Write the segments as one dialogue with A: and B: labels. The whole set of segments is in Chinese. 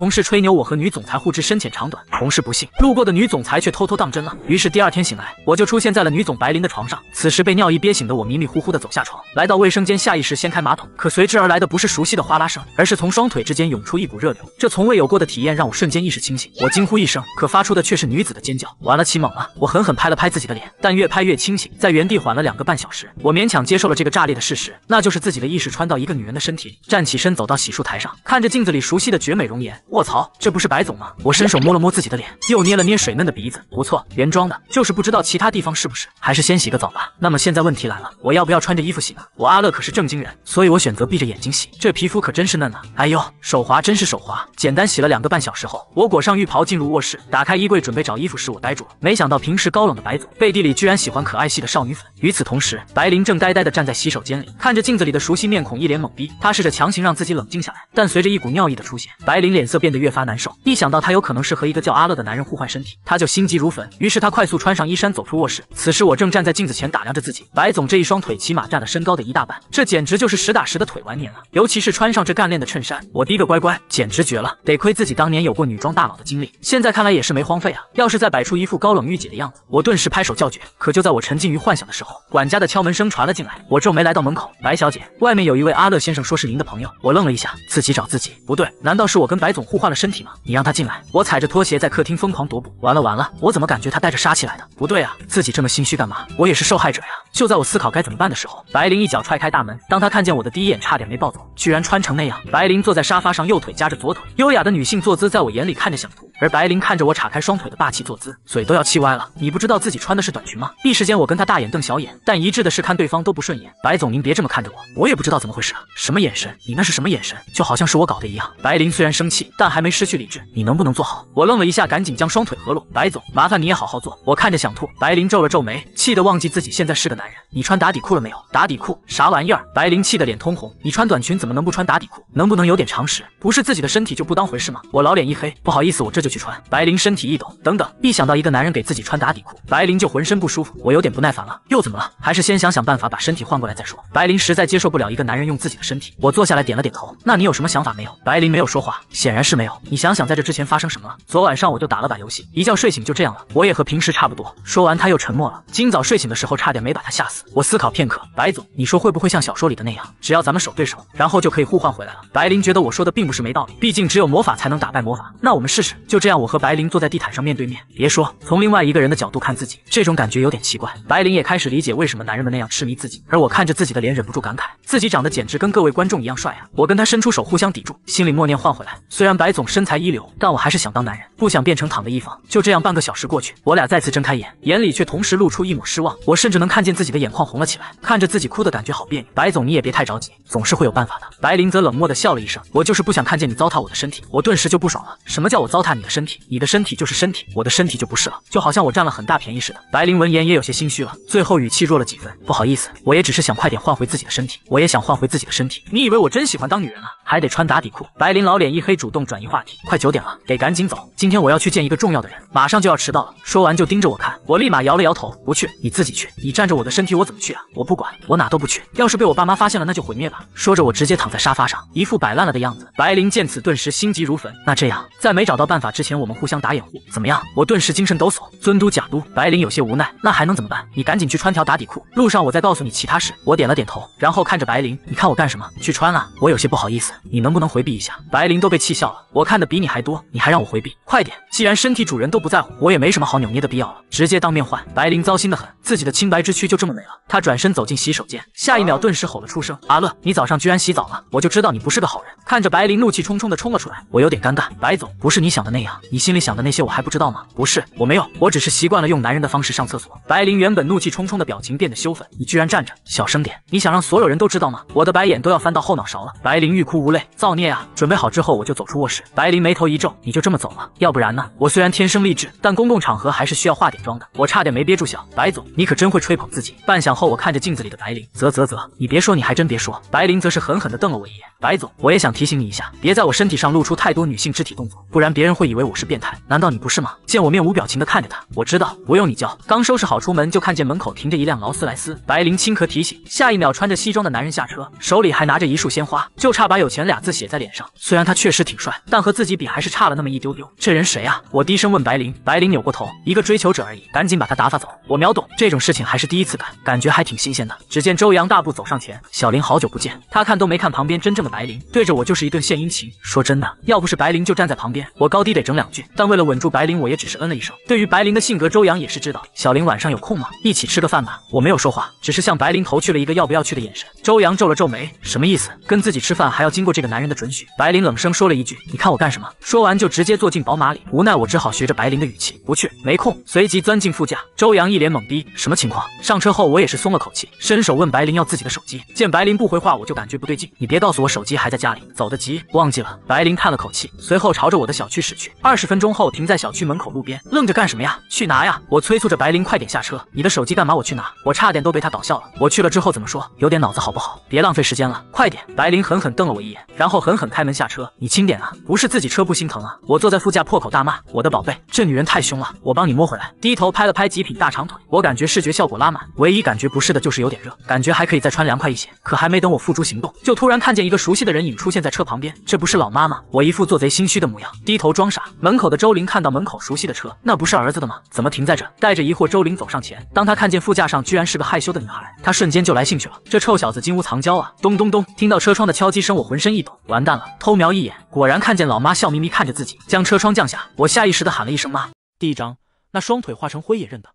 A: 同事吹牛，我和女总裁互知深浅长短。同事不信，路过的女总裁却偷偷当真了。于是第二天醒来，我就出现在了女总白琳的床上。此时被尿意憋醒的我迷迷糊糊的走下床，来到卫生间，下意识掀开马桶，可随之而来的不是熟悉的哗啦声，而是从双腿之间涌出一股热流。这从未有过的体验让我瞬间意识清醒，我惊呼一声，可发出的却是女子的尖叫。完了，起猛了！我狠狠拍了拍自己的脸，但越拍越清醒，在原地缓了两个半小时，我勉强接受了这个炸裂的事实，那就是自己的意识穿到一个女人的身体里。站起身，走到洗漱台上，看着镜子里熟悉的绝美容颜。卧槽，这不是白总吗？我伸手摸了摸自己的脸，又捏了捏水嫩的鼻子，不错，原装的。就是不知道其他地方是不是。还是先洗个澡吧。那么现在问题来了，我要不要穿着衣服洗呢？我阿乐可是正经人，所以我选择闭着眼睛洗。这皮肤可真是嫩啊！哎呦，手滑，真是手滑。简单洗了两个半小时后，我裹上浴袍进入卧室，打开衣柜准备找衣服时，我呆住了。没想到平时高冷的白总，背地里居然喜欢可爱系的少女粉。与此同时，白灵正呆呆地站在洗手间里，看着镜子里的熟悉面孔，一脸懵逼。他试着强行让自己冷静下来，但随着一股尿意的出现，白灵脸色。变得越发难受。一想到他有可能是和一个叫阿乐的男人互换身体，他就心急如焚。于是他快速穿上衣衫，走出卧室。此时我正站在镜子前打量着自己，白总这一双腿起码占了身高的一大半，这简直就是实打实的腿完年了。尤其是穿上这干练的衬衫，我滴个乖乖，简直绝了！得亏自己当年有过女装大佬的经历，现在看来也是没荒废啊。要是再摆出一副高冷御姐的样子，我顿时拍手叫绝。可就在我沉浸于幻想的时候，管家的敲门声传了进来。我皱眉来到门口，白小姐，外面有一位阿乐先生，说是您的朋友。我愣了一下，自己找自己，不对，难道是我跟白总？互换了身体吗？你让他进来。我踩着拖鞋在客厅疯狂踱步。完了完了，我怎么感觉他带着杀气来的？不对啊，自己这么心虚干嘛？我也是受害者呀。就在我思考该怎么办的时候，白灵一脚踹开大门。当他看见我的第一眼，差点没暴走，居然穿成那样。白灵坐在沙发上，右腿夹着左腿，优雅的女性坐姿，在我眼里看着想吐。而白灵看着我叉开双腿的霸气坐姿，嘴都要气歪了。你不知道自己穿的是短裙吗？一时间我跟他大眼瞪小眼，但一致的是看对方都不顺眼。白总，您别这么看着我，我也不知道怎么回事啊，什么眼神？你那是什么眼神？就好像是我搞的一样。白灵虽然生气，但还没失去理智。你能不能坐好？我愣了一下，赶紧将双腿合拢。白总，麻烦你也好好坐。我看着想吐。白灵皱了皱眉，气得忘记自己现在是个男人。你穿打底裤了没有？打底裤啥玩意儿？白灵气得脸通红。你穿短裙怎么能不穿打底裤？能不能有点常识？不是自己的身体就不当回事吗？我老脸一黑，不好意思，我这就。去穿，白灵身体一抖。等等，一想到一个男人给自己穿打底裤，白灵就浑身不舒服。我有点不耐烦了，又怎么了？还是先想想办法把身体换过来再说。白灵实在接受不了一个男人用自己的身体。我坐下来点了点头。那你有什么想法没有？白灵没有说话，显然是没有。你想想，在这之前发生什么了？昨晚上我就打了把游戏，一觉睡醒就这样了。我也和平时差不多。说完，他又沉默了。今早睡醒的时候差点没把他吓死。我思考片刻，白总，你说会不会像小说里的那样，只要咱们手对手，然后就可以互换回来了？白灵觉得我说的并不是没道理，毕竟只有魔法才能打败魔法。那我们试试就。这样，我和白灵坐在地毯上面对面。别说，从另外一个人的角度看自己，这种感觉有点奇怪。白灵也开始理解为什么男人们那样痴迷自己。而我看着自己的脸，忍不住感慨，自己长得简直跟各位观众一样帅啊！我跟他伸出手，互相抵住，心里默念换回来。虽然白总身材一流，但我还是想当男人，不想变成躺的一方。就这样，半个小时过去，我俩再次睁开眼，眼里却同时露出一抹失望。我甚至能看见自己的眼眶红了起来，看着自己哭的感觉好别扭。白总，你也别太着急，总是会有办法的。白灵则冷漠的笑了一声，我就是不想看见你糟蹋我的身体。我顿时就不爽了，什么叫我糟蹋你？的？身体，你的身体就是身体，我的身体就不是了，就好像我占了很大便宜似的。白灵闻言也有些心虚了，最后语气弱了几分，不好意思，我也只是想快点换回自己的身体，我也想换回自己的身体。你以为我真喜欢当女人啊，还得穿打底裤？白灵老脸一黑，主动转移话题。快九点了，得赶紧走，今天我要去见一个重要的人，马上就要迟到了。说完就盯着我看，我立马摇了摇头，不去，你自己去，你占着我的身体，我怎么去啊？我不管，我哪都不去。要是被我爸妈发现了，那就毁灭吧。说着，我直接躺在沙发上，一副摆烂了的样子。白灵见此，顿时心急如焚。那这样，在没找到办法之。之前我们互相打掩护，怎么样？我顿时精神抖擞。尊都假都，白灵有些无奈，那还能怎么办？你赶紧去穿条打底裤，路上我再告诉你其他事。我点了点头，然后看着白灵，你看我干什么？去穿了。我有些不好意思，你能不能回避一下？白灵都被气笑了，我看的比你还多，你还让我回避？快点！既然身体主人都不在乎，我也没什么好扭捏的必要了，直接当面换。白灵糟心的很，自己的清白之躯就这么没了。他转身走进洗手间，下一秒顿时吼了出声：“阿乐，你早上居然洗澡了！我就知道你不是个好人。”看着白灵怒气冲冲的冲了出来，我有点尴尬。白总不是你想的那。你心里想的那些我还不知道吗？不是，我没有，我只是习惯了用男人的方式上厕所。白灵原本怒气冲冲的表情变得羞愤，你居然站着，小声点，你想让所有人都知道吗？我的白眼都要翻到后脑勺了。白灵欲哭无泪，造孽啊！准备好之后我就走出卧室。白灵眉头一皱，你就这么走了？要不然呢？我虽然天生丽质，但公共场合还是需要化点妆的。我差点没憋住笑。白总，你可真会吹捧自己。半晌后，我看着镜子里的白灵，啧啧啧，你别说，你还真别说。白灵则是狠狠地瞪了我一眼。白总，我也想提醒你一下，别在我身体上露出太多女性肢体动作，不然别人会。以为我是变态？难道你不是吗？见我面无表情地看着他，我知道不用你教。刚收拾好出门，就看见门口停着一辆劳斯莱斯。白灵轻咳提醒，下一秒穿着西装的男人下车，手里还拿着一束鲜花，就差把有钱俩字写在脸上。虽然他确实挺帅，但和自己比还是差了那么一丢丢。这人谁啊？我低声问白灵。白灵扭过头，一个追求者而已，赶紧把他打发走。我秒懂，这种事情还是第一次干，感觉还挺新鲜的。只见周洋大步走上前，小林好久不见。他看都没看旁边真正的白灵，对着我就是一顿献殷勤。说真的，要不是白灵就站在旁边，我高低得。整两句，但为了稳住白灵，我也只是嗯了一声。对于白灵的性格，周阳也是知道。小林晚上有空吗？一起吃个饭吧。我没有说话，只是向白灵投去了一个要不要去的眼神。周阳皱了皱眉，什么意思？跟自己吃饭还要经过这个男人的准许？白灵冷声说了一句，你看我干什么？说完就直接坐进宝马里。无奈我只好学着白灵的语气，不去，没空。随即钻进副驾。周阳一脸懵逼，什么情况？上车后我也是松了口气，伸手问白灵要自己的手机，见白灵不回话，我就感觉不对劲。你别告诉我手机还在家里，走得急忘记了。白灵叹了口气，随后朝着我的小区驶去。二十分钟后停在小区门口路边，愣着干什么呀？去拿呀！我催促着白灵快点下车。你的手机干嘛？我去拿。我差点都被他搞笑了。我去了之后怎么说？有点脑子好不好？别浪费时间了，快点！白灵狠狠瞪了我一眼，然后狠狠开门下车。你轻点啊，不是自己车不心疼啊！我坐在副驾破口大骂。我的宝贝，这女人太凶了，我帮你摸回来。低头拍了拍极品大长腿，我感觉视觉效果拉满。唯一感觉不是的就是有点热，感觉还可以再穿凉快一些。可还没等我付诸行动，就突然看见一个熟悉的人影出现在车旁边。这不是老妈吗？我一副做贼心虚的模样，低头装傻。门口的周玲看到门口熟悉的车，那不是儿子的吗？怎么停在这？带着疑惑，周玲走上前。当他看见副驾上居然是个害羞的女孩，他瞬间就来兴趣了。这臭小子金屋藏娇啊！咚咚咚，听到车窗的敲击声，我浑身一抖，完蛋了。偷瞄一眼，果然看见老妈笑眯眯看着自己，将车窗降下。我下意识的喊了一声妈。第一章，那双腿化成灰也认得。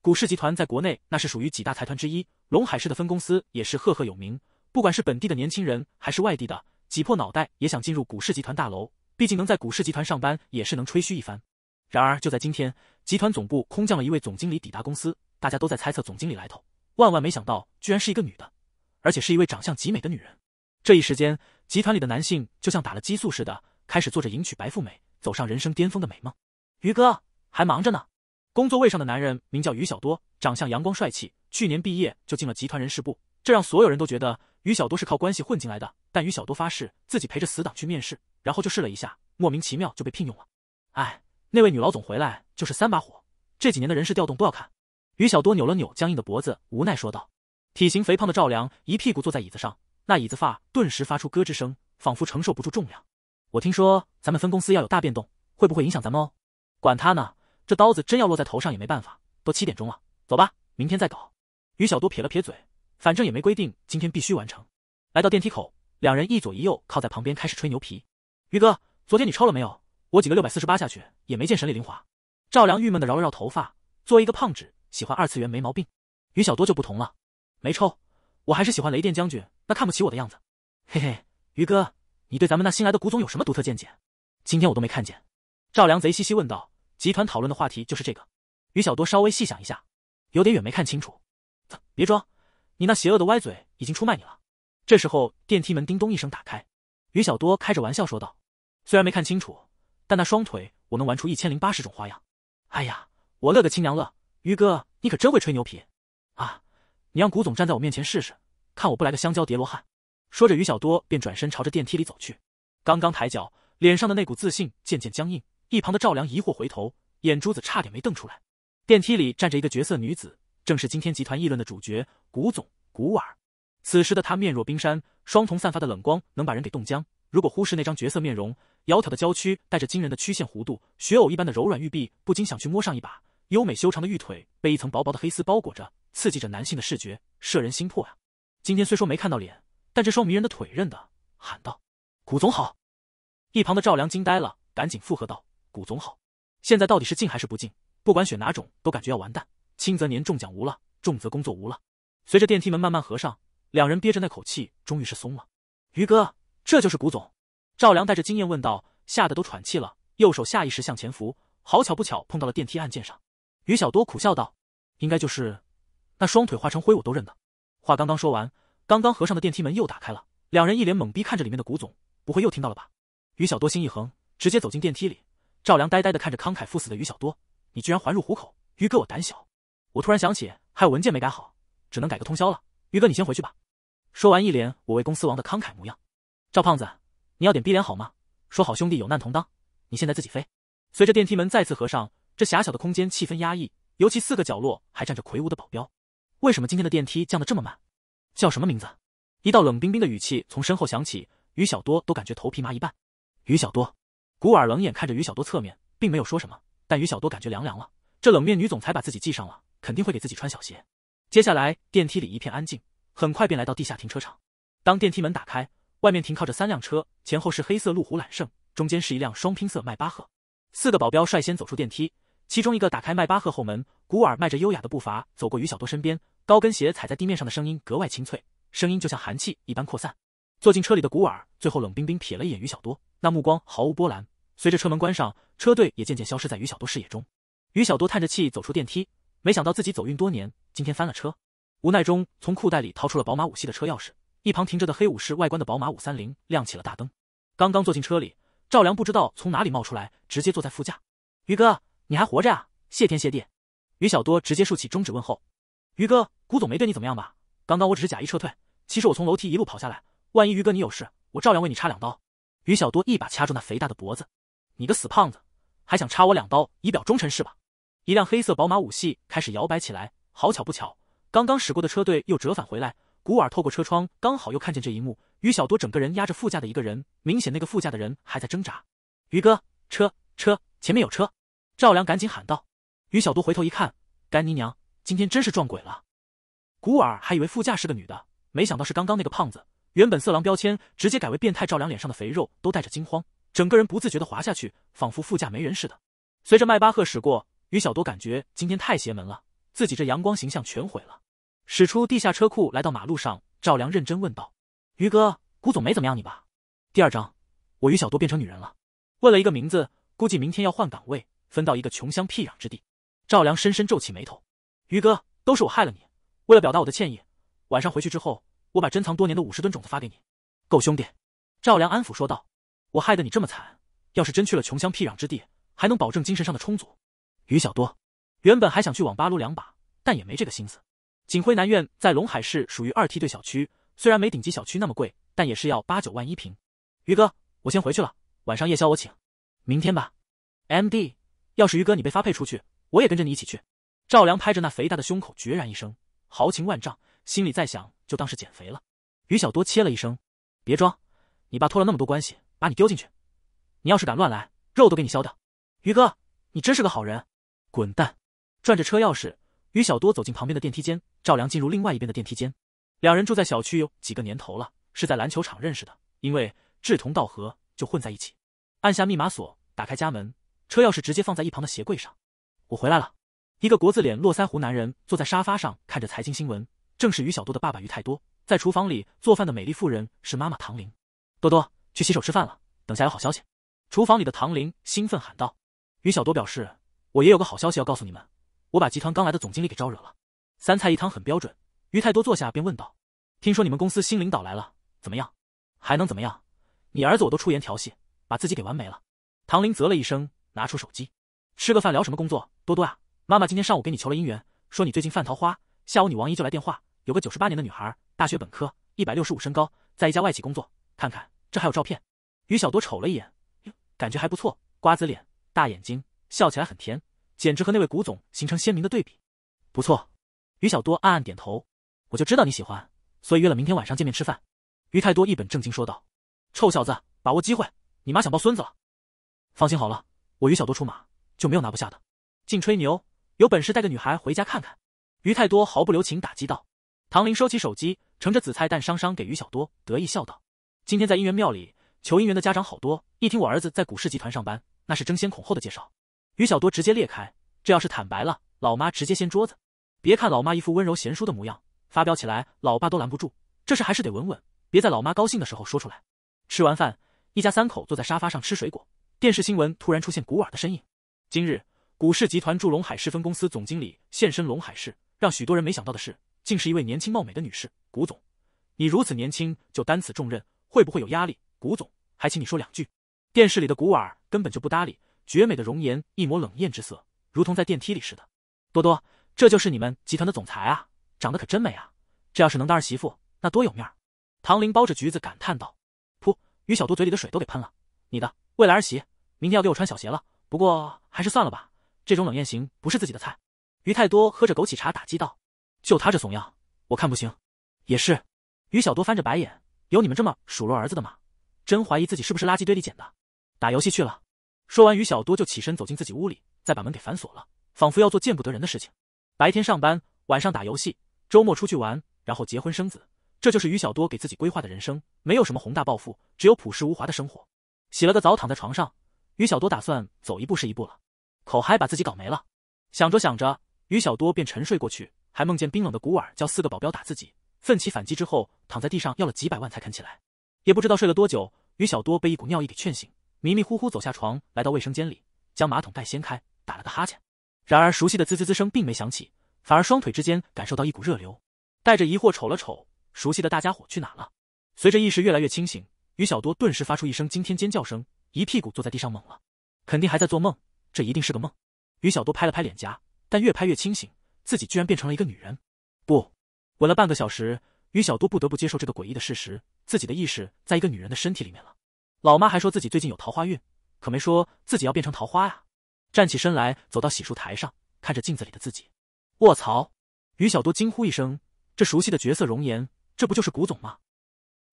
A: 股市集团在国内那是属于几大财团之一，龙海市的分公司也是赫赫有名。不管是本地的年轻人还是外地的，挤破脑袋也想进入股市集团大楼。毕竟能在股市集团上班，也是能吹嘘一番。然而就在今天，集团总部空降了一位总经理抵达公司，大家都在猜测总经理来头。万万没想到，居然是一个女的，而且是一位长相极美的女人。这一时间，集团里的男性就像打了激素似的，开始做着迎娶白富美、走上人生巅峰的美梦。于哥还忙着呢。工作位上的男人名叫于小多，长相阳光帅气，去年毕业就进了集团人事部，这让所有人都觉得于小多是靠关系混进来的。但于小多发誓，自己陪着死党去面试。然后就试了一下，莫名其妙就被聘用了。哎，那位女老总回来就是三把火，这几年的人事调动都要看。于小多扭了扭僵硬的脖子，无奈说道：“体型肥胖的赵良一屁股坐在椅子上，那椅子发顿时发出咯吱声，仿佛承受不住重量。”我听说咱们分公司要有大变动，会不会影响咱们哦？管他呢，这刀子真要落在头上也没办法。都七点钟了，走吧，明天再搞。于小多撇了撇嘴，反正也没规定今天必须完成。来到电梯口，两人一左一右靠在旁边开始吹牛皮。于哥，昨天你抽了没有？我几个六百四十八下去也没见神力灵华。赵良郁闷的挠了挠头发。作为一个胖子，喜欢二次元没毛病。于小多就不同了，没抽，我还是喜欢雷电将军那看不起我的样子。嘿嘿，于哥，你对咱们那新来的古总有什么独特见解？今天我都没看见。赵良贼嘻嘻问道。集团讨论的话题就是这个。于小多稍微细想一下，有点远没看清楚。别装，你那邪恶的歪嘴已经出卖你了。这时候电梯门叮咚一声打开，于小多开着玩笑说道。虽然没看清楚，但那双腿我能玩出一千零八十种花样。哎呀，我乐个亲娘乐！于哥，你可真会吹牛皮啊！你让古总站在我面前试试，看我不来个香蕉叠罗汉。说着，于小多便转身朝着电梯里走去。刚刚抬脚，脸上的那股自信渐渐僵硬。一旁的赵良疑惑回头，眼珠子差点没瞪出来。电梯里站着一个绝色女子，正是今天集团议论的主角古总古尔。此时的她面若冰山，双瞳散发的冷光能把人给冻僵。如果忽视那张绝色面容，窈窕的娇躯带着惊人的曲线弧度，雪藕一般的柔软玉臂，不禁想去摸上一把；优美修长的玉腿被一层薄薄的黑丝包裹着，刺激着男性的视觉，摄人心魄啊！今天虽说没看到脸，但这双迷人的腿认得，喊道：“谷总好！”一旁的赵良惊呆了，赶紧附和道：“谷总好！”现在到底是进还是不进？不管选哪种，都感觉要完蛋，轻则年终奖无了，重则工作无了。随着电梯门慢慢合上，两人憋着那口气，终于是松了。于哥。这就是古总，赵良带着惊艳问道，吓得都喘气了，右手下意识向前扶，好巧不巧碰到了电梯按键上。于小多苦笑道：“应该就是，那双腿化成灰我都认得。”话刚刚说完，刚刚合上的电梯门又打开了，两人一脸懵逼看着里面的古总，不会又听到了吧？于小多心一横，直接走进电梯里。赵良呆呆的看着慷慨赴死的于小多，你居然还入虎口，于哥我胆小。我突然想起还有文件没改好，只能改个通宵了。于哥你先回去吧。说完一脸我为公司王的慷慨模样。赵胖子，你要点逼脸好吗？说好兄弟有难同当，你现在自己飞。随着电梯门再次合上，这狭小的空间气氛压抑，尤其四个角落还站着魁梧的保镖。为什么今天的电梯降得这么慢？叫什么名字？一道冷冰冰的语气从身后响起，于小多都感觉头皮麻一半。于小多，古尔冷眼看着于小多侧面，并没有说什么，但于小多感觉凉凉了。这冷面女总裁把自己系上了，肯定会给自己穿小鞋。接下来电梯里一片安静，很快便来到地下停车场。当电梯门打开。外面停靠着三辆车，前后是黑色路虎揽胜，中间是一辆双拼色迈巴赫。四个保镖率先走出电梯，其中一个打开迈巴赫后门，古尔迈着优雅的步伐走过于小多身边，高跟鞋踩在地面上的声音格外清脆，声音就像寒气一般扩散。坐进车里的古尔最后冷冰冰瞥了一眼于小多，那目光毫无波澜。随着车门关上，车队也渐渐消失在于小多视野中。于小多叹着气走出电梯，没想到自己走运多年，今天翻了车。无奈中，从裤袋里掏出了宝马五系的车钥匙。一旁停着的黑武士外观的宝马五三零亮起了大灯。刚刚坐进车里，赵良不知道从哪里冒出来，直接坐在副驾。于哥，你还活着啊！谢天谢地！于小多直接竖起中指问候。于哥，古总没对你怎么样吧？刚刚我只是假意撤退，其实我从楼梯一路跑下来。万一于哥你有事，我照样为你插两刀。于小多一把掐住那肥大的脖子，你个死胖子，还想插我两刀以表忠诚是吧？一辆黑色宝马五系开始摇摆起来。好巧不巧，刚刚驶过的车队又折返回来。古尔透过车窗，刚好又看见这一幕，于小多整个人压着副驾的一个人，明显那个副驾的人还在挣扎。于哥，车，车，前面有车！赵良赶紧喊道。于小多回头一看，干娘，今天真是撞鬼了。古尔还以为副驾是个女的，没想到是刚刚那个胖子，原本色狼标签直接改为变态。赵良脸上的肥肉都带着惊慌，整个人不自觉的滑下去，仿佛副驾没人似的。随着迈巴赫驶过，于小多感觉今天太邪门了，自己这阳光形象全毁了。驶出地下车库，来到马路上，赵良认真问道：“于哥，古总没怎么样你吧？”第二章，我于小多变成女人了，问了一个名字，估计明天要换岗位，分到一个穷乡僻壤之地。赵良深深皱起眉头：“于哥，都是我害了你。为了表达我的歉意，晚上回去之后，我把珍藏多年的五十吨种子发给你，够兄弟。”赵良安抚说道：“我害得你这么惨，要是真去了穷乡僻壤之地，还能保证精神上的充足。”于小多原本还想去网吧撸两把，但也没这个心思。锦辉南苑在龙海市属于二梯队小区，虽然没顶级小区那么贵，但也是要八九万一平。于哥，我先回去了，晚上夜宵我请。明天吧。MD，要是于哥你被发配出去，我也跟着你一起去。赵良拍着那肥大的胸口，决然一声，豪情万丈，心里在想，就当是减肥了。于小多切了一声，别装，你爸托了那么多关系把你丢进去，你要是敢乱来，肉都给你削掉。于哥，你真是个好人。滚蛋！转着车钥匙。于小多走进旁边的电梯间，赵良进入另外一边的电梯间。两人住在小区有几个年头了，是在篮球场认识的，因为志同道合就混在一起。按下密码锁，打开家门，车钥匙直接放在一旁的鞋柜上。我回来了。一个国字脸络腮胡男人坐在沙发上看着财经新闻，正是于小多的爸爸于太多。在厨房里做饭的美丽妇人是妈妈唐玲。多多，去洗手吃饭了，等下有好消息。厨房里的唐玲兴奋喊道。于小多表示，我也有个好消息要告诉你们。我把集团刚来的总经理给招惹了，三菜一汤很标准。于太多坐下便问道：“听说你们公司新领导来了，怎么样？还能怎么样？你儿子我都出言调戏，把自己给玩没了。”唐林啧了一声，拿出手机：“吃个饭聊什么工作？多多啊，妈妈今天上午给你求了姻缘，说你最近犯桃花。下午你王姨就来电话，有个九十八年的女孩，大学本科，一百六十五身高，在一家外企工作。看看，这还有照片。”于小多瞅了一眼，感觉还不错，瓜子脸，大眼睛，笑起来很甜。简直和那位古总形成鲜明的对比。不错，于小多暗暗点头，我就知道你喜欢，所以约了明天晚上见面吃饭。于太多一本正经说道：“臭小子，把握机会，你妈想抱孙子了。”放心好了，我于小多出马就没有拿不下的。净吹牛，有本事带个女孩回家看看。”于太多毫不留情打击道。唐林收起手机，盛着紫菜蛋，商商给于小多得意笑道：“今天在姻缘庙里求姻缘的家长好多，一听我儿子在股市集团上班，那是争先恐后的介绍。”于小多直接裂开，这要是坦白了，老妈直接掀桌子。别看老妈一副温柔贤淑的模样，发飙起来老爸都拦不住。这事还是得稳稳，别在老妈高兴的时候说出来。吃完饭，一家三口坐在沙发上吃水果，电视新闻突然出现古尔的身影。今日，股市集团驻龙海市分公司总经理现身龙海市，让许多人没想到的是，竟是一位年轻貌美的女士。古总，你如此年轻就担此重任，会不会有压力？古总，还请你说两句。电视里的古尔根本就不搭理。绝美的容颜，一抹冷艳之色，如同在电梯里似的。多多，这就是你们集团的总裁啊，长得可真美啊！这要是能当儿媳妇，那多有面儿。唐玲剥着橘子感叹道：“噗！”于小多嘴里的水都给喷了。你的未来儿媳，明天要给我穿小鞋了。不过还是算了吧，这种冷艳型不是自己的菜。于太多喝着枸杞茶打击道：“就他这怂样，我看不行。”也是。于小多翻着白眼：“有你们这么数落儿子的吗？真怀疑自己是不是垃圾堆里捡的。”打游戏去了。说完，于小多就起身走进自己屋里，再把门给反锁了，仿佛要做见不得人的事情。白天上班，晚上打游戏，周末出去玩，然后结婚生子，这就是于小多给自己规划的人生，没有什么宏大抱负，只有朴实无华的生活。洗了个澡，躺在床上，于小多打算走一步是一步了，口嗨把自己搞没了。想着想着，于小多便沉睡过去，还梦见冰冷的古尔叫四个保镖打自己，奋起反击之后，躺在地上要了几百万才啃起来。也不知道睡了多久，于小多被一股尿意给劝醒。迷迷糊糊走下床，来到卫生间里，将马桶盖掀开，打了个哈欠。然而，熟悉的滋滋滋声并没响起，反而双腿之间感受到一股热流。带着疑惑瞅了瞅，熟悉的大家伙去哪了？随着意识越来越清醒，于小多顿时发出一声惊天尖叫声，一屁股坐在地上，懵了。肯定还在做梦，这一定是个梦。于小多拍了拍脸颊，但越拍越清醒，自己居然变成了一个女人。不，吻了半个小时，于小多不得不接受这个诡异的事实：自己的意识在一个女人的身体里面了。老妈还说自己最近有桃花运，可没说自己要变成桃花呀。站起身来，走到洗漱台上，看着镜子里的自己，卧槽！于小多惊呼一声：“这熟悉的角色容颜，这不就是古总吗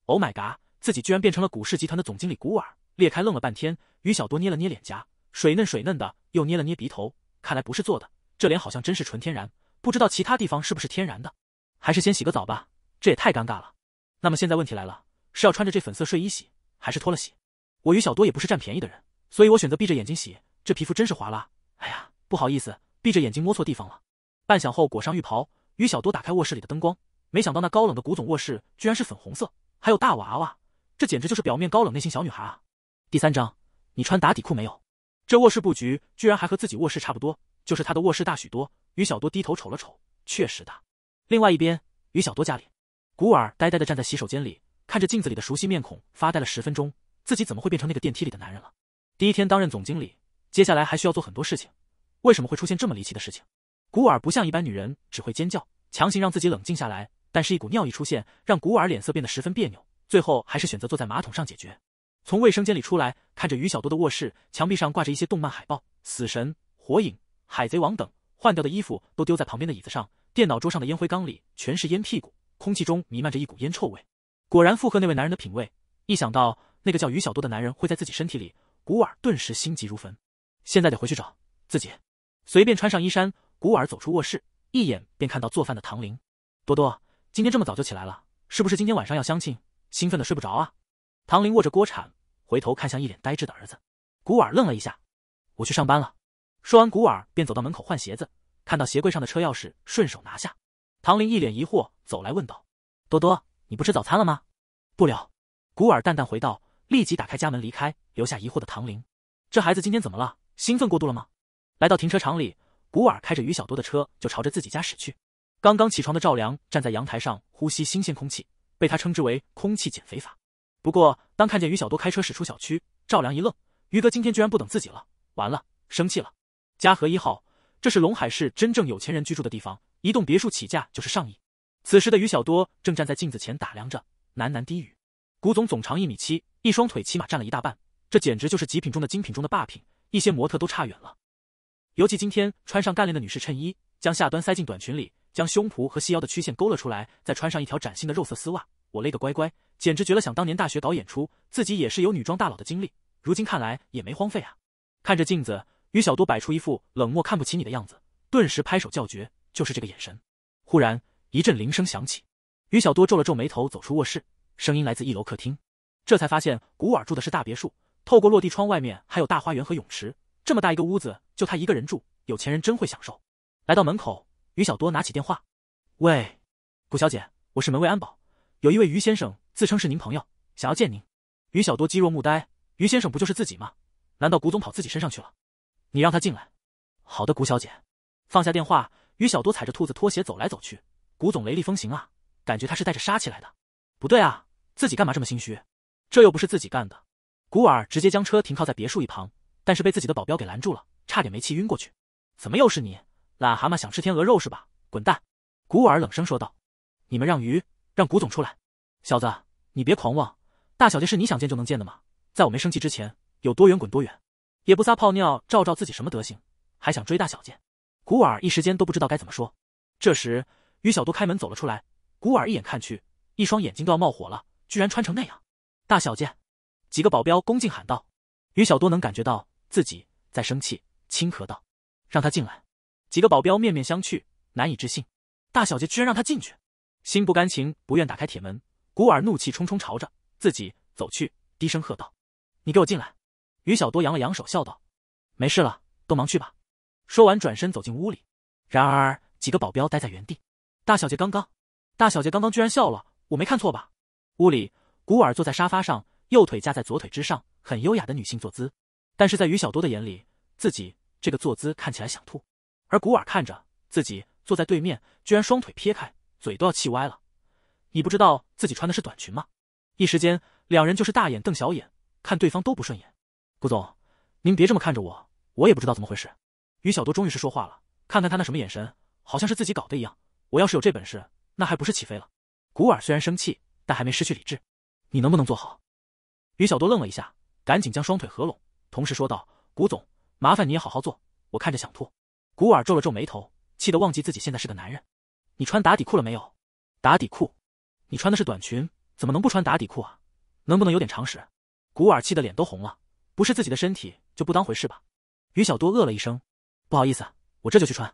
A: ？”Oh my god！自己居然变成了股市集团的总经理古尔。裂开愣了半天，于小多捏了捏脸颊，水嫩水嫩的，又捏了捏鼻头，看来不是做的，这脸好像真是纯天然。不知道其他地方是不是天然的？还是先洗个澡吧，这也太尴尬了。那么现在问题来了，是要穿着这粉色睡衣洗，还是脱了洗？我于小多也不是占便宜的人，所以我选择闭着眼睛洗。这皮肤真是滑拉，哎呀，不好意思，闭着眼睛摸错地方了。半晌后，裹上浴袍，于小多打开卧室里的灯光。没想到那高冷的古总卧室居然是粉红色，还有大娃娃，这简直就是表面高冷内心小女孩啊！第三章，你穿打底裤没有？这卧室布局居然还和自己卧室差不多，就是他的卧室大许多。于小多低头瞅了瞅，确实大。另外一边，于小多家里，古尔呆呆地站在洗手间里，看着镜子里的熟悉面孔发呆了十分钟。自己怎么会变成那个电梯里的男人了？第一天担任总经理，接下来还需要做很多事情。为什么会出现这么离奇的事情？古尔不像一般女人只会尖叫，强行让自己冷静下来，但是一股尿意出现，让古尔脸色变得十分别扭。最后还是选择坐在马桶上解决。从卫生间里出来，看着于小多的卧室，墙壁上挂着一些动漫海报，死神、火影、海贼王等。换掉的衣服都丢在旁边的椅子上，电脑桌上的烟灰缸里全是烟屁股，空气中弥漫着一股烟臭味。果然附和那位男人的品味。一想到。那个叫于小多的男人会在自己身体里？古尔顿时心急如焚，现在得回去找自己。随便穿上衣衫，古尔走出卧室，一眼便看到做饭的唐玲。多多，今天这么早就起来了，是不是今天晚上要相亲？兴奋的睡不着啊？唐玲握着锅铲，回头看向一脸呆滞的儿子。古尔愣了一下，我去上班了。说完，古尔便走到门口换鞋子，看到鞋柜上的车钥匙，顺手拿下。唐玲一脸疑惑走来问道：“多多，你不吃早餐了吗？”“不了。”古尔淡淡回道。立即打开家门离开，留下疑惑的唐玲。这孩子今天怎么了？兴奋过度了吗？来到停车场里，古尔开着于小多的车就朝着自己家驶去。刚刚起床的赵良站在阳台上呼吸新鲜空气，被他称之为“空气减肥法”。不过，当看见于小多开车驶出小区，赵良一愣：“于哥今天居然不等自己了！”完了，生气了。嘉禾一号，这是龙海市真正有钱人居住的地方，一栋别墅起价就是上亿。此时的于小多正站在镜子前打量着，喃喃低语：“古总总长一米七。”一双腿起码占了一大半，这简直就是极品中的精品中的霸品，一些模特都差远了。尤其今天穿上干练的女士衬衣，将下端塞进短裙里，将胸脯和细腰的曲线勾勒出来，再穿上一条崭新的肉色丝袜，我勒个乖乖，简直绝了！想当年大学搞演出，自己也是有女装大佬的经历，如今看来也没荒废啊。看着镜子，于小多摆出一副冷漠看不起你的样子，顿时拍手叫绝，就是这个眼神。忽然一阵铃声响起，于小多皱了皱眉头，走出卧室，声音来自一楼客厅。这才发现古尔住的是大别墅，透过落地窗外面还有大花园和泳池。这么大一个屋子，就他一个人住，有钱人真会享受。来到门口，于小多拿起电话：“喂，古小姐，我是门卫安保，有一位于先生自称是您朋友，想要见您。”于小多肌若木呆，于先生不就是自己吗？难道古总跑自己身上去了？你让他进来。好的，古小姐。放下电话，于小多踩着兔子拖鞋走来走去。古总雷厉风行啊，感觉他是带着杀气来的。不对啊，自己干嘛这么心虚？这又不是自己干的，古尔直接将车停靠在别墅一旁，但是被自己的保镖给拦住了，差点没气晕过去。怎么又是你，懒蛤蟆想吃天鹅肉是吧？滚蛋！古尔冷声说道。你们让鱼，让古总出来。小子，你别狂妄，大小姐是你想见就能见的吗？在我没生气之前，有多远滚多远，也不撒泡尿照照自己什么德行，还想追大小姐？古尔一时间都不知道该怎么说。这时，于小多开门走了出来，古尔一眼看去，一双眼睛都要冒火了，居然穿成那样。大小姐，几个保镖恭敬喊道：“于小多能感觉到自己在生气，轻咳道：‘让他进来。’”几个保镖面面相觑，难以置信：“大小姐居然让他进去！”心不甘情不愿打开铁门，古尔怒气冲冲朝着自己走去，低声喝道：“你给我进来！”于小多扬了扬手，笑道：“没事了，都忙去吧。”说完转身走进屋里，然而几个保镖待在原地：“大小姐刚刚，大小姐刚刚居然笑了，我没看错吧？”屋里。古尔坐在沙发上，右腿架在左腿之上，很优雅的女性坐姿。但是在于小多的眼里，自己这个坐姿看起来想吐。而古尔看着自己坐在对面，居然双腿撇开，嘴都要气歪了。你不知道自己穿的是短裙吗？一时间，两人就是大眼瞪小眼，看对方都不顺眼。顾总，您别这么看着我，我也不知道怎么回事。于小多终于是说话了，看看他那什么眼神，好像是自己搞的一样。我要是有这本事，那还不是起飞了？古尔虽然生气，但还没失去理智。你能不能坐好？于小多愣了一下，赶紧将双腿合拢，同时说道：“古总，麻烦你也好好坐，我看着想吐。”古尔皱了皱眉头，气得忘记自己现在是个男人。你穿打底裤了没有？打底裤？你穿的是短裙，怎么能不穿打底裤啊？能不能有点常识？古尔气得脸都红了，不是自己的身体就不当回事吧？于小多饿了一声：“不好意思，我这就去穿。”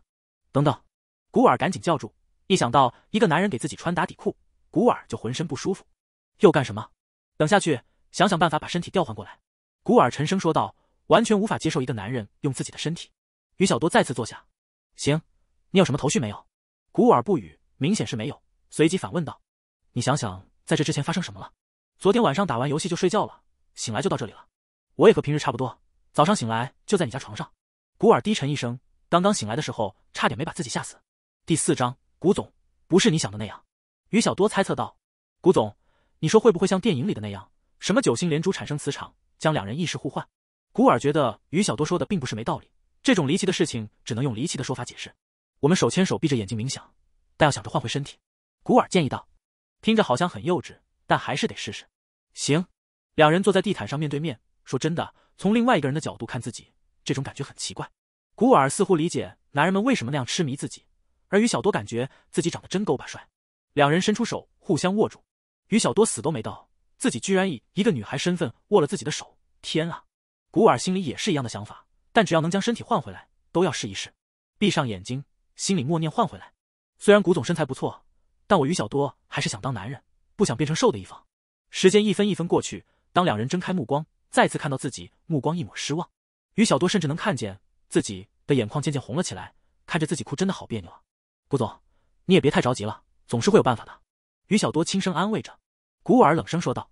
A: 等等，古尔赶紧叫住。一想到一个男人给自己穿打底裤，古尔就浑身不舒服。又干什么？等下去，想想办法把身体调换过来。”古尔沉声说道，完全无法接受一个男人用自己的身体。于小多再次坐下。“行，你有什么头绪没有？”古尔不语，明显是没有，随即反问道：“你想想，在这之前发生什么了？昨天晚上打完游戏就睡觉了，醒来就到这里了。我也和平日差不多，早上醒来就在你家床上。”古尔低沉一声：“刚刚醒来的时候，差点没把自己吓死。”第四章，古总不是你想的那样。”于小多猜测道：“古总。”你说会不会像电影里的那样，什么九星连珠产生磁场，将两人意识互换？古尔觉得于小多说的并不是没道理，这种离奇的事情只能用离奇的说法解释。我们手牵手，闭着眼睛冥想，但要想着换回身体。古尔建议道：“听着好像很幼稚，但还是得试试。”行。两人坐在地毯上面对面说：“真的，从另外一个人的角度看自己，这种感觉很奇怪。”古尔似乎理解男人们为什么那样痴迷自己，而于小多感觉自己长得真够把帅。两人伸出手，互相握住。于小多死都没到，自己居然以一个女孩身份握了自己的手，天啊！古尔心里也是一样的想法，但只要能将身体换回来，都要试一试。闭上眼睛，心里默念换回来。虽然古总身材不错，但我于小多还是想当男人，不想变成瘦的一方。时间一分一分过去，当两人睁开目光，再次看到自己，目光一抹失望。于小多甚至能看见自己的眼眶渐渐红了起来，看着自己哭，真的好别扭啊！古总，你也别太着急了，总是会有办法的。于小多轻声安慰着，古尔冷声说道：“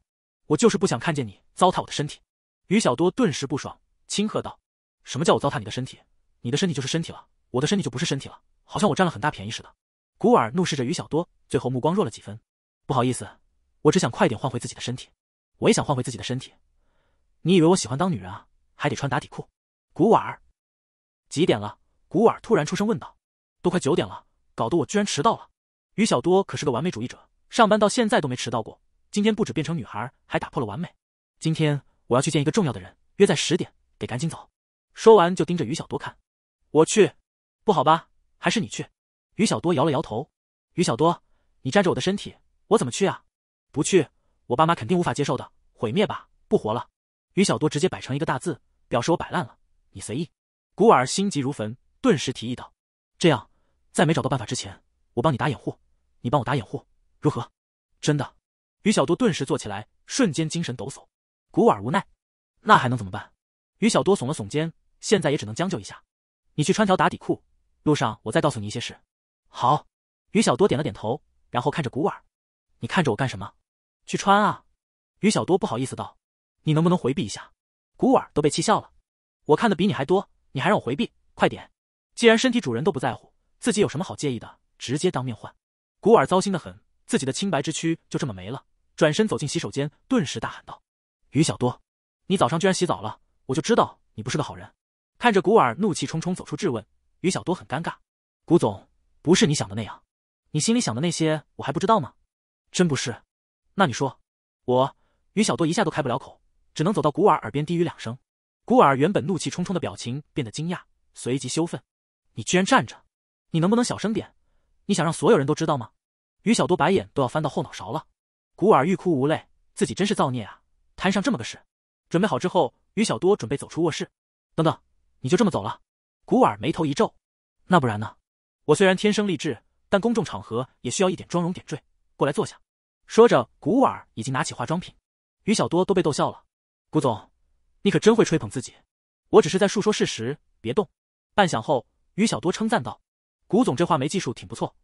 A: 我就是不想看见你糟蹋我的身体。”于小多顿时不爽，轻喝道：“什么叫我糟蹋你的身体？你的身体就是身体了，我的身体就不是身体了，好像我占了很大便宜似的。”古尔怒视着于小多，最后目光弱了几分：“不好意思，我只想快点换回自己的身体，我也想换回自己的身体。你以为我喜欢当女人啊？还得穿打底裤？”古尔，几点了？古尔突然出声问道：“都快九点了，搞得我居然迟到了。”于小多可是个完美主义者。上班到现在都没迟到过，今天不止变成女孩，还打破了完美。今天我要去见一个重要的人，约在十点，得赶紧走。说完就盯着于小多看。我去，不好吧？还是你去？于小多摇了摇头。于小多，你占着我的身体，我怎么去啊？不去，我爸妈肯定无法接受的。毁灭吧，不活了。于小多直接摆成一个大字，表示我摆烂了，你随意。古尔心急如焚，顿时提议道：“这样，在没找到办法之前，我帮你打掩护，你帮我打掩护。”如何？真的？于小多顿时坐起来，瞬间精神抖擞。古尔无奈，那还能怎么办？于小多耸了耸肩，现在也只能将就一下。你去穿条打底裤，路上我再告诉你一些事。好。于小多点了点头，然后看着古尔：“你看着我干什么？去穿啊！”于小多不好意思道：“你能不能回避一下？”古尔都被气笑了：“我看的比你还多，你还让我回避？快点！既然身体主人都不在乎，自己有什么好介意的？直接当面换。”古尔糟心的很。自己的清白之躯就这么没了，转身走进洗手间，顿时大喊道：“于小多，你早上居然洗澡了！我就知道你不是个好人。”看着古尔怒气冲冲走出质问，于小多很尴尬：“古总，不是你想的那样，你心里想的那些我还不知道吗？真不是。那你说，我……”于小多一下都开不了口，只能走到古尔耳边低语两声。古尔原本怒气冲冲的表情变得惊讶，随即羞愤：“你居然站着！你能不能小声点？你想让所有人都知道吗？”于小多白眼都要翻到后脑勺了，古尔欲哭无泪，自己真是造孽啊，摊上这么个事。准备好之后，于小多准备走出卧室。等等，你就这么走了？古尔眉头一皱。那不然呢？我虽然天生丽质，但公众场合也需要一点妆容点缀。过来坐下。说着，古尔已经拿起化妆品。于小多都被逗笑了。古总，你可真会吹捧自己。我只是在述说事实。别动。半晌后，于小多称赞道：“古总这话眉技术挺不错。”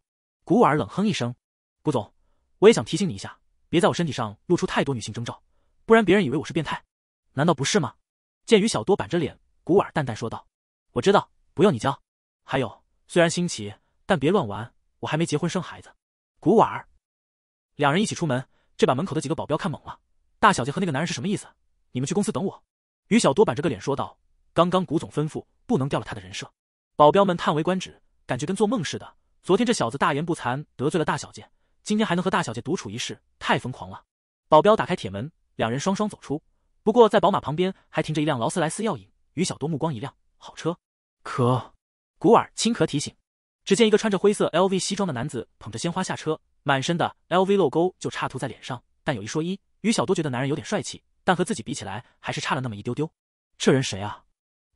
A: 古尔冷哼一声。顾总，我也想提醒你一下，别在我身体上露出太多女性征兆，不然别人以为我是变态，难道不是吗？见于小多板着脸，古尔淡淡说道：“我知道，不用你教。还有，虽然新奇，但别乱玩，我还没结婚生孩子。”古尔。两人一起出门，这把门口的几个保镖看懵了。大小姐和那个男人是什么意思？你们去公司等我。”于小多板着个脸说道：“刚刚谷总吩咐，不能掉了他的人设。”保镖们叹为观止，感觉跟做梦似的。昨天这小子大言不惭，得罪了大小姐。今天还能和大小姐独处一室，太疯狂了！保镖打开铁门，两人双双走出。不过在宝马旁边还停着一辆劳斯莱斯，耀影。于小多目光一亮，好车。可古尔轻咳提醒，只见一个穿着灰色 LV 西装的男子捧着鲜花下车，满身的 LV logo 就差涂在脸上。但有一说一，于小多觉得男人有点帅气，但和自己比起来还是差了那么一丢丢。这人谁啊？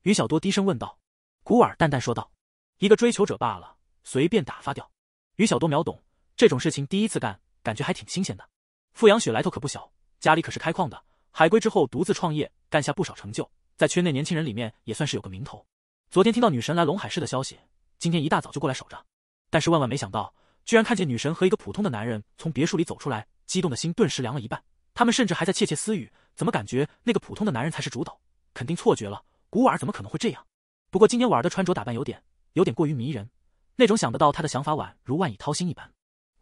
A: 于小多低声问道。古尔淡淡说道：“一个追求者罢了，随便打发掉。”于小多秒懂。这种事情第一次干，感觉还挺新鲜的。傅阳雪来头可不小，家里可是开矿的，海归之后独自创业，干下不少成就，在圈内年轻人里面也算是有个名头。昨天听到女神来龙海市的消息，今天一大早就过来守着。但是万万没想到，居然看见女神和一个普通的男人从别墅里走出来，激动的心顿时凉了一半。他们甚至还在窃窃私语，怎么感觉那个普通的男人才是主导？肯定错觉了，古婉儿怎么可能会这样？不过今天婉儿的穿着打扮有点有点过于迷人，那种想得到他的想法宛如万蚁掏心一般。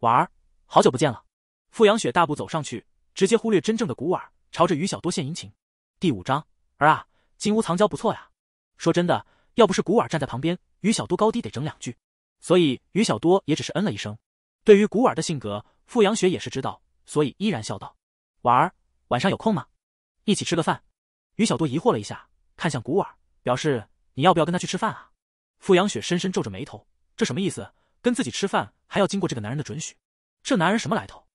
A: 婉儿，好久不见了。傅阳雪大步走上去，直接忽略真正的古婉，朝着于小多献殷勤。第五章儿啊，金屋藏娇不错呀。说真的，要不是古婉站在旁边，于小多高低得整两句。所以于小多也只是嗯了一声。对于古尔的性格，傅阳雪也是知道，所以依然笑道：“婉儿，晚上有空吗？一起吃个饭。”于小多疑惑了一下，看向古尔，表示：“你要不要跟他去吃饭啊？”傅阳雪深深皱着眉头，这什么意思？跟自己吃饭？还要经过这个男人的准许，这男人什么来头？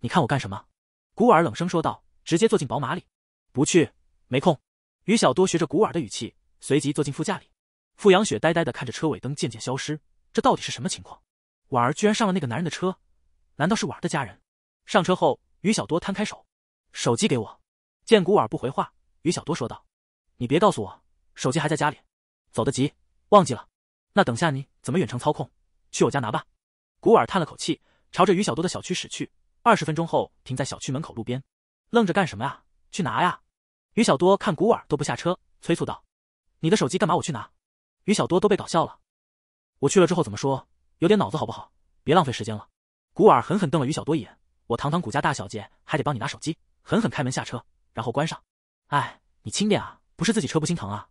A: 你看我干什么？古尔冷声说道，直接坐进宝马里，不去，没空。于小多学着古尔的语气，随即坐进副驾里。傅阳雪呆呆的看着车尾灯渐渐消失，这到底是什么情况？婉儿居然上了那个男人的车，难道是婉儿的家人？上车后，于小多摊开手，手机给我。见古尔不回话，于小多说道：“你别告诉我手机还在家里，走得急忘记了。那等下你怎么远程操控？去我家拿吧。”古尔叹了口气，朝着于小多的小区驶去。二十分钟后，停在小区门口路边，愣着干什么啊？去拿呀！于小多看古尔都不下车，催促道：“你的手机干嘛？我去拿。”于小多都被搞笑了。我去了之后怎么说？有点脑子好不好？别浪费时间了！古尔狠狠瞪了于小多一眼：“我堂堂古家大小姐，还得帮你拿手机？”狠狠开门下车，然后关上。哎，你轻点啊！不是自己车不心疼啊！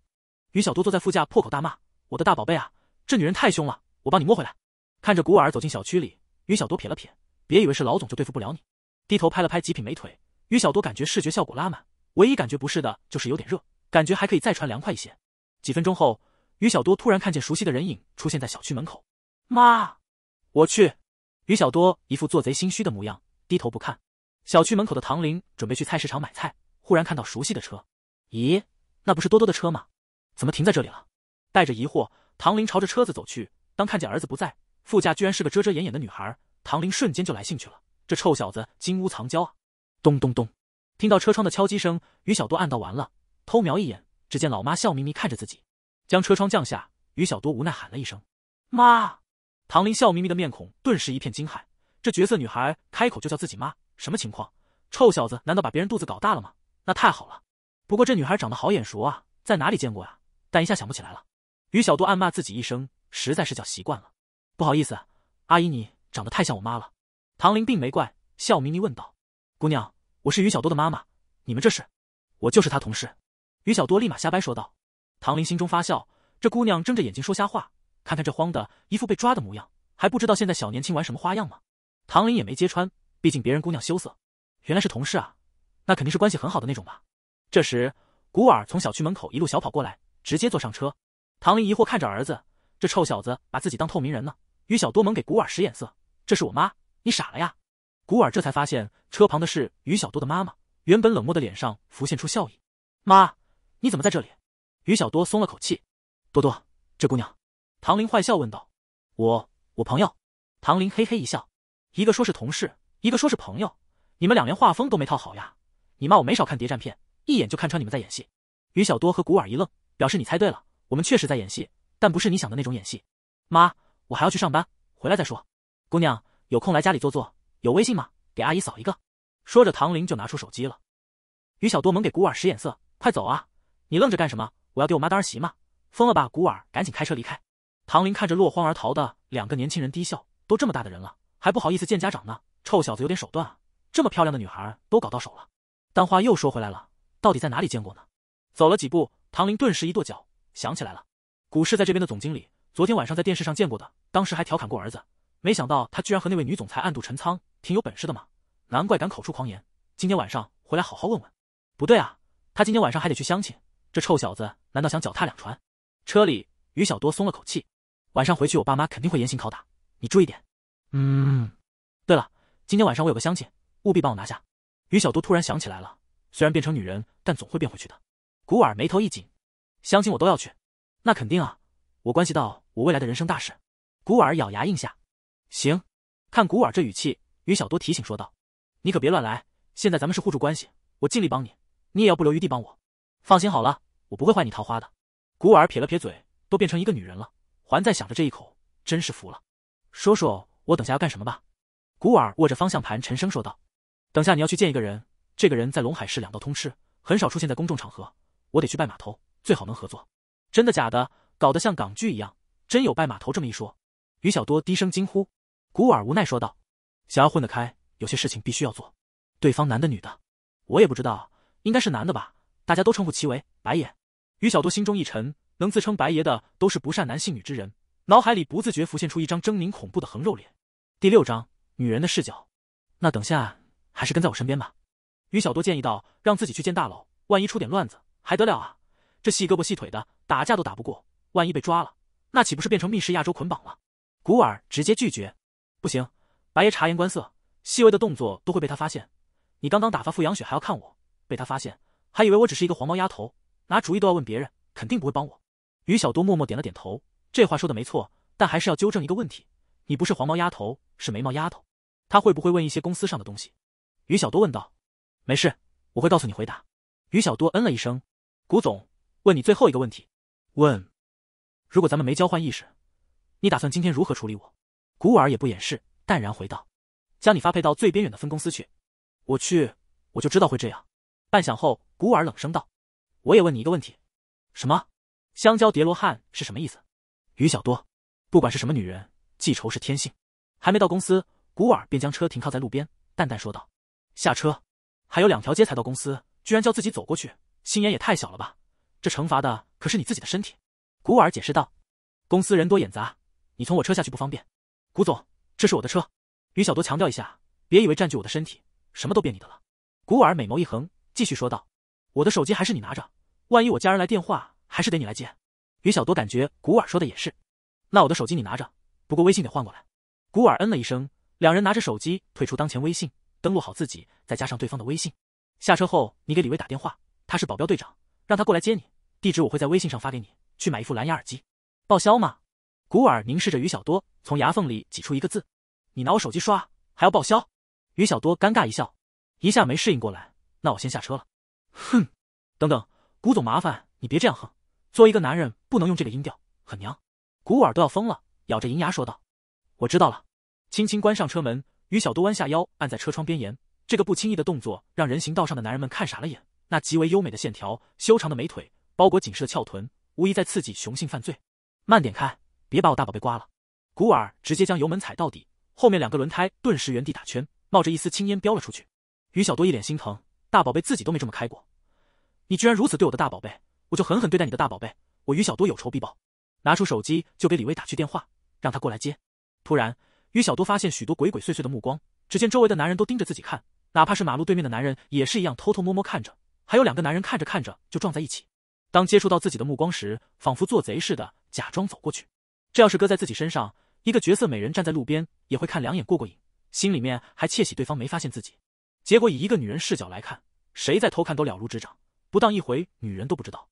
A: 于小多坐在副驾破口大骂：“我的大宝贝啊！这女人太凶了！我帮你摸回来。”看着古尔走进小区里，于小多撇了撇，别以为是老总就对付不了你。低头拍了拍极品美腿，于小多感觉视觉效果拉满，唯一感觉不适的就是有点热，感觉还可以再穿凉快一些。几分钟后，于小多突然看见熟悉的人影出现在小区门口。妈，我去！于小多一副做贼心虚的模样，低头不看。小区门口的唐玲准备去菜市场买菜，忽然看到熟悉的车，咦，那不是多多的车吗？怎么停在这里了？带着疑惑，唐玲朝着车子走去。当看见儿子不在。副驾居然是个遮遮掩掩的女孩，唐玲瞬间就来兴趣了。这臭小子金屋藏娇啊！咚咚咚，听到车窗的敲击声，于小多暗道完了，偷瞄一眼，只见老妈笑眯眯看着自己，将车窗降下。于小多无奈喊了一声：“妈！”唐林笑眯眯的面孔顿时一片惊骇，这绝色女孩开口就叫自己妈，什么情况？臭小子难道把别人肚子搞大了吗？那太好了。不过这女孩长得好眼熟啊，在哪里见过呀？但一下想不起来了。于小多暗骂自己一声，实在是叫习惯了。不好意思，阿姨，你长得太像我妈了。唐玲并没怪，笑眯眯问道：“姑娘，我是于小多的妈妈，你们这是？我就是他同事。”于小多立马瞎掰说道。唐玲心中发笑，这姑娘睁着眼睛说瞎话，看看这慌的一副被抓的模样，还不知道现在小年轻玩什么花样吗？唐玲也没揭穿，毕竟别人姑娘羞涩。原来是同事啊，那肯定是关系很好的那种吧。这时，古尔从小区门口一路小跑过来，直接坐上车。唐林疑惑看着儿子。这臭小子把自己当透明人呢！于小多猛给古尔使眼色，这是我妈，你傻了呀？古尔这才发现车旁的是于小多的妈妈，原本冷漠的脸上浮现出笑意。妈，你怎么在这里？于小多松了口气。多多，这姑娘，唐林坏笑问道。我，我朋友。唐林嘿嘿一笑。一个说是同事，一个说是朋友，你们俩连画风都没套好呀？你妈我没少看谍战片，一眼就看穿你们在演戏。于小多和古尔一愣，表示你猜对了，我们确实在演戏。但不是你想的那种演戏，妈，我还要去上班，回来再说。姑娘有空来家里坐坐，有微信吗？给阿姨扫一个。说着，唐林就拿出手机了。于小多猛给古尔使眼色，快走啊！你愣着干什么？我要给我妈当儿媳吗？疯了吧，古尔！赶紧开车离开。唐林看着落荒而逃的两个年轻人，低笑。都这么大的人了，还不好意思见家长呢。臭小子有点手段啊，这么漂亮的女孩都搞到手了。但话又说回来了，到底在哪里见过呢？走了几步，唐林顿时一跺脚，想起来了。股市在这边的总经理，昨天晚上在电视上见过的，当时还调侃过儿子。没想到他居然和那位女总裁暗度陈仓，挺有本事的嘛，难怪敢口出狂言。今天晚上回来好好问问。不对啊，他今天晚上还得去相亲，这臭小子难道想脚踏两船？车里，于小多松了口气。晚上回去我爸妈肯定会严刑拷打，你注意点。嗯。对了，今天晚上我有个相亲，务必帮我拿下。于小多突然想起来了，虽然变成女人，但总会变回去的。古尔眉头一紧，相亲我都要去。那肯定啊，我关系到我未来的人生大事。古尔咬牙应下，行。看古尔这语气，于小多提醒说道：“你可别乱来，现在咱们是互助关系，我尽力帮你，你也要不留余地帮我。放心好了，我不会坏你桃花的。”古尔撇了撇嘴，都变成一个女人了，还在想着这一口，真是服了。说说我等下要干什么吧。古尔握着方向盘，沉声说道：“等下你要去见一个人，这个人在龙海市两道通吃，很少出现在公众场合，我得去拜码头，最好能合作。”真的假的？搞得像港剧一样，真有拜码头这么一说？于小多低声惊呼。古尔无奈说道：“想要混得开，有些事情必须要做。对方男的女的，我也不知道，应该是男的吧？大家都称呼其为白爷。”于小多心中一沉，能自称白爷的都是不善男性女之人，脑海里不自觉浮现出一张狰狞恐怖的横肉脸。第六章，女人的视角。那等下还是跟在我身边吧，于小多建议道，让自己去见大佬，万一出点乱子还得了啊？这细胳膊细腿的。打架都打不过，万一被抓了，那岂不是变成密室亚洲捆绑了？古尔直接拒绝，不行。白爷察言观色，细微的动作都会被他发现。你刚刚打发傅阳雪还要看我，被他发现，还以为我只是一个黄毛丫头，拿主意都要问别人，肯定不会帮我。于小多默默点了点头，这话说的没错，但还是要纠正一个问题：你不是黄毛丫头，是眉毛丫头。他会不会问一些公司上的东西？于小多问道。没事，我会告诉你回答。于小多嗯了一声。古总，问你最后一个问题。问，如果咱们没交换意识，你打算今天如何处理我？古尔也不掩饰，淡然回道，将你发配到最边远的分公司去。我去，我就知道会这样。半晌后，古尔冷声道，我也问你一个问题，什么？香蕉叠罗汉是什么意思？于小多，不管是什么女人，记仇是天性。还没到公司，古尔便将车停靠在路边，淡淡说道，下车。还有两条街才到公司，居然叫自己走过去，心眼也太小了吧。这惩罚的可是你自己的身体，古尔解释道。公司人多眼杂，你从我车下去不方便。古总，这是我的车。于小多强调一下，别以为占据我的身体，什么都变你的了。古尔美眸一横，继续说道：“我的手机还是你拿着，万一我家人来电话，还是得你来接。”于小多感觉古尔说的也是，那我的手机你拿着，不过微信得换过来。古尔嗯了一声，两人拿着手机退出当前微信，登录好自己，再加上对方的微信。下车后，你给李威打电话，他是保镖队长，让他过来接你。地址我会在微信上发给你，去买一副蓝牙耳机，报销吗？古尔凝视着于小多，从牙缝里挤出一个字：“你拿我手机刷还要报销？”于小多尴尬一笑，一下没适应过来。那我先下车了。哼，等等，古总，麻烦你别这样哼，作为一个男人不能用这个音调，很娘。古尔都要疯了，咬着银牙说道：“我知道了。”轻轻关上车门，于小多弯下腰，按在车窗边沿。这个不轻易的动作，让人行道上的男人们看傻了眼。那极为优美的线条，修长的美腿。包裹紧实的翘臀，无疑在刺激雄性犯罪。慢点开，别把我大宝贝刮了！古尔直接将油门踩到底，后面两个轮胎顿时原地打圈，冒着一丝青烟飙了出去。于小多一脸心疼，大宝贝自己都没这么开过，你居然如此对我的大宝贝，我就狠狠对待你的大宝贝！我于小多有仇必报，拿出手机就给李威打去电话，让他过来接。突然，于小多发现许多鬼鬼祟祟的目光，只见周围的男人都盯着自己看，哪怕是马路对面的男人也是一样偷偷摸摸看着，还有两个男人看着看着就撞在一起。当接触到自己的目光时，仿佛做贼似的，假装走过去。这要是搁在自己身上，一个绝色美人站在路边，也会看两眼过过瘾，心里面还窃喜对方没发现自己。结果以一个女人视角来看，谁在偷看都了如指掌，不当一回女人都不知道。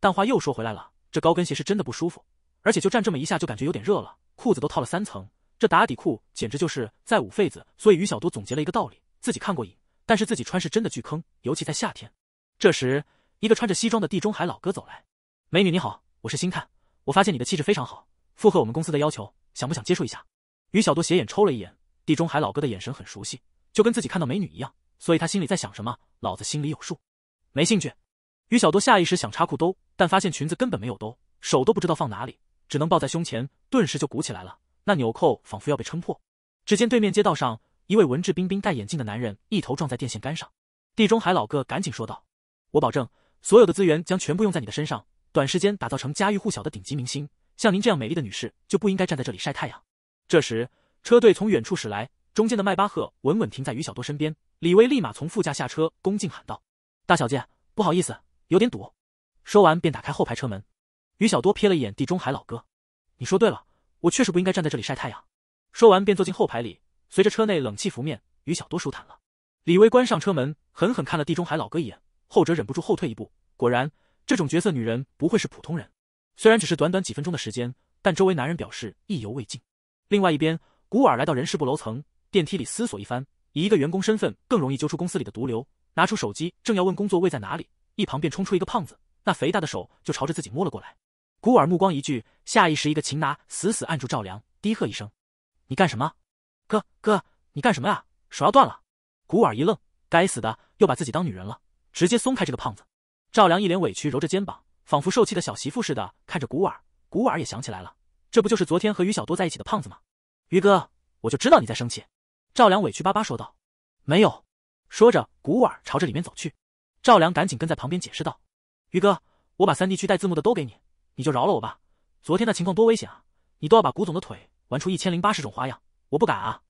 A: 但话又说回来了，这高跟鞋是真的不舒服，而且就站这么一下，就感觉有点热了，裤子都套了三层，这打底裤简直就是在捂痱子。所以于小多总结了一个道理：自己看过瘾，但是自己穿是真的巨坑，尤其在夏天。这时。一个穿着西装的地中海老哥走来，美女你好，我是星探，我发现你的气质非常好，符合我们公司的要求，想不想接触一下？于小多斜眼抽了一眼地中海老哥的眼神很熟悉，就跟自己看到美女一样，所以他心里在想什么，老子心里有数，没兴趣。于小多下意识想插裤兜，但发现裙子根本没有兜，手都不知道放哪里，只能抱在胸前，顿时就鼓起来了，那纽扣仿佛要被撑破。只见对面街道上一位文质彬彬戴眼镜的男人一头撞在电线杆上，地中海老哥赶紧说道：“我保证。”所有的资源将全部用在你的身上，短时间打造成家喻户晓的顶级明星。像您这样美丽的女士，就不应该站在这里晒太阳。这时，车队从远处驶来，中间的迈巴赫稳稳停在于小多身边。李薇立马从副驾下车，恭敬喊道：“大小姐，不好意思，有点堵。”说完便打开后排车门。于小多瞥了一眼地中海老哥，你说对了，我确实不应该站在这里晒太阳。说完便坐进后排里，随着车内冷气拂面，于小多舒坦了。李薇关上车门，狠狠看了地中海老哥一眼。后者忍不住后退一步，果然，这种绝色女人不会是普通人。虽然只是短短几分钟的时间，但周围男人表示意犹未尽。另外一边，古尔来到人事部楼层电梯里思索一番，以一个员工身份更容易揪出公司里的毒瘤。拿出手机正要问工作位在哪里，一旁便冲出一个胖子，那肥大的手就朝着自己摸了过来。古尔目光一聚，下意识一个擒拿，死死按住赵良，低喝一声：“你干什么？”“哥哥，你干什么啊？手要断了！”古尔一愣，该死的，又把自己当女人了。直接松开这个胖子，赵良一脸委屈，揉着肩膀，仿佛受气的小媳妇似的看着古尔。古尔也想起来了，这不就是昨天和于小多在一起的胖子吗？于哥，我就知道你在生气。”赵良委屈巴巴说道，“没有。”说着，古尔朝着里面走去，赵良赶紧跟在旁边解释道：“于哥，我把三 D 区带字幕的都给你，你就饶了我吧。昨天那情况多危险啊，你都要把古总的腿玩出一千零八十种花样，我不敢啊。”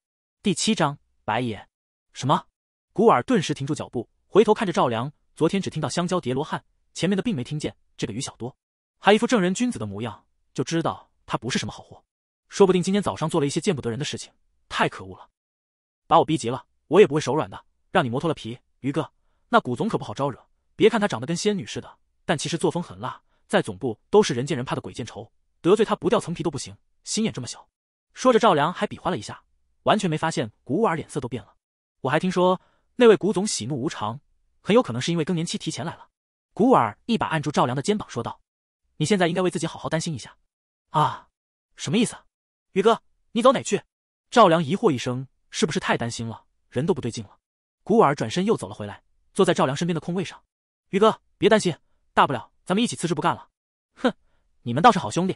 A: 第七章白爷，什么？古尔顿时停住脚步，回头看着赵良。昨天只听到香蕉叠罗汉，前面的并没听见。这个于小多还一副正人君子的模样，就知道他不是什么好货。说不定今天早上做了一些见不得人的事情，太可恶了！把我逼急了，我也不会手软的，让你磨脱了皮。于哥，那古总可不好招惹。别看他长得跟仙女似的，但其实作风很辣，在总部都是人见人怕的鬼见愁，得罪他不掉层皮都不行。心眼这么小，说着赵良还比划了一下，完全没发现古尔脸色都变了。我还听说那位古总喜怒无常。很有可能是因为更年期提前来了，古尔一把按住赵良的肩膀说道：“你现在应该为自己好好担心一下。”啊，什么意思？于哥，你走哪去？赵良疑惑一声：“是不是太担心了？人都不对劲了？”古尔转身又走了回来，坐在赵良身边的空位上：“于哥，别担心，大不了咱们一起辞职不干了。”哼，你们倒是好兄弟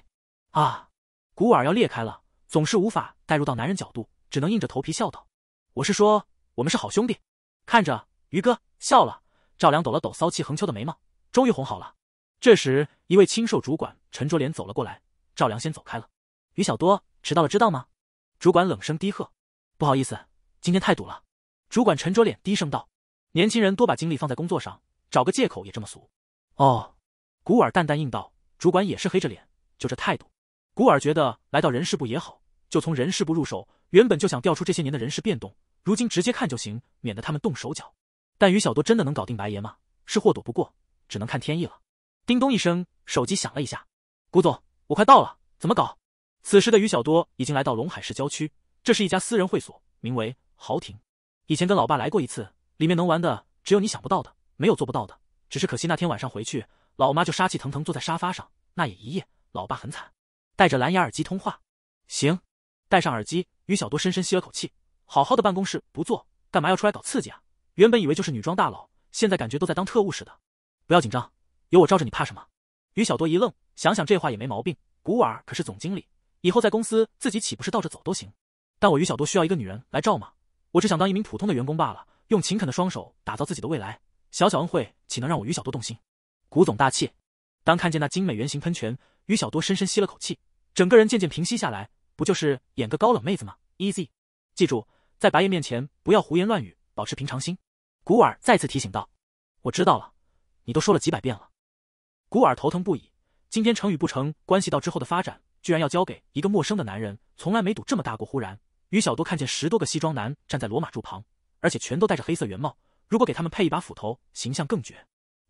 A: 啊！古尔要裂开了，总是无法带入到男人角度，只能硬着头皮笑道：“我是说，我们是好兄弟。”看着于哥笑了。赵良抖了抖骚气横秋的眉毛，终于哄好了。这时，一位清瘦主管沉着脸走了过来。赵良先走开了。于小多迟到了，知道吗？主管冷声低喝。不好意思，今天太堵了。主管沉着脸低声道：“年轻人多把精力放在工作上，找个借口也这么俗。”哦，古尔淡淡应道。主管也是黑着脸，就这态度。古尔觉得来到人事部也好，就从人事部入手。原本就想调出这些年的人事变动，如今直接看就行，免得他们动手脚。但于小多真的能搞定白爷吗？是祸躲不过，只能看天意了。叮咚一声，手机响了一下。谷总，我快到了，怎么搞？此时的于小多已经来到龙海市郊区，这是一家私人会所，名为豪庭。以前跟老爸来过一次，里面能玩的只有你想不到的，没有做不到的。只是可惜那天晚上回去，老妈就杀气腾腾坐在沙发上，那也一夜，老爸很惨。戴着蓝牙耳机通话，行。戴上耳机，于小多深深吸了口气。好好的办公室不坐，干嘛要出来搞刺激啊？原本以为就是女装大佬，现在感觉都在当特务似的。不要紧张，有我罩着你，怕什么？于小多一愣，想想这话也没毛病。古尔可是总经理，以后在公司自己岂不是倒着走都行？但我于小多需要一个女人来罩吗？我只想当一名普通的员工罢了，用勤恳的双手打造自己的未来。小小恩惠，岂能让我于小多动心？古总大气。当看见那精美圆形喷泉，于小多深深吸了口气，整个人渐渐平息下来。不就是演个高冷妹子吗？easy。记住，在白夜面前不要胡言乱语。保持平常心，古尔再次提醒道：“我知道了，你都说了几百遍了。”古尔头疼不已。今天成与不成关系到之后的发展，居然要交给一个陌生的男人。从来没赌这么大过。忽然，于小多看见十多个西装男站在罗马柱旁，而且全都戴着黑色圆帽。如果给他们配一把斧头，形象更绝。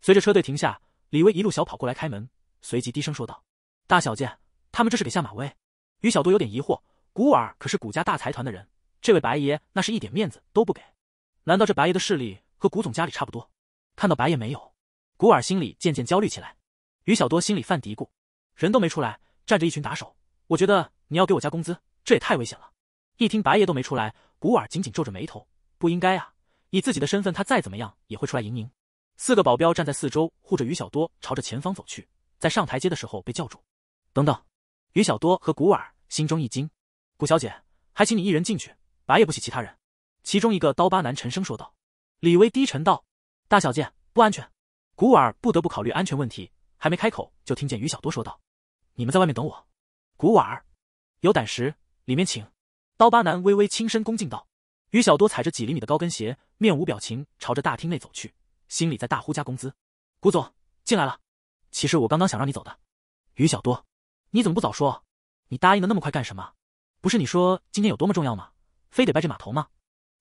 A: 随着车队停下，李威一路小跑过来开门，随即低声说道：“大小姐，他们这是给下马威。”于小多有点疑惑，古尔可是古家大财团的人，这位白爷那是一点面子都不给。难道这白爷的势力和古总家里差不多？看到白爷没有？古尔心里渐渐焦虑起来。于小多心里犯嘀咕，人都没出来，站着一群打手，我觉得你要给我加工资，这也太危险了。一听白爷都没出来，古尔紧紧皱着眉头，不应该啊，以自己的身份，他再怎么样也会出来迎迎。四个保镖站在四周护着于小多，朝着前方走去，在上台阶的时候被叫住，等等。于小多和古尔心中一惊，古小姐，还请你一人进去，白爷不喜其他人。其中一个刀疤男沉声说道：“李薇，低沉道，大小姐不安全。”古尔不得不考虑安全问题，还没开口，就听见于小多说道：“你们在外面等我。”古尔，有胆识，里面请。”刀疤男微微轻身恭敬道。于小多踩着几厘米的高跟鞋，面无表情，朝着大厅内走去，心里在大呼加工资。古总进来了。其实我刚刚想让你走的。于小多，你怎么不早说？你答应的那么快干什么？不是你说今天有多么重要吗？非得拜这码头吗？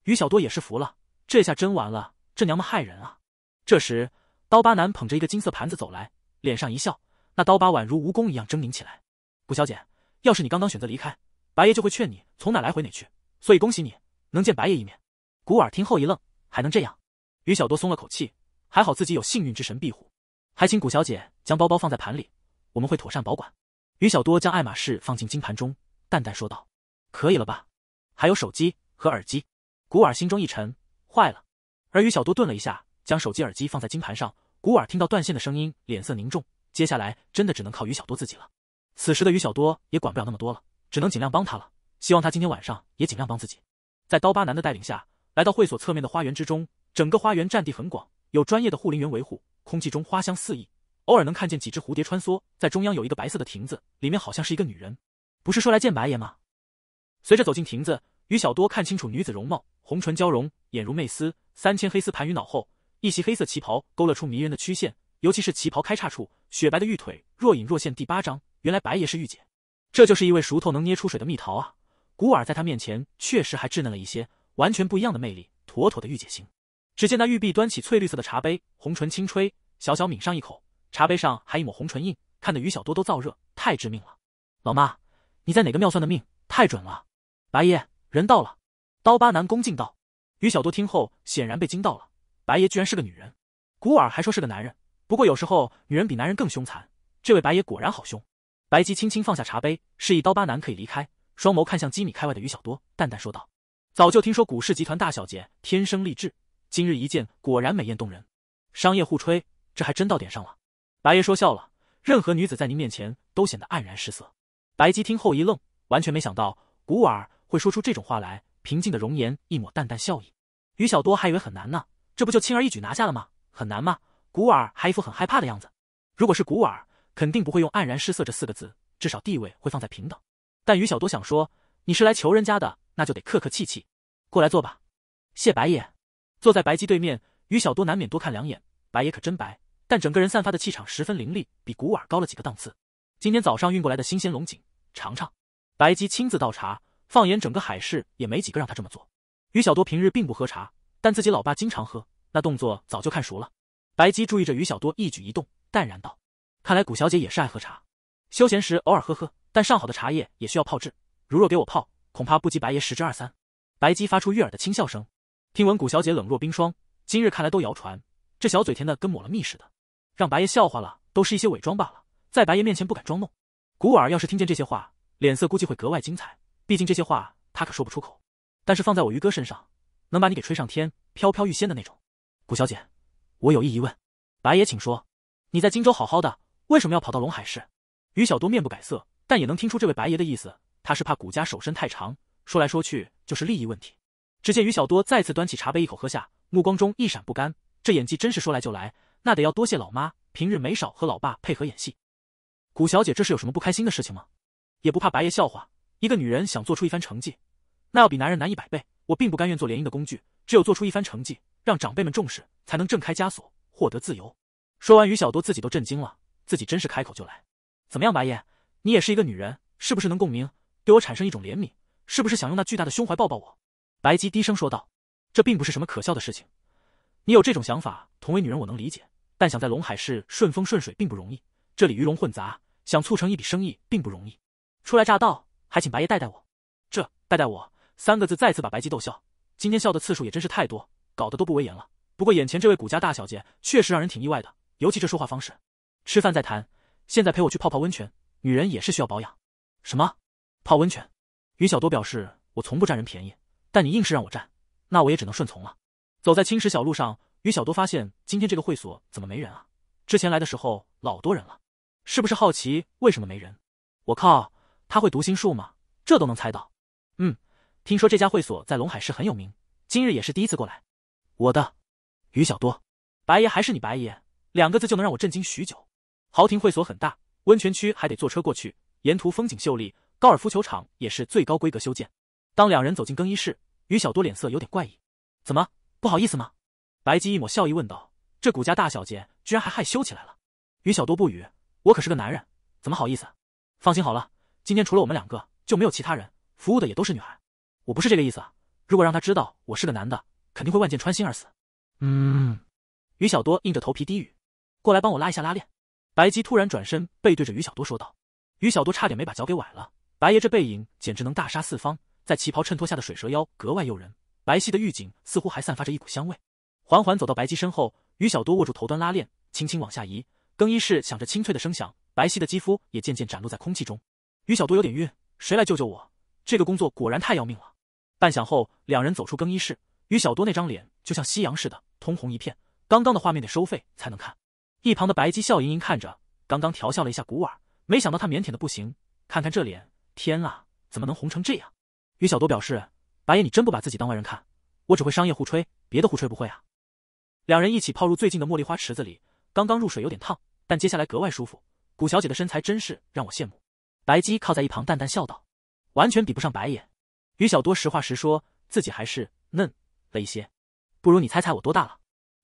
A: 于小多也是服了，这下真完了，这娘们害人啊！这时，刀疤男捧着一个金色盘子走来，脸上一笑，那刀疤宛如蜈蚣一样狰狞起来。谷小姐，要是你刚刚选择离开，白爷就会劝你从哪来回哪去，所以恭喜你能见白爷一面。古尔听后一愣，还能这样？于小多松了口气，还好自己有幸运之神庇护。还请谷小姐将包包放在盘里，我们会妥善保管。于小多将爱马仕放进金盘中，淡淡说道：“可以了吧？还有手机和耳机。”古尔心中一沉，坏了。而于小多顿了一下，将手机耳机放在金盘上。古尔听到断线的声音，脸色凝重。接下来真的只能靠于小多自己了。此时的于小多也管不了那么多了，只能尽量帮他了。希望他今天晚上也尽量帮自己。在刀疤男的带领下来到会所侧面的花园之中，整个花园占地很广，有专业的护林员维护，空气中花香四溢，偶尔能看见几只蝴蝶穿梭。在中央有一个白色的亭子，里面好像是一个女人。不是说来见白爷吗？随着走进亭子。于小多看清楚女子容貌，红唇娇容，眼如媚丝，三千黑丝盘于脑后，一袭黑色旗袍勾勒出迷人的曲线，尤其是旗袍开叉处，雪白的玉腿若隐若现。第八章，原来白爷是御姐，这就是一位熟透能捏出水的蜜桃啊！古尔在他面前确实还稚嫩了一些，完全不一样的魅力，妥妥的御姐型。只见那玉臂端起翠绿色的茶杯，红唇轻吹，小小抿上一口，茶杯上还一抹红唇印，看得于小多都燥热，太致命了。老妈，你在哪个庙算的命，太准了，白爷。人到了，刀疤男恭敬道。于小多听后显然被惊到了，白爷居然是个女人，古尔还说是个男人。不过有时候女人比男人更凶残，这位白爷果然好凶。白姬轻轻放下茶杯，示意刀疤男可以离开，双眸看向几米开外的于小多，淡淡说道：“早就听说古氏集团大小姐天生丽质，今日一见果然美艳动人。商业互吹，这还真到点上了。”白爷说笑了，任何女子在您面前都显得黯然失色。白姬听后一愣，完全没想到古尔。会说出这种话来，平静的容颜，一抹淡淡笑意。于小多还以为很难呢，这不就轻而易举拿下了吗？很难吗？古尔还一副很害怕的样子。如果是古尔，肯定不会用“黯然失色”这四个字，至少地位会放在平等。但于小多想说，你是来求人家的，那就得客客气气，过来坐吧。谢白爷，坐在白姬对面，于小多难免多看两眼。白爷可真白，但整个人散发的气场十分凌厉，比古尔高了几个档次。今天早上运过来的新鲜龙井，尝尝。白姬亲自倒茶。放眼整个海市，也没几个让他这么做。于小多平日并不喝茶，但自己老爸经常喝，那动作早就看熟了。白姬注意着于小多一举一动，淡然道：“看来谷小姐也是爱喝茶，休闲时偶尔喝喝。但上好的茶叶也需要泡制，如若给我泡，恐怕不及白爷十之二三。”白姬发出悦耳的轻笑声。听闻谷小姐冷若冰霜，今日看来都谣传，这小嘴甜的跟抹了蜜似的，让白爷笑话了，都是一些伪装罢了，在白爷面前不敢装嫩。古尔要是听见这些话，脸色估计会格外精彩。毕竟这些话他可说不出口，但是放在我于哥身上，能把你给吹上天，飘飘欲仙的那种。谷小姐，我有意疑问，白爷请说。你在荆州好好的，为什么要跑到龙海市？于小多面不改色，但也能听出这位白爷的意思，他是怕谷家手伸太长。说来说去就是利益问题。只见于小多再次端起茶杯，一口喝下，目光中一闪不甘。这演技真是说来就来，那得要多谢老妈，平日没少和老爸配合演戏。谷小姐，这是有什么不开心的事情吗？也不怕白爷笑话。一个女人想做出一番成绩，那要比男人难一百倍。我并不甘愿做联姻的工具，只有做出一番成绩，让长辈们重视，才能挣开枷锁，获得自由。说完，于小多自己都震惊了，自己真是开口就来。怎么样，白爷，你也是一个女人，是不是能共鸣，对我产生一种怜悯？是不是想用那巨大的胸怀抱抱我？白姬低声说道：“这并不是什么可笑的事情，你有这种想法，同为女人，我能理解。但想在龙海市顺风顺水并不容易，这里鱼龙混杂，想促成一笔生意并不容易。初来乍到。”还请白爷带带我，这带带我三个字再次把白姬逗笑。今天笑的次数也真是太多，搞得都不威严了。不过眼前这位谷家大小姐确实让人挺意外的，尤其这说话方式。吃饭再谈，现在陪我去泡泡温泉。女人也是需要保养。什么？泡温泉？于小多表示我从不占人便宜，但你硬是让我占，那我也只能顺从了。走在青石小路上，于小多发现今天这个会所怎么没人啊？之前来的时候老多人了，是不是好奇为什么没人？我靠！他会读心术吗？这都能猜到。嗯，听说这家会所在龙海市很有名，今日也是第一次过来。我的，于小多，白爷还是你白爷两个字就能让我震惊许久。豪庭会所很大，温泉区还得坐车过去，沿途风景秀丽，高尔夫球场也是最高规格修建。当两人走进更衣室，于小多脸色有点怪异，怎么不好意思吗？白姬一抹笑意问道：“这古家大小姐居然还害羞起来了。”于小多不语，我可是个男人，怎么好意思？放心好了。今天除了我们两个，就没有其他人。服务的也都是女孩。我不是这个意思啊，如果让他知道我是个男的，肯定会万箭穿心而死。嗯，于小多硬着头皮低语：“过来帮我拉一下拉链。”白姬突然转身背对着于小多说道。于小多差点没把脚给崴了。白爷这背影简直能大杀四方，在旗袍衬托下的水蛇腰格外诱人，白皙的玉颈似乎还散发着一股香味。缓缓走到白姬身后，于小多握住头端拉链，轻轻往下移，更衣室响着清脆的声响，白皙的肌肤也渐渐展露在空气中。于小多有点晕，谁来救救我？这个工作果然太要命了。半晌后，两人走出更衣室，于小多那张脸就像夕阳似的通红一片。刚刚的画面得收费才能看。一旁的白姬笑盈盈看着，刚刚调笑了一下古尔，没想到他腼腆的不行。看看这脸，天啊，怎么能红成这样？于小多表示：“白爷，你真不把自己当外人看，我只会商业互吹，别的互吹不会啊。”两人一起泡入最近的茉莉花池子里，刚刚入水有点烫，但接下来格外舒服。古小姐的身材真是让我羡慕。白姬靠在一旁，淡淡笑道：“完全比不上白爷。”于小多实话实说，自己还是嫩了一些。不如你猜猜我多大了？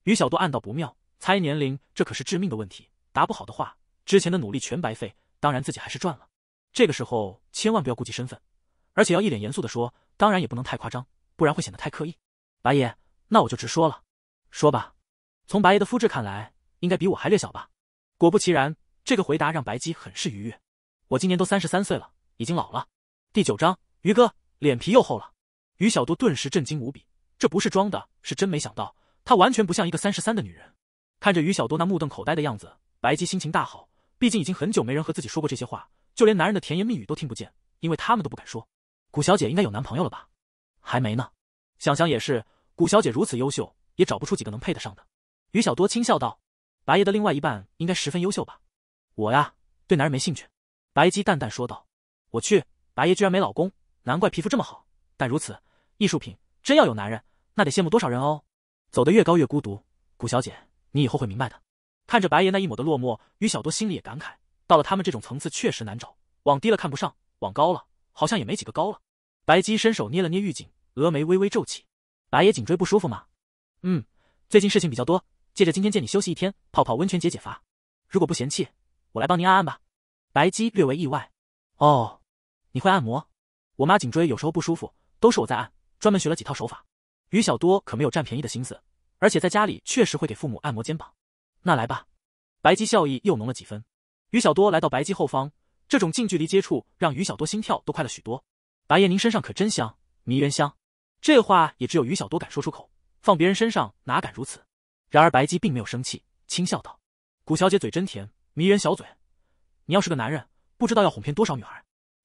A: 于小多暗道不妙，猜年龄这可是致命的问题，答不好的话，之前的努力全白费。当然自己还是赚了。这个时候千万不要顾及身份，而且要一脸严肃的说，当然也不能太夸张，不然会显得太刻意。白爷，那我就直说了，说吧。从白爷的肤质看来，应该比我还略小吧？果不其然，这个回答让白姬很是愉悦。我今年都三十三岁了，已经老了。第九章，于哥脸皮又厚了。于小多顿时震惊无比，这不是装的，是真没想到，她完全不像一个三十三的女人。看着于小多那目瞪口呆的样子，白姬心情大好，毕竟已经很久没人和自己说过这些话，就连男人的甜言蜜语都听不见，因为他们都不敢说。谷小姐应该有男朋友了吧？还没呢。想想也是，谷小姐如此优秀，也找不出几个能配得上的。于小多轻笑道：“白爷的另外一半应该十分优秀吧？”我呀，对男人没兴趣。白姬淡淡说道：“我去，白爷居然没老公，难怪皮肤这么好。但如此艺术品，真要有男人，那得羡慕多少人哦！走得越高越孤独，古小姐，你以后会明白的。”看着白爷那一抹的落寞，于小多心里也感慨：到了他们这种层次，确实难找。往低了看不上，往高了好像也没几个高了。白姬伸手捏了捏玉颈，峨眉微微皱起：“白爷颈椎不舒服吗？”“嗯，最近事情比较多，借着今天借你休息一天，泡泡温泉解解乏。如果不嫌弃，我来帮您按按吧。”白姬略为意外，哦，你会按摩？我妈颈椎有时候不舒服，都是我在按，专门学了几套手法。于小多可没有占便宜的心思，而且在家里确实会给父母按摩肩膀。那来吧。白姬笑意又浓了几分。于小多来到白姬后方，这种近距离接触让于小多心跳都快了许多。白爷您身上可真香，迷人香。这话也只有于小多敢说出口，放别人身上哪敢如此。然而白姬并没有生气，轻笑道：“古小姐嘴真甜，迷人小嘴。”你要是个男人，不知道要哄骗多少女孩。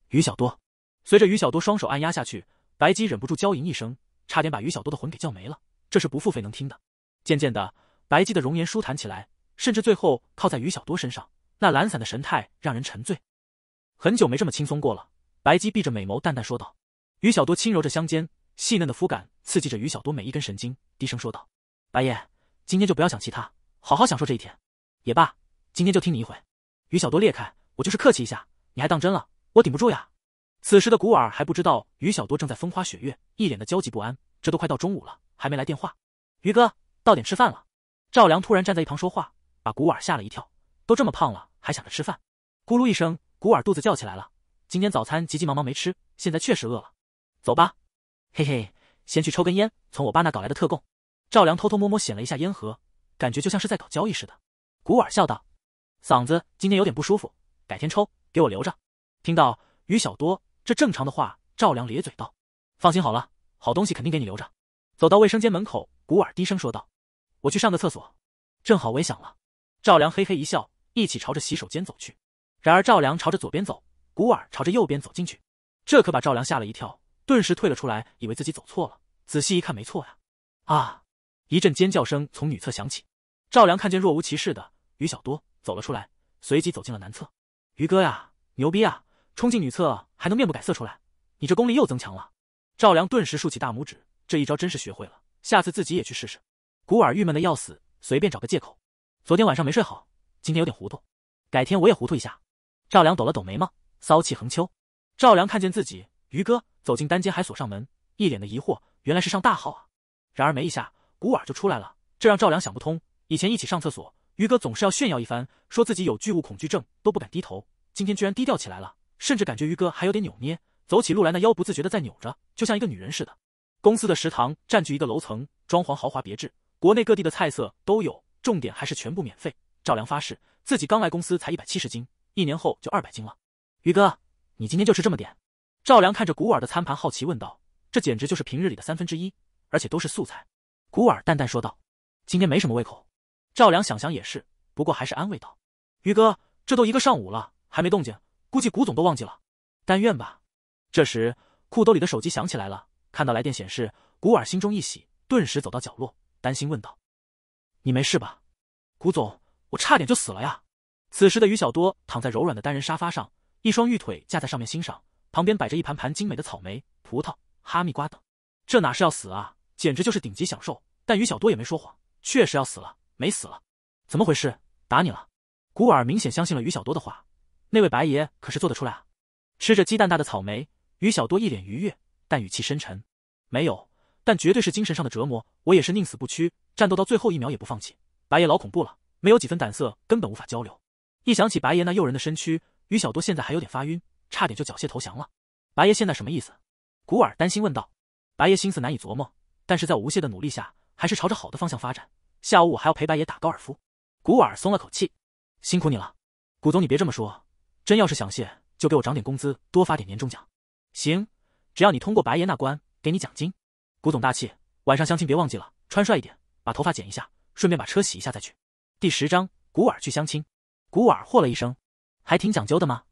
A: 于小多随着于小多双手按压下去，白姬忍不住娇吟一声，差点把于小多的魂给叫没了。这是不付费能听的。渐渐的，白姬的容颜舒坦起来，甚至最后靠在于小多身上，那懒散的神态让人沉醉。很久没这么轻松过了。白姬闭着美眸淡淡说道。于小多轻柔着香肩，细嫩的肤感刺激着于小多每一根神经，低声说道：“白爷，今天就不要想其他，好好享受这一天。也罢，今天就听你一回。”于小多裂开，我就是客气一下，你还当真了？我顶不住呀。此时的古尔还不知道于小多正在风花雪月，一脸的焦急不安。这都快到中午了，还没来电话。于哥，到点吃饭了。赵良突然站在一旁说话，把古尔吓了一跳。都这么胖了，还想着吃饭？咕噜一声，古尔肚子叫起来了。今天早餐急急忙忙没吃，现在确实饿了。走吧，嘿嘿，先去抽根烟。从我爸那搞来的特供。赵良偷偷摸摸显了一下烟盒，感觉就像是在搞交易似的。古尔笑道。嗓子今天有点不舒服，改天抽，给我留着。听到于小多这正常的话，赵良咧嘴道：“放心好了，好东西肯定给你留着。”走到卫生间门口，古尔低声说道：“我去上个厕所，正好我也想了。”赵良嘿嘿一笑，一起朝着洗手间走去。然而赵良朝着左边走，古尔朝着右边走进去，这可把赵良吓了一跳，顿时退了出来，以为自己走错了。仔细一看，没错呀！啊！一阵尖叫声从女厕响起，赵良看见若无其事的于小多。走了出来，随即走进了男厕。于哥呀，牛逼啊！冲进女厕还能面不改色出来，你这功力又增强了。赵良顿时竖起大拇指，这一招真是学会了，下次自己也去试试。古尔郁闷的要死，随便找个借口：“昨天晚上没睡好，今天有点糊涂，改天我也糊涂一下。”赵良抖了抖眉毛，骚气横秋。赵良看见自己于哥走进单间还锁上门，一脸的疑惑，原来是上大号啊。然而没一下，古尔就出来了，这让赵良想不通，以前一起上厕所。于哥总是要炫耀一番，说自己有巨物恐惧症都不敢低头，今天居然低调起来了，甚至感觉于哥还有点扭捏，走起路来那腰不自觉的在扭着，就像一个女人似的。公司的食堂占据一个楼层，装潢豪华别致，国内各地的菜色都有，重点还是全部免费。赵良发誓，自己刚来公司才一百七十斤，一年后就二百斤了。于哥，你今天就吃这么点？赵良看着古尔的餐盘，好奇问道：“这简直就是平日里的三分之一，而且都是素菜。”古尔淡淡说道：“今天没什么胃口。”赵良想想也是，不过还是安慰道：“于哥，这都一个上午了，还没动静，估计古总都忘记了。但愿吧。”这时，裤兜里的手机响起来了，看到来电显示，古尔心中一喜，顿时走到角落，担心问道：“你没事吧，古总？我差点就死了呀！”此时的于小多躺在柔软的单人沙发上，一双玉腿架在上面欣赏，旁边摆着一盘盘精美的草莓、葡萄、哈密瓜等。这哪是要死啊，简直就是顶级享受。但于小多也没说谎，确实要死了。没死了，怎么回事？打你了？古尔明显相信了于小多的话，那位白爷可是做得出来啊！吃着鸡蛋大的草莓，于小多一脸愉悦，但语气深沉。没有，但绝对是精神上的折磨。我也是宁死不屈，战斗到最后一秒也不放弃。白爷老恐怖了，没有几分胆色，根本无法交流。一想起白爷那诱人的身躯，于小多现在还有点发晕，差点就缴械投降了。白爷现在什么意思？古尔担心问道。白爷心思难以琢磨，但是在无懈的努力下，还是朝着好的方向发展。下午我还要陪白爷打高尔夫，古尔松了口气，辛苦你了，古总你别这么说，真要是想谢就给我涨点工资，多发点年终奖。行，只要你通过白爷那关，给你奖金。古总大气，晚上相亲别忘记了，穿帅一点，把头发剪一下，顺便把车洗一下再去。第十章，古尔去相亲，古尔嚯了一声，还挺讲究的吗？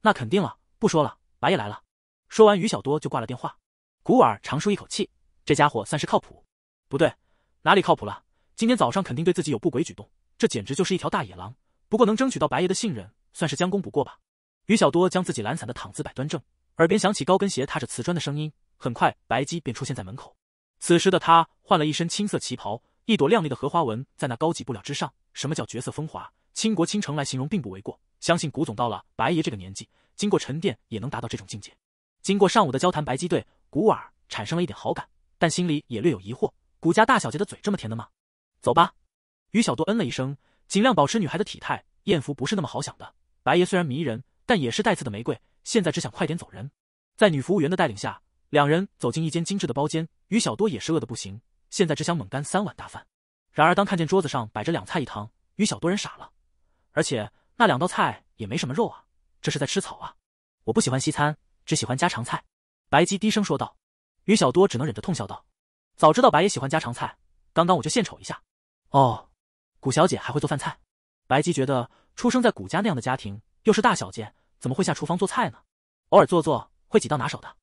A: 那肯定了，不说了，白爷来了。说完于小多就挂了电话，古尔长舒一口气，这家伙算是靠谱。不对，哪里靠谱了？今天早上肯定对自己有不轨举动，这简直就是一条大野狼。不过能争取到白爷的信任，算是将功补过吧。于小多将自己懒散的躺姿摆端正，耳边响起高跟鞋踏着瓷砖的声音。很快，白姬便出现在门口。此时的他换了一身青色旗袍，一朵亮丽的荷花纹在那高级布料之上。什么叫绝色风华、倾国倾城来形容并不为过。相信古总到了白爷这个年纪，经过沉淀也能达到这种境界。经过上午的交谈，白姬对古尔产生了一点好感，但心里也略有疑惑：古家大小姐的嘴这么甜的吗？走吧，于小多嗯了一声，尽量保持女孩的体态。艳福不是那么好享的。白爷虽然迷人，但也是带刺的玫瑰。现在只想快点走人。在女服务员的带领下，两人走进一间精致的包间。于小多也是饿得不行，现在只想猛干三碗大饭。然而当看见桌子上摆着两菜一汤，于小多人傻了，而且那两道菜也没什么肉啊，这是在吃草啊！我不喜欢西餐，只喜欢家常菜。白姬低声说道。于小多只能忍着痛笑道：“早知道白爷喜欢家常菜，刚刚我就献丑一下。”哦，谷小姐还会做饭菜？白姬觉得出生在谷家那样的家庭，又是大小姐，怎么会下厨房做菜呢？偶尔做做，会几道拿手的。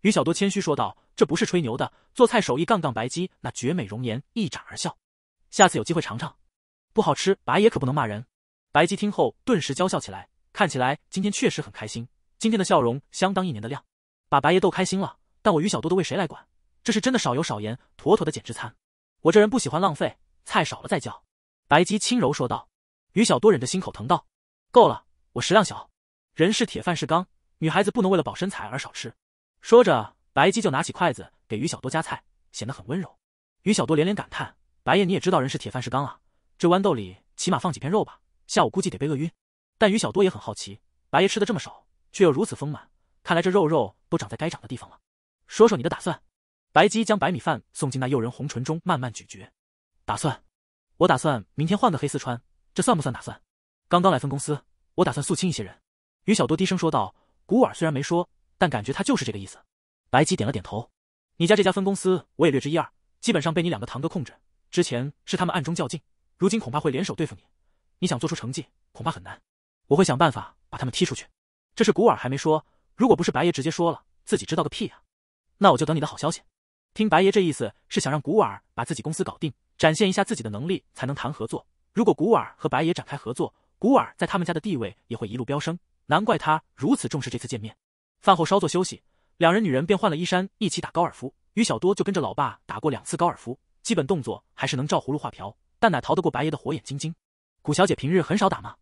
A: 于小多谦虚说道：“这不是吹牛的，做菜手艺杠杠。”白姬那绝美容颜一展而笑。下次有机会尝尝，不好吃，白爷可不能骂人。白姬听后顿时娇笑起来，看起来今天确实很开心。今天的笑容相当一年的量，把白爷逗开心了。但我于小多的胃谁来管？这是真的少油少盐，妥妥的减脂餐。我这人不喜欢浪费。菜少了再叫，白姬轻柔说道。于小多忍着心口疼道：“够了，我食量小，人是铁饭是钢，女孩子不能为了保身材而少吃。”说着，白姬就拿起筷子给于小多夹菜，显得很温柔。于小多连连感叹：“白爷你也知道人是铁饭是钢啊，这豌豆里起码放几片肉吧？下午估计得被饿晕。”但于小多也很好奇，白爷吃的这么少，却又如此丰满，看来这肉肉都长在该长的地方了。说说你的打算？白姬将白米饭送进那诱人红唇中，慢慢咀嚼。打算，我打算明天换个黑丝穿，这算不算打算？刚刚来分公司，我打算肃清一些人。于小多低声说道：“古尔虽然没说，但感觉他就是这个意思。”白姬点了点头：“你家这家分公司我也略知一二，基本上被你两个堂哥控制。之前是他们暗中较劲，如今恐怕会联手对付你。你想做出成绩，恐怕很难。我会想办法把他们踢出去。”这是古尔还没说，如果不是白爷直接说了，自己知道个屁啊！那我就等你的好消息。听白爷这意思，是想让古尔把自己公司搞定。展现一下自己的能力，才能谈合作。如果古尔和白爷展开合作，古尔在他们家的地位也会一路飙升。难怪他如此重视这次见面。饭后稍作休息，两人女人便换了衣衫，一起打高尔夫。于小多就跟着老爸打过两次高尔夫，基本动作还是能照葫芦画瓢，但哪逃得过白爷的火眼金睛？古小姐平日很少打吗？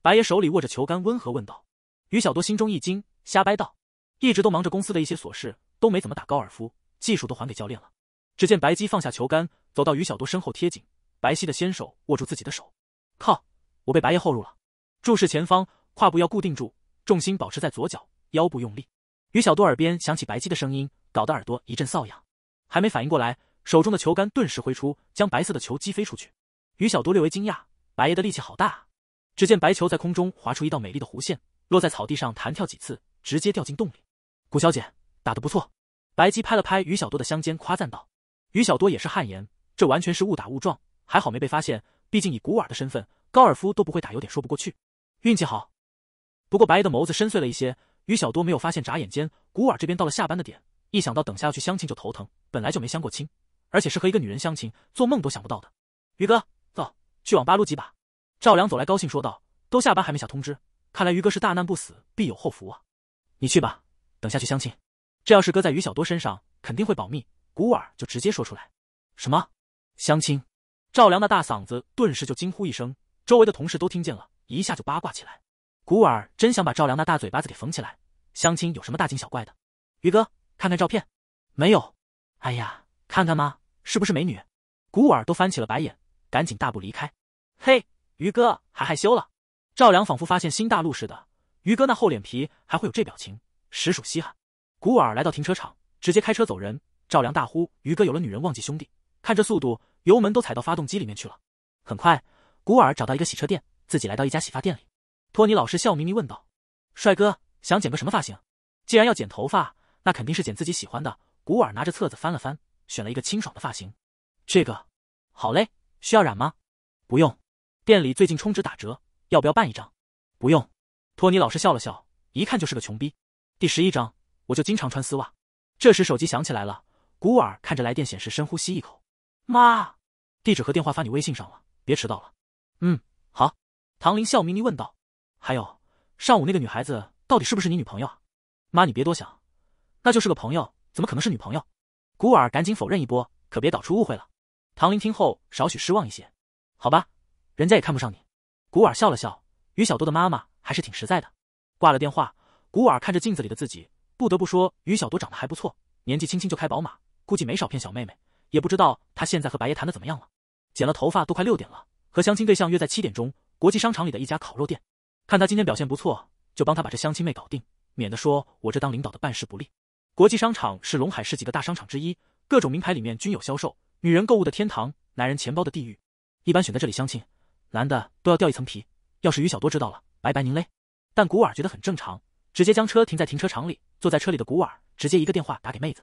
A: 白爷手里握着球杆，温和问道。于小多心中一惊，瞎掰道：“一直都忙着公司的一些琐事，都没怎么打高尔夫，技术都还给教练了。”只见白姬放下球杆，走到于小多身后贴紧，白皙的纤手握住自己的手。靠，我被白夜后入了。注视前方，胯部要固定住，重心保持在左脚，腰部用力。于小多耳边响起白姬的声音，搞得耳朵一阵瘙痒。还没反应过来，手中的球杆顿时挥出，将白色的球击飞出去。于小多略微惊讶，白爷的力气好大啊！只见白球在空中划出一道美丽的弧线，落在草地上弹跳几次，直接掉进洞里。谷小姐打的不错，白姬拍了拍于小多的香肩，夸赞道。于小多也是汗颜，这完全是误打误撞，还好没被发现。毕竟以古尔的身份，高尔夫都不会打，有点说不过去。运气好。不过白爷的眸子深邃了一些，于小多没有发现。眨眼间，古尔这边到了下班的点，一想到等下去相亲就头疼，本来就没相过亲，而且是和一个女人相亲，做梦都想不到的。于哥，走，去网吧撸几把。赵良走来，高兴说道：“都下班还没下通知，看来于哥是大难不死，必有后福啊。”你去吧，等下去相亲。这要是搁在于小多身上，肯定会保密。古尔就直接说出来：“什么相亲？”赵良那大嗓子顿时就惊呼一声，周围的同事都听见了，一下就八卦起来。古尔真想把赵良那大嘴巴子给缝起来，相亲有什么大惊小怪的？于哥，看看照片，没有？哎呀，看看吗？是不是美女？古尔都翻起了白眼，赶紧大步离开。嘿，于哥还害羞了？赵良仿佛发现新大陆似的，于哥那厚脸皮还会有这表情，实属稀罕。古尔来到停车场，直接开车走人。赵良大呼：“于哥，有了女人忘记兄弟。”看这速度，油门都踩到发动机里面去了。很快，古尔找到一个洗车店，自己来到一家洗发店里。托尼老师笑眯眯问道：“帅哥，想剪个什么发型？”既然要剪头发，那肯定是剪自己喜欢的。古尔拿着册子翻了翻，选了一个清爽的发型。这个好嘞，需要染吗？不用。店里最近充值打折，要不要办一张？不用。托尼老师笑了笑，一看就是个穷逼。第十一章，我就经常穿丝袜。这时手机响起来了。古尔看着来电显示，深呼吸一口：“妈，地址和电话发你微信上了，别迟到了。”“嗯，好。”唐林笑眯眯问道：“还有，上午那个女孩子到底是不是你女朋友妈，你别多想，那就是个朋友，怎么可能是女朋友？”古尔赶紧否认一波，可别导出误会了。唐林听后，少许失望一些：“好吧，人家也看不上你。”古尔笑了笑：“于小多的妈妈还是挺实在的。”挂了电话，古尔看着镜子里的自己，不得不说，于小多长得还不错，年纪轻轻就开宝马。估计没少骗小妹妹，也不知道她现在和白爷谈的怎么样了。剪了头发都快六点了，和相亲对象约在七点钟，国际商场里的一家烤肉店。看他今天表现不错，就帮他把这相亲妹搞定，免得说我这当领导的办事不利。国际商场是龙海市几个大商场之一，各种名牌里面均有销售，女人购物的天堂，男人钱包的地狱。一般选在这里相亲，男的都要掉一层皮。要是于小多知道了，白白您嘞。但古尔觉得很正常，直接将车停在停车场里，坐在车里的古尔直接一个电话打给妹子。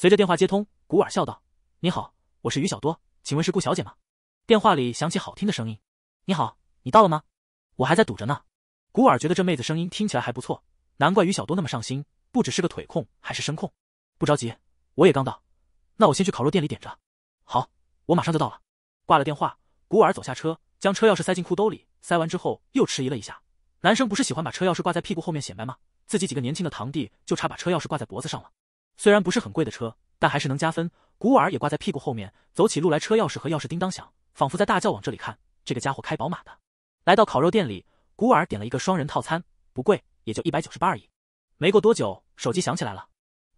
A: 随着电话接通，古尔笑道：“你好，我是于小多，请问是顾小姐吗？”电话里响起好听的声音：“你好，你到了吗？我还在堵着呢。”古尔觉得这妹子声音听起来还不错，难怪于小多那么上心，不只是个腿控，还是声控。不着急，我也刚到，那我先去烤肉店里点着。好，我马上就到了。挂了电话，古尔走下车，将车钥匙塞进裤兜里。塞完之后又迟疑了一下，男生不是喜欢把车钥匙挂在屁股后面显摆吗？自己几个年轻的堂弟就差把车钥匙挂在脖子上了。虽然不是很贵的车，但还是能加分。古尔也挂在屁股后面，走起路来车钥匙和钥匙叮当响，仿佛在大叫往这里看。这个家伙开宝马的。来到烤肉店里，古尔点了一个双人套餐，不贵，也就一百九十八而已。没过多久，手机响起来了，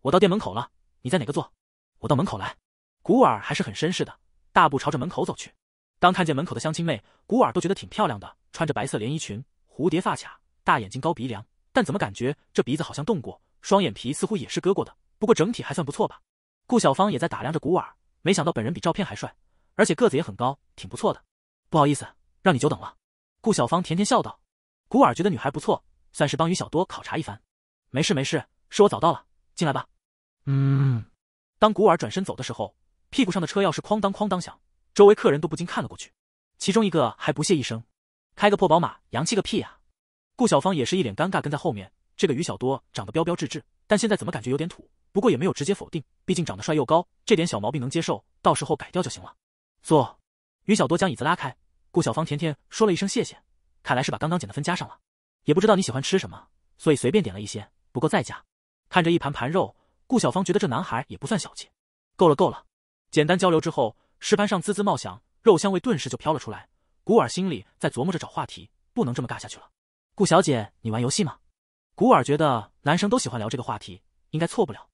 A: 我到店门口了，你在哪个座？我到门口来。古尔还是很绅士的，大步朝着门口走去。当看见门口的相亲妹，古尔都觉得挺漂亮的，穿着白色连衣裙，蝴蝶发卡，大眼睛，高鼻梁，但怎么感觉这鼻子好像动过，双眼皮似乎也是割过的。不过整体还算不错吧。顾小芳也在打量着古尔，没想到本人比照片还帅，而且个子也很高，挺不错的。不好意思，让你久等了。顾小芳甜甜笑道。古尔觉得女孩不错，算是帮于小多考察一番。没事没事，是我早到了。进来吧。嗯。当古尔转身走的时候，屁股上的车钥匙哐当哐当响，周围客人都不禁看了过去。其中一个还不屑一声：“开个破宝马，洋气个屁呀！”顾小芳也是一脸尴尬，跟在后面。这个于小多长得标标致致，但现在怎么感觉有点土？不过也没有直接否定，毕竟长得帅又高，这点小毛病能接受，到时候改掉就行了。坐，于小多将椅子拉开。顾小芳甜甜说了一声谢谢，看来是把刚刚减的分加上了。也不知道你喜欢吃什么，所以随便点了一些，不够再加。看着一盘盘肉，顾小芳觉得这男孩也不算小气。够了够了，简单交流之后，石盘上滋滋冒响，肉香味顿时就飘了出来。古尔心里在琢磨着找话题，不能这么尬下去了。顾小姐，你玩游戏吗？古尔觉得男生都喜欢聊这个话题，应该错不了。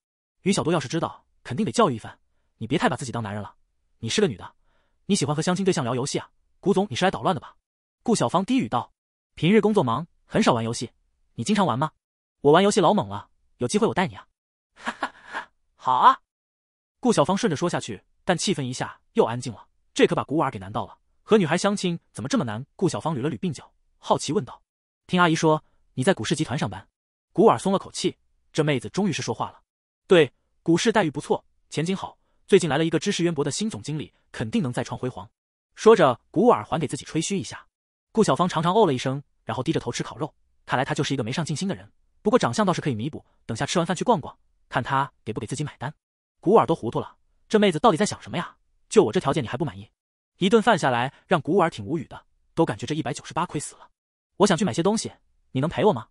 A: 于小多要是知道，肯定得教育一番。你别太把自己当男人了，你是个女的，你喜欢和相亲对象聊游戏啊？谷总，你是来捣乱的吧？顾小芳低语道：“平日工作忙，很少玩游戏，你经常玩吗？我玩游戏老猛了，有机会我带你啊！”哈哈哈，好啊！顾小芳顺着说下去，但气氛一下又安静了。这可把古尔给难到了。和女孩相亲怎么这么难？顾小芳捋了捋鬓角，好奇问道：“听阿姨说你在股市集团上班？”古尔松了口气，这妹子终于是说话了。对。股市待遇不错，前景好。最近来了一个知识渊博的新总经理，肯定能再创辉煌。说着，古尔还给自己吹嘘一下。顾小芳长长哦了一声，然后低着头吃烤肉。看来她就是一个没上进心的人，不过长相倒是可以弥补。等下吃完饭去逛逛，看她给不给自己买单。古尔都糊涂了，这妹子到底在想什么呀？就我这条件你还不满意？一顿饭下来让古尔挺无语的，都感觉这一百九十八亏死了。我想去买些东西，你能陪我吗？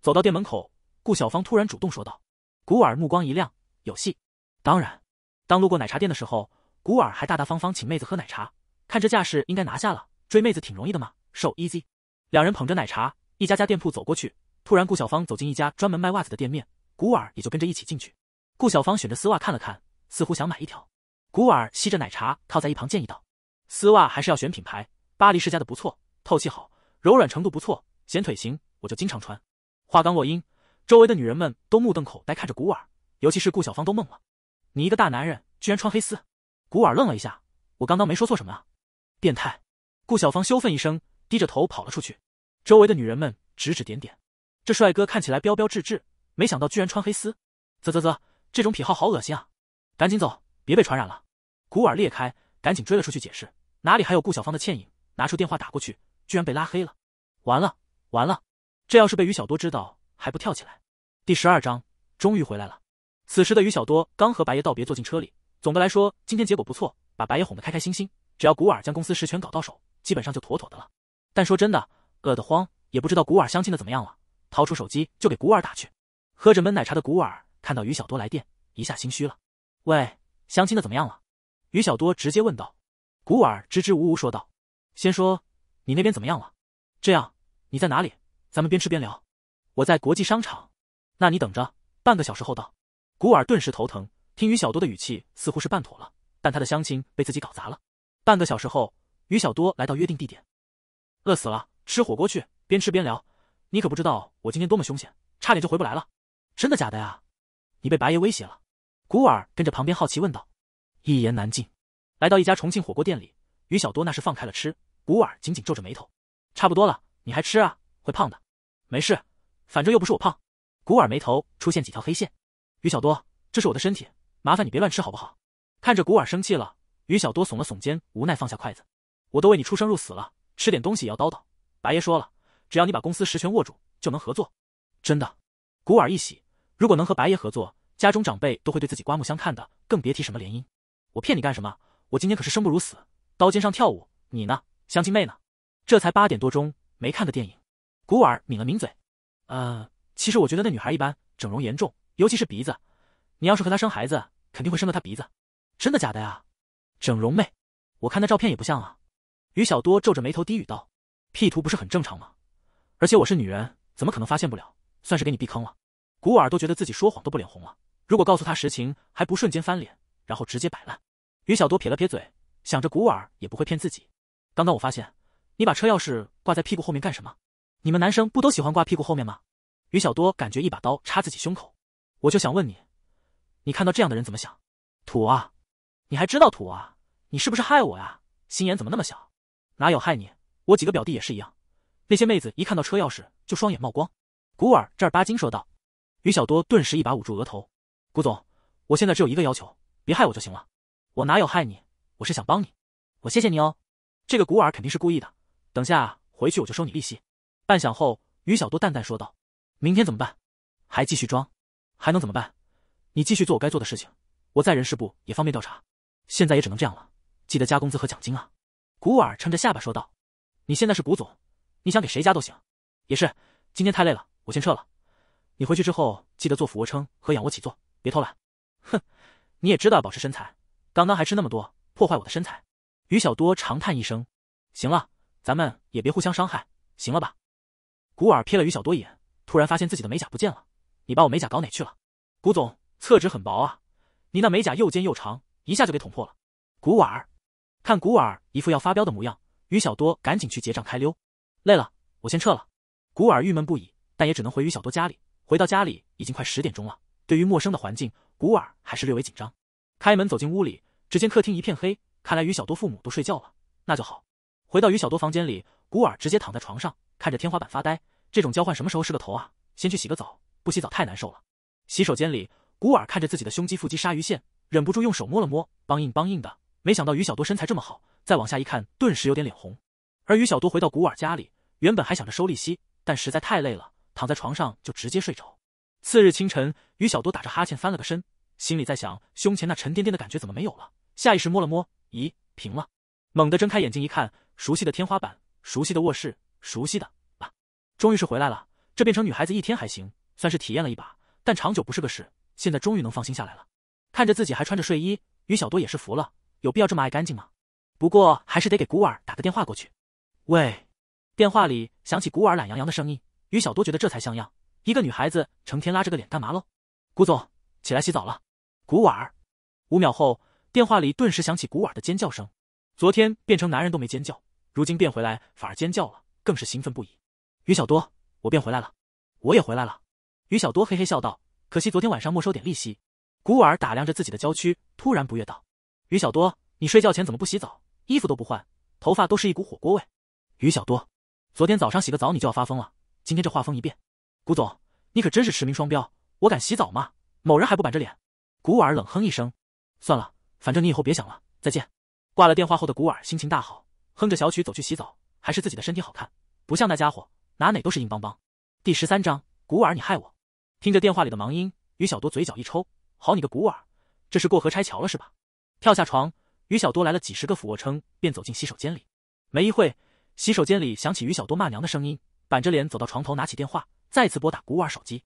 A: 走到店门口，顾小芳突然主动说道。古尔目光一亮。有戏，当然。当路过奶茶店的时候，古尔还大大方方请妹子喝奶茶，看这架势，应该拿下了。追妹子挺容易的嘛 s o easy。两人捧着奶茶，一家家店铺走过去。突然，顾小芳走进一家专门卖袜子的店面，古尔也就跟着一起进去。顾小芳选着丝袜看了看，似乎想买一条。古尔吸着奶茶，靠在一旁建议道：“丝袜还是要选品牌，巴黎世家的不错，透气好，柔软程度不错，显腿型，我就经常穿。”话刚落音，周围的女人们都目瞪口呆看着古尔。尤其是顾小芳都懵了，你一个大男人居然穿黑丝？古尔愣了一下，我刚刚没说错什么啊？变态！顾小芳羞愤一声，低着头跑了出去。周围的女人们指指点点，这帅哥看起来标标致致，没想到居然穿黑丝，啧啧啧，这种癖好好恶心啊！赶紧走，别被传染了。古尔裂开，赶紧追了出去解释，哪里还有顾小芳的倩影？拿出电话打过去，居然被拉黑了。完了完了，这要是被于小多知道，还不跳起来？第十二章终于回来了。此时的于小多刚和白爷道别，坐进车里。总的来说，今天结果不错，把白爷哄得开开心心。只要古尔将公司实权搞到手，基本上就妥妥的了。但说真的，饿得慌，也不知道古尔相亲的怎么样了。掏出手机就给古尔打去。喝着闷奶茶的古尔看到于小多来电，一下心虚了。喂，相亲的怎么样了？于小多直接问道。古尔支支吾吾说道：“先说你那边怎么样了？这样，你在哪里？咱们边吃边聊。我在国际商场。那你等着，半个小时后到。”古尔顿时头疼，听于小多的语气似乎是办妥了，但他的相亲被自己搞砸了。半个小时后，于小多来到约定地点，饿死了，吃火锅去，边吃边聊。你可不知道我今天多么凶险，差点就回不来了。真的假的呀？你被白爷威胁了？古尔跟着旁边好奇问道。一言难尽。来到一家重庆火锅店里，于小多那是放开了吃，古尔紧紧皱着眉头。差不多了，你还吃啊？会胖的。没事，反正又不是我胖。古尔眉头出现几条黑线。于小多，这是我的身体，麻烦你别乱吃好不好？看着古尔生气了，于小多耸了耸肩，无奈放下筷子。我都为你出生入死了，吃点东西也要叨叨。白爷说了，只要你把公司实权握住，就能合作。真的？古尔一喜，如果能和白爷合作，家中长辈都会对自己刮目相看的，更别提什么联姻。我骗你干什么？我今天可是生不如死，刀尖上跳舞。你呢？相亲妹呢？这才八点多钟，没看个电影。古尔抿了抿嘴，呃，其实我觉得那女孩一般，整容严重。尤其是鼻子，你要是和他生孩子，肯定会生个他鼻子。真的假的呀？整容妹，我看那照片也不像啊。于小多皱着眉头低语道：“P 图不是很正常吗？而且我是女人，怎么可能发现不了？算是给你避坑了。”古尔都觉得自己说谎都不脸红了。如果告诉他实情，还不瞬间翻脸，然后直接摆烂。于小多撇了撇嘴，想着古尔也不会骗自己。刚刚我发现你把车钥匙挂在屁股后面干什么？你们男生不都喜欢挂屁股后面吗？于小多感觉一把刀插自己胸口。我就想问你，你看到这样的人怎么想？土啊！你还知道土啊！你是不是害我呀？心眼怎么那么小？哪有害你？我几个表弟也是一样，那些妹子一看到车钥匙就双眼冒光。古尔正儿八经说道。于小多顿时一把捂住额头。古总，我现在只有一个要求，别害我就行了。我哪有害你？我是想帮你。我谢谢你哦。这个古尔肯定是故意的。等下回去我就收你利息。半晌后，于小多淡淡说道：“明天怎么办？还继续装？”还能怎么办？你继续做我该做的事情，我在人事部也方便调查。现在也只能这样了。记得加工资和奖金啊！古尔撑着下巴说道：“你现在是古总，你想给谁加都行。”也是，今天太累了，我先撤了。你回去之后记得做俯卧撑和仰卧起坐，别偷懒。哼，你也知道要保持身材，刚刚还吃那么多，破坏我的身材。于小多长叹一声：“行了，咱们也别互相伤害，行了吧？”古尔瞥了于小多一眼，突然发现自己的美甲不见了。你把我美甲搞哪去了，古总厕纸很薄啊，你那美甲又尖又长，一下就给捅破了。古儿，看古儿一副要发飙的模样，于小多赶紧去结账开溜。累了，我先撤了。古儿郁闷不已，但也只能回于小多家里。回到家里已经快十点钟了，对于陌生的环境，古儿还是略微紧张。开门走进屋里，只见客厅一片黑，看来于小多父母都睡觉了，那就好。回到于小多房间里，古儿直接躺在床上，看着天花板发呆。这种交换什么时候是个头啊？先去洗个澡。不洗澡太难受了。洗手间里，古尔看着自己的胸肌、腹肌、鲨鱼线，忍不住用手摸了摸，梆硬梆硬的。没想到于小多身材这么好，再往下一看，顿时有点脸红。而于小多回到古尔家里，原本还想着收利息，但实在太累了，躺在床上就直接睡着。次日清晨，于小多打着哈欠翻了个身，心里在想：胸前那沉甸甸的感觉怎么没有了？下意识摸了摸，咦，平了！猛地睁开眼睛一看，熟悉的天花板，熟悉的卧室，熟悉的……啊，终于是回来了。这变成女孩子一天还行。算是体验了一把，但长久不是个事。现在终于能放心下来了。看着自己还穿着睡衣，于小多也是服了。有必要这么爱干净吗？不过还是得给古尔打个电话过去。喂，电话里响起古尔懒洋洋的声音。于小多觉得这才像样。一个女孩子成天拉着个脸干嘛喽？古总，起来洗澡了。古尔。五秒后，电话里顿时响起古尔的尖叫声。昨天变成男人都没尖叫，如今变回来反而尖叫了，更是兴奋不已。于小多，我变回来了，我也回来了。于小多嘿嘿笑道：“可惜昨天晚上没收点利息。”古尔打量着自己的娇躯，突然不悦道：“于小多，你睡觉前怎么不洗澡？衣服都不换，头发都是一股火锅味。”于小多：“昨天早上洗个澡你就要发疯了，今天这画风一变，古总你可真是驰名双标。我敢洗澡吗？某人还不板着脸。”古尔冷哼一声：“算了，反正你以后别想了，再见。”挂了电话后的古尔心情大好，哼着小曲走去洗澡。还是自己的身体好看，不像那家伙，哪哪都是硬邦邦。第十三章：古尔，你害我。听着电话里的忙音，于小多嘴角一抽，好你个古尔，这是过河拆桥了是吧？跳下床，于小多来了几十个俯卧撑，便走进洗手间里。没一会，洗手间里响起于小多骂娘的声音，板着脸走到床头，拿起电话，再次拨打古尔手机。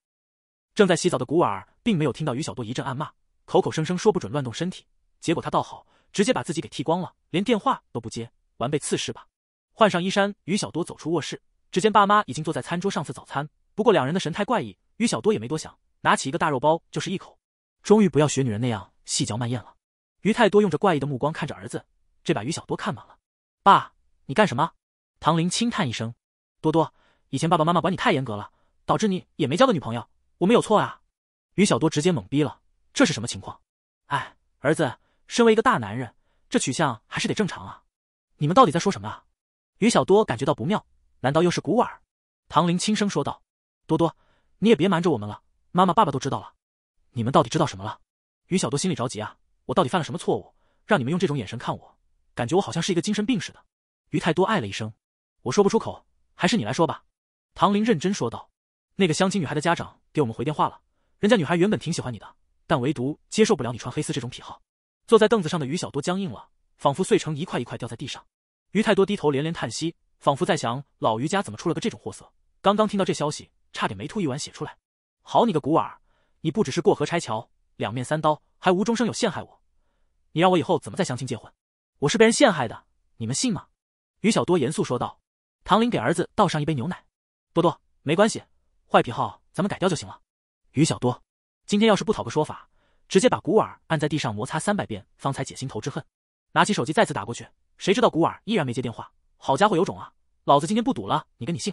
A: 正在洗澡的古尔并没有听到于小多一阵暗骂，口口声声说不准乱动身体，结果他倒好，直接把自己给剃光了，连电话都不接，完被刺是吧？换上衣衫，于小多走出卧室，只见爸妈已经坐在餐桌上吃早餐，不过两人的神态怪异。于小多也没多想，拿起一个大肉包就是一口，终于不要学女人那样细嚼慢咽了。于太多用着怪异的目光看着儿子，这把于小多看麻了。爸，你干什么？唐玲轻叹一声：“多多，以前爸爸妈妈管你太严格了，导致你也没交个女朋友，我们有错啊。”于小多直接懵逼了，这是什么情况？哎，儿子，身为一个大男人，这取向还是得正常啊！你们到底在说什么？啊？于小多感觉到不妙，难道又是古尔？唐玲轻声说道：“多多。”你也别瞒着我们了，妈妈、爸爸都知道了。你们到底知道什么了？于小多心里着急啊，我到底犯了什么错误，让你们用这种眼神看我？感觉我好像是一个精神病似的。于太多唉了一声，我说不出口，还是你来说吧。唐林认真说道：“那个相亲女孩的家长给我们回电话了，人家女孩原本挺喜欢你的，但唯独接受不了你穿黑丝这种癖好。”坐在凳子上的于小多僵硬了，仿佛碎成一块一块掉在地上。于太多低头连连叹息，仿佛在想：老于家怎么出了个这种货色？刚刚听到这消息。差点没吐一碗血出来！好你个古尔，你不只是过河拆桥、两面三刀，还无中生有陷害我！你让我以后怎么再相亲结婚？我是被人陷害的，你们信吗？于小多严肃说道。唐林给儿子倒上一杯牛奶。多多，没关系，坏癖好咱们改掉就行了。于小多，今天要是不讨个说法，直接把古尔按在地上摩擦三百遍，方才解心头之恨。拿起手机再次打过去，谁知道古尔依然没接电话。好家伙，有种啊！老子今天不赌了，你跟你姓。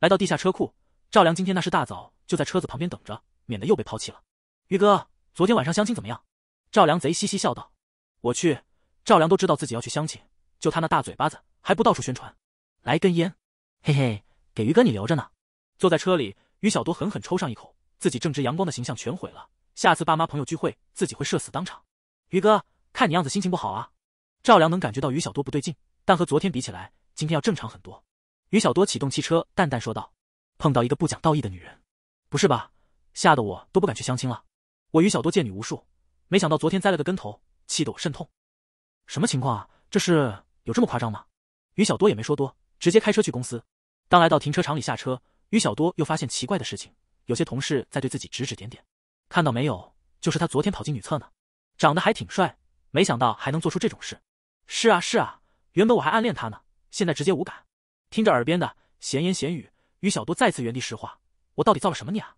A: 来到地下车库。赵良今天那是大早就在车子旁边等着，免得又被抛弃了。于哥，昨天晚上相亲怎么样？赵良贼嘻嘻笑道：“我去，赵良都知道自己要去相亲，就他那大嘴巴子还不到处宣传。”来根烟，嘿嘿，给于哥你留着呢。坐在车里，于小多狠狠抽上一口，自己正值阳光的形象全毁了。下次爸妈朋友聚会，自己会社死当场。于哥，看你样子心情不好啊？赵良能感觉到于小多不对劲，但和昨天比起来，今天要正常很多。于小多启动汽车，淡淡说道。碰到一个不讲道义的女人，不是吧？吓得我都不敢去相亲了。我与小多见女无数，没想到昨天栽了个跟头，气得我肾痛。什么情况啊？这是有这么夸张吗？于小多也没说多，直接开车去公司。当来到停车场里下车，于小多又发现奇怪的事情：有些同事在对自己指指点点。看到没有？就是他昨天跑进女厕呢，长得还挺帅，没想到还能做出这种事。是啊是啊，原本我还暗恋他呢，现在直接无感。听着耳边的闲言闲语。于小多再次原地石化，我到底造了什么孽啊？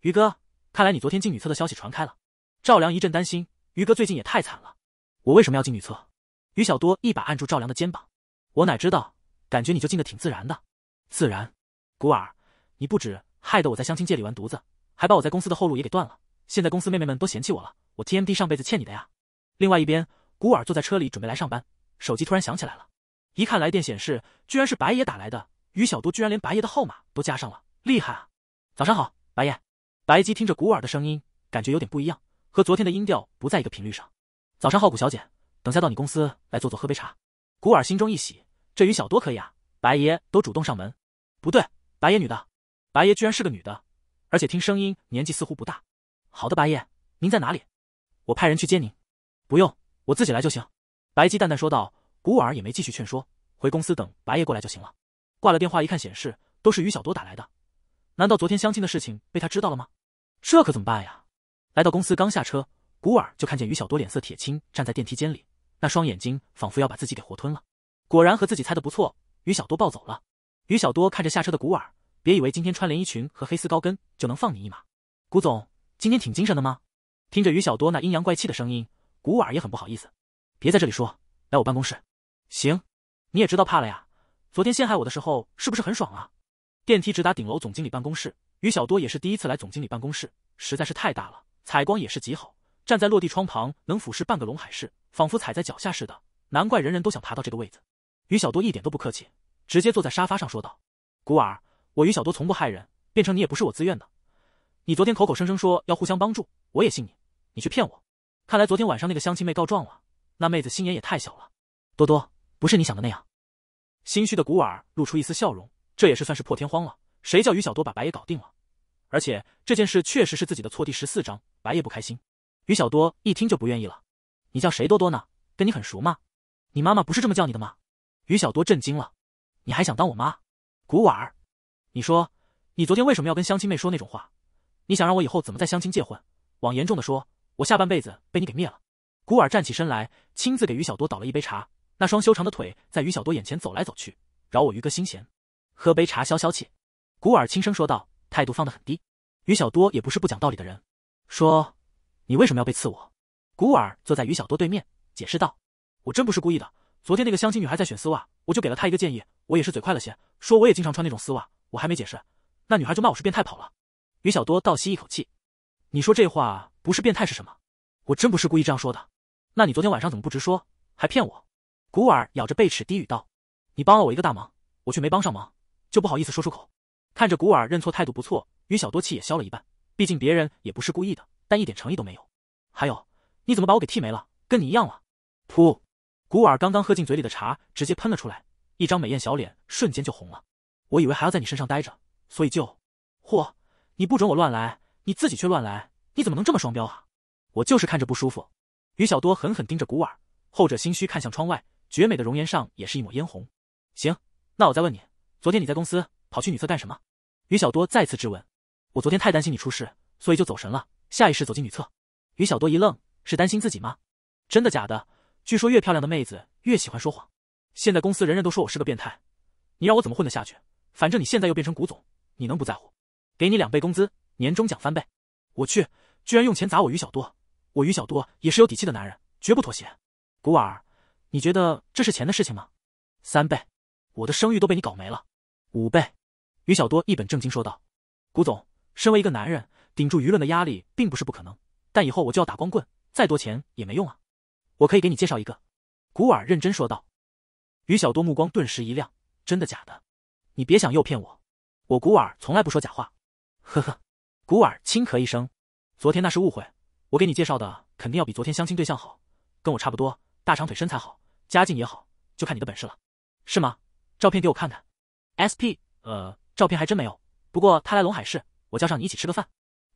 A: 于哥，看来你昨天进女厕的消息传开了。赵良一阵担心，于哥最近也太惨了。我为什么要进女厕？于小多一把按住赵良的肩膀，我哪知道？感觉你就进的挺自然的。自然，古尔，你不止害得我在相亲界里完犊子，还把我在公司的后路也给断了。现在公司妹妹们都嫌弃我了，我 TMD 上辈子欠你的呀！另外一边，古尔坐在车里准备来上班，手机突然响起来了，一看来电显示，居然是白爷打来的。于小多居然连白爷的号码都加上了，厉害啊！早上好，白爷。白姬听着古尔的声音，感觉有点不一样，和昨天的音调不在一个频率上。早上好，古小姐，等下到你公司来坐坐，喝杯茶。古尔心中一喜，这于小多可以啊，白爷都主动上门。不对，白爷女的，白爷居然是个女的，而且听声音年纪似乎不大。好的，白爷，您在哪里？我派人去接您。不用，我自己来就行。白姬淡淡说道。古尔也没继续劝说，回公司等白爷过来就行了。挂了电话，一看显示都是于小多打来的，难道昨天相亲的事情被他知道了吗？这可怎么办呀？来到公司刚下车，古尔就看见于小多脸色铁青站在电梯间里，那双眼睛仿佛要把自己给活吞了。果然和自己猜的不错，于小多暴走了。于小多看着下车的古尔，别以为今天穿连衣裙和黑丝高跟就能放你一马，古总今天挺精神的吗？听着于小多那阴阳怪气的声音，古尔也很不好意思。别在这里说，来我办公室。行，你也知道怕了呀。昨天陷害我的时候，是不是很爽啊？电梯直达顶楼总经理办公室，于小多也是第一次来总经理办公室，实在是太大了，采光也是极好，站在落地窗旁能俯视半个龙海市，仿佛踩在脚下似的，难怪人人都想爬到这个位子。于小多一点都不客气，直接坐在沙发上说道：“古尔，我于小多从不害人，变成你也不是我自愿的。你昨天口口声声说要互相帮助，我也信你，你却骗我。看来昨天晚上那个相亲妹告状了，那妹子心眼也太小了。多多，不是你想的那样。”心虚的古尔露出一丝笑容，这也是算是破天荒了。谁叫于小多把白夜搞定了？而且这件事确实是自己的错。第十四章，白夜不开心。于小多一听就不愿意了：“你叫谁多多呢？跟你很熟吗？你妈妈不是这么叫你的吗？”于小多震惊了：“你还想当我妈？古尔，你说你昨天为什么要跟相亲妹说那种话？你想让我以后怎么在相亲界混？往严重的说，我下半辈子被你给灭了。”古尔站起身来，亲自给于小多倒了一杯茶。那双修长的腿在于小多眼前走来走去，扰我于哥心弦。喝杯茶消消气，古尔轻声说道，态度放得很低。于小多也不是不讲道理的人，说：“你为什么要被刺？”我古尔坐在于小多对面，解释道：“我真不是故意的。昨天那个相亲女孩在选丝袜，我就给了她一个建议。我也是嘴快了些，说我也经常穿那种丝袜。我还没解释，那女孩就骂我是变态跑了。”于小多倒吸一口气：“你说这话不是变态是什么？我真不是故意这样说的。那你昨天晚上怎么不直说，还骗我？”古尔咬着贝齿低语道：“你帮了我一个大忙，我却没帮上忙，就不好意思说出口。”看着古尔认错态度不错，于小多气也消了一半。毕竟别人也不是故意的，但一点诚意都没有。还有，你怎么把我给剃没了？跟你一样了。噗！古尔刚刚喝进嘴里的茶直接喷了出来，一张美艳小脸瞬间就红了。我以为还要在你身上待着，所以就……嚯！你不准我乱来，你自己却乱来，你怎么能这么双标啊？我就是看着不舒服。于小多狠狠盯着古尔，后者心虚看向窗外。绝美的容颜上也是一抹嫣红。行，那我再问你，昨天你在公司跑去女厕干什么？于小多再次质问。我昨天太担心你出事，所以就走神了，下意识走进女厕。于小多一愣，是担心自己吗？真的假的？据说越漂亮的妹子越喜欢说谎。现在公司人人都说我是个变态，你让我怎么混得下去？反正你现在又变成古总，你能不在乎？给你两倍工资，年终奖翻倍。我去，居然用钱砸我于小多！我于小多也是有底气的男人，绝不妥协。古尔。你觉得这是钱的事情吗？三倍，我的声誉都被你搞没了。五倍，于小多一本正经说道：“古总，身为一个男人，顶住舆论的压力并不是不可能，但以后我就要打光棍，再多钱也没用啊。”我可以给你介绍一个。”古尔认真说道。于小多目光顿时一亮：“真的假的？你别想诱骗我！我古尔从来不说假话。”呵呵，古尔轻咳一声：“昨天那是误会，我给你介绍的肯定要比昨天相亲对象好，跟我差不多，大长腿，身材好。”家境也好，就看你的本事了，是吗？照片给我看看。SP，呃，照片还真没有。不过他来龙海市，我叫上你一起吃个饭。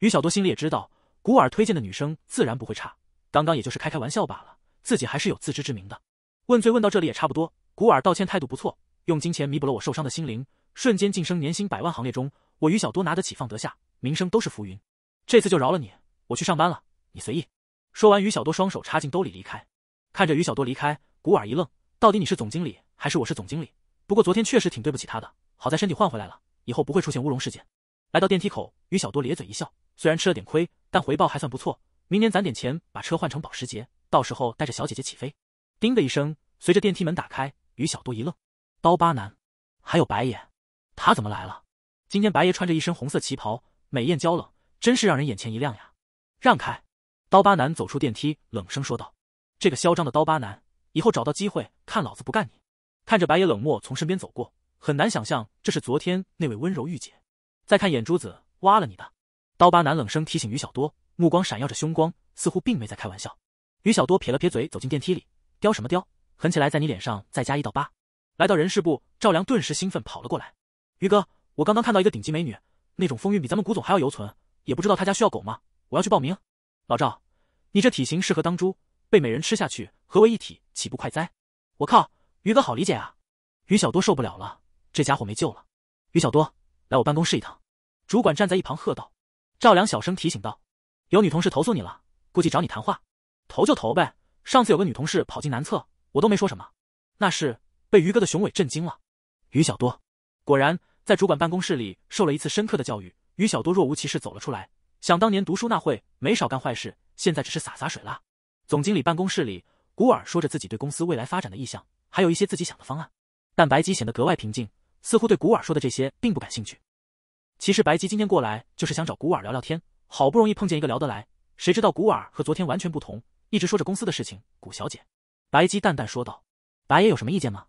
A: 于小多心里也知道，古尔推荐的女生自然不会差。刚刚也就是开开玩笑罢了，自己还是有自知之明的。问罪问到这里也差不多，古尔道歉态度不错，用金钱弥补了我受伤的心灵，瞬间晋升年薪百万行列中。我于小多拿得起放得下，名声都是浮云。这次就饶了你，我去上班了，你随意。说完，于小多双手插进兜里离开。看着于小多离开。古尔一愣，到底你是总经理还是我是总经理？不过昨天确实挺对不起他的，好在身体换回来了，以后不会出现乌龙事件。来到电梯口，于小多咧嘴一笑，虽然吃了点亏，但回报还算不错。明年攒点钱，把车换成保时捷，到时候带着小姐姐起飞。叮的一声，随着电梯门打开，于小多一愣，刀疤男，还有白爷，他怎么来了？今天白爷穿着一身红色旗袍，美艳娇冷，真是让人眼前一亮呀！让开！刀疤男走出电梯，冷声说道：“这个嚣张的刀疤男。”以后找到机会，看老子不干你！看着白野冷漠从身边走过，很难想象这是昨天那位温柔御姐。再看眼珠子，挖了你的！刀疤男冷声提醒于小多，目光闪耀着凶光，似乎并没在开玩笑。于小多撇了撇嘴，走进电梯里。雕什么雕？狠起来，在你脸上再加一道疤！来到人事部，赵良顿时兴奋跑了过来。于哥，我刚刚看到一个顶级美女，那种风韵比咱们古总还要犹存。也不知道他家需要狗吗？我要去报名。老赵，你这体型适合当猪，被美人吃下去。合为一体，岂不快哉？我靠，于哥好理解啊！于小多受不了了，这家伙没救了。于小多，来我办公室一趟。主管站在一旁喝道：“赵良，小声提醒道，有女同事投诉你了，估计找你谈话。投就投呗，上次有个女同事跑进男厕，我都没说什么，那是被于哥的雄伟震惊了。”于小多果然在主管办公室里受了一次深刻的教育。于小多若无其事走了出来，想当年读书那会没少干坏事，现在只是洒洒水啦。总经理办公室里。古尔说着自己对公司未来发展的意向，还有一些自己想的方案，但白姬显得格外平静，似乎对古尔说的这些并不感兴趣。其实白姬今天过来就是想找古尔聊聊天，好不容易碰见一个聊得来，谁知道古尔和昨天完全不同，一直说着公司的事情。古小姐，白姬淡淡说道：“白爷有什么意见吗？”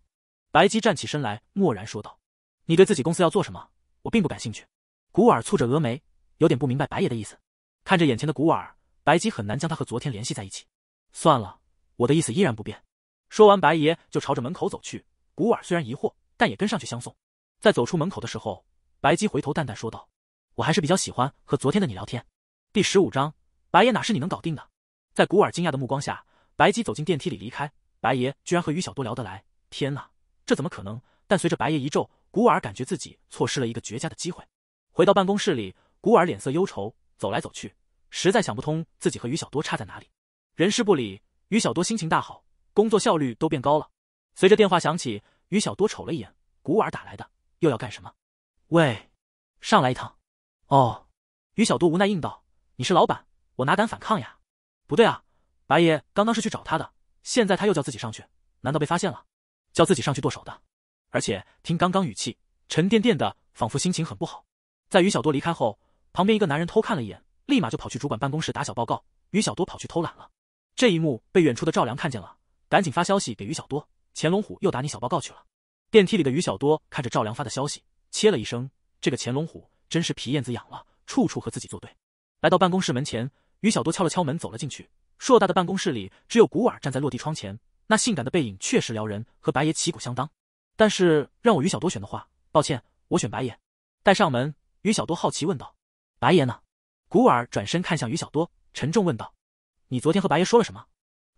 A: 白姬站起身来，默然说道：“你对自己公司要做什么，我并不感兴趣。”古尔蹙着峨眉，有点不明白白爷的意思。看着眼前的古尔，白姬很难将他和昨天联系在一起。算了。我的意思依然不变。说完，白爷就朝着门口走去。古尔虽然疑惑，但也跟上去相送。在走出门口的时候，白姬回头淡淡说道：“我还是比较喜欢和昨天的你聊天。”第十五章，白爷哪是你能搞定的？在古尔惊讶的目光下，白姬走进电梯里离开。白爷居然和于小多聊得来，天哪，这怎么可能？但随着白爷一皱，古尔感觉自己错失了一个绝佳的机会。回到办公室里，古尔脸色忧愁，走来走去，实在想不通自己和于小多差在哪里。人事部里。于小多心情大好，工作效率都变高了。随着电话响起，于小多瞅了一眼，古尔打来的，又要干什么？喂，上来一趟。哦，于小多无奈应道：“你是老板，我哪敢反抗呀？”不对啊，白爷刚刚是去找他的，现在他又叫自己上去，难道被发现了？叫自己上去剁手的？而且听刚刚语气沉甸甸的，仿佛心情很不好。在于小多离开后，旁边一个男人偷看了一眼，立马就跑去主管办公室打小报告。于小多跑去偷懒了。这一幕被远处的赵良看见了，赶紧发消息给于小多。乾隆虎又打你小报告去了。电梯里的于小多看着赵良发的消息，切了一声：“这个乾隆虎真是皮燕子痒了，处处和自己作对。”来到办公室门前，于小多敲了敲门，走了进去。硕大的办公室里只有古尔站在落地窗前，那性感的背影确实撩人，和白爷旗鼓相当。但是让我于小多选的话，抱歉，我选白爷。带上门，于小多好奇问道：“白爷呢？”古尔转身看向于小多，沉重问道。你昨天和白爷说了什么？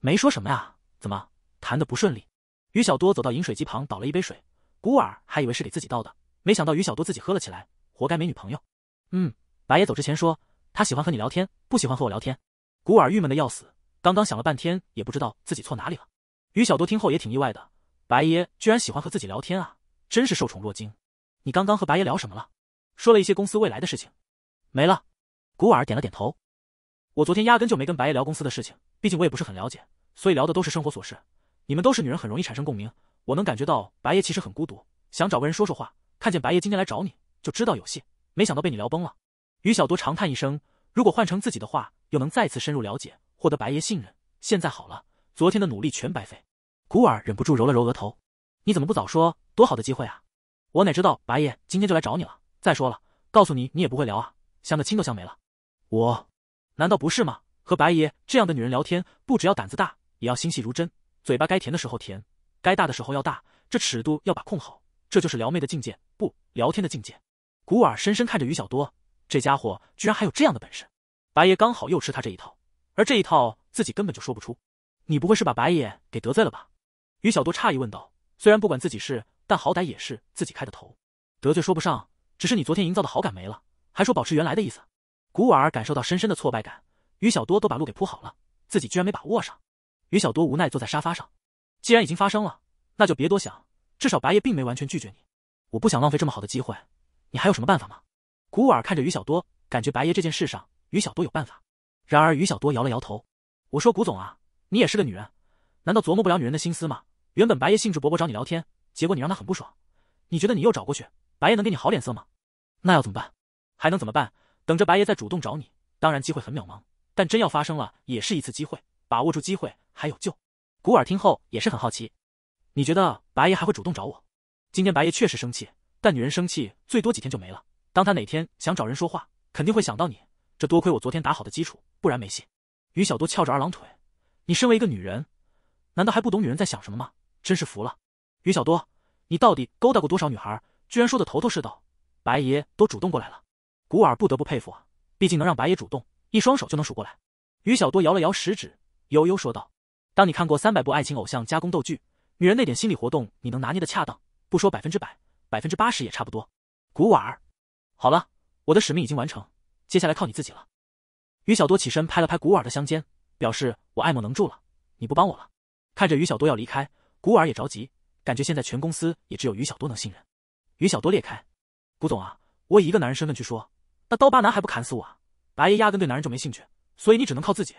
A: 没说什么呀，怎么谈的不顺利？于小多走到饮水机旁倒了一杯水，古尔还以为是给自己倒的，没想到于小多自己喝了起来，活该没女朋友。嗯，白爷走之前说他喜欢和你聊天，不喜欢和我聊天。古尔郁闷的要死，刚刚想了半天也不知道自己错哪里了。于小多听后也挺意外的，白爷居然喜欢和自己聊天啊，真是受宠若惊。你刚刚和白爷聊什么了？说了一些公司未来的事情，没了。古尔点了点头。我昨天压根就没跟白爷聊公司的事情，毕竟我也不是很了解，所以聊的都是生活琐事。你们都是女人，很容易产生共鸣。我能感觉到白爷其实很孤独，想找个人说说话。看见白爷今天来找你，就知道有戏。没想到被你聊崩了。于小多长叹一声：“如果换成自己的话，又能再次深入了解，获得白爷信任。现在好了，昨天的努力全白费。”古尔忍不住揉了揉额头：“你怎么不早说？多好的机会啊！我哪知道白爷今天就来找你了。再说了，告诉你你也不会聊啊，相个亲都相没了。”我。难道不是吗？和白爷这样的女人聊天，不只要胆子大，也要心细如针，嘴巴该甜的时候甜，该大的时候要大，这尺度要把控好。这就是撩妹的境界，不，聊天的境界。古尔深深看着于小多，这家伙居然还有这样的本事。白爷刚好又吃他这一套，而这一套自己根本就说不出。你不会是把白爷给得罪了吧？于小多诧异问道。虽然不管自己是，但好歹也是自己开的头，得罪说不上，只是你昨天营造的好感没了，还说保持原来的意思。古尔感受到深深的挫败感，于小多都把路给铺好了，自己居然没把握上。于小多无奈坐在沙发上，既然已经发生了，那就别多想。至少白爷并没完全拒绝你。我不想浪费这么好的机会，你还有什么办法吗？古尔看着于小多，感觉白爷这件事上于小多有办法。然而于小多摇了摇头。我说古总啊，你也是个女人，难道琢磨不了女人的心思吗？原本白爷兴致勃勃找你聊天，结果你让他很不爽。你觉得你又找过去，白爷能给你好脸色吗？那要怎么办？还能怎么办？等着白爷再主动找你，当然机会很渺茫，但真要发生了，也是一次机会。把握住机会还有救。古尔听后也是很好奇，你觉得白爷还会主动找我？今天白爷确实生气，但女人生气最多几天就没了。当他哪天想找人说话，肯定会想到你。这多亏我昨天打好的基础，不然没戏。于小多翘着二郎腿，你身为一个女人，难道还不懂女人在想什么吗？真是服了。于小多，你到底勾搭过多少女孩？居然说的头头是道。白爷都主动过来了。古尔不得不佩服啊，毕竟能让白野主动，一双手就能数过来。于小多摇了摇食指，悠悠说道：“当你看过三百部爱情偶像加工斗剧，女人那点心理活动你能拿捏的恰当，不说百分之百，百分之八十也差不多。”古尔，好了，我的使命已经完成，接下来靠你自己了。于小多起身拍了拍古尔的香肩，表示我爱莫能助了，你不帮我了。看着于小多要离开，古尔也着急，感觉现在全公司也只有于小多能信任。于小多裂开，古总啊，我以一个男人身份去说。那刀疤男还不砍死我啊！白爷压根对男人就没兴趣，所以你只能靠自己。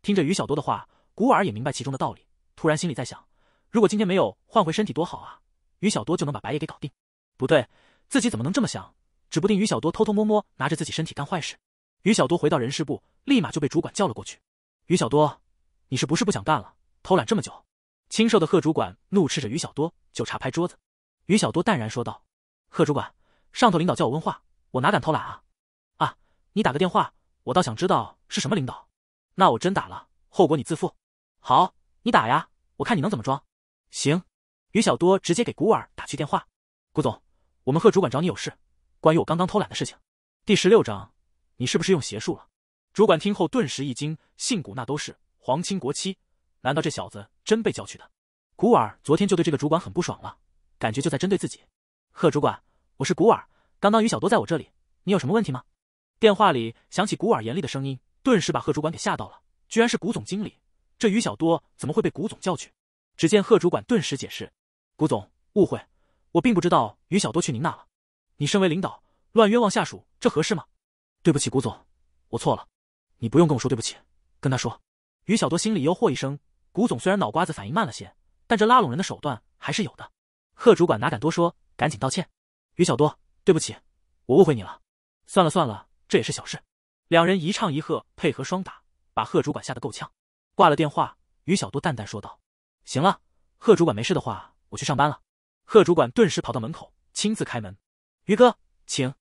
A: 听着于小多的话，古尔也明白其中的道理，突然心里在想：如果今天没有换回身体多好啊！于小多就能把白爷给搞定。不对，自己怎么能这么想？指不定于小多偷偷摸摸拿着自己身体干坏事。于小多回到人事部，立马就被主管叫了过去。于小多，你是不是不想干了？偷懒这么久！清瘦的贺主管怒斥着于小多，就差拍桌子。于小多淡然说道：“贺主管，上头领导叫我问话，我哪敢偷懒啊！”你打个电话，我倒想知道是什么领导。那我真打了，后果你自负。好，你打呀，我看你能怎么装。行，于小多直接给古尔打去电话。古总，我们贺主管找你有事，关于我刚刚偷懒的事情。第十六章，你是不是用邪术了？主管听后顿时一惊，姓古那都是皇亲国戚，难道这小子真被叫去的？古尔昨天就对这个主管很不爽了，感觉就在针对自己。贺主管，我是古尔，刚刚于小多在我这里，你有什么问题吗？电话里响起古尔严厉的声音，顿时把贺主管给吓到了。居然是古总经理，这于小多怎么会被古总叫去？只见贺主管顿时解释：“古总，误会，我并不知道于小多去您那了。你身为领导，乱冤枉下属，这合适吗？”对不起，古总，我错了。你不用跟我说对不起，跟他说。于小多心里又惑一声：古总虽然脑瓜子反应慢了些，但这拉拢人的手段还是有的。贺主管哪敢多说，赶紧道歉：“于小多，对不起，我误会你了。算了算了。”这也是小事，两人一唱一和配合双打，把贺主管吓得够呛。挂了电话，于小多淡淡说道：“行了，贺主管没事的话，我去上班了。”贺主管顿时跑到门口，亲自开门：“于哥，请。”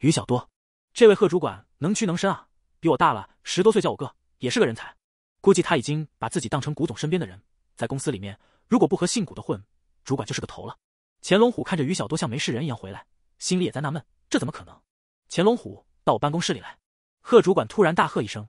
A: 于小多，这位贺主管能屈能伸啊，比我大了十多岁，叫我哥，也是个人才。估计他已经把自己当成古总身边的人，在公司里面，如果不和姓古的混，主管就是个头了。乾隆虎看着于小多像没事人一样回来，心里也在纳闷，这怎么可能？乾隆虎。到我办公室里来！贺主管突然大喝一声。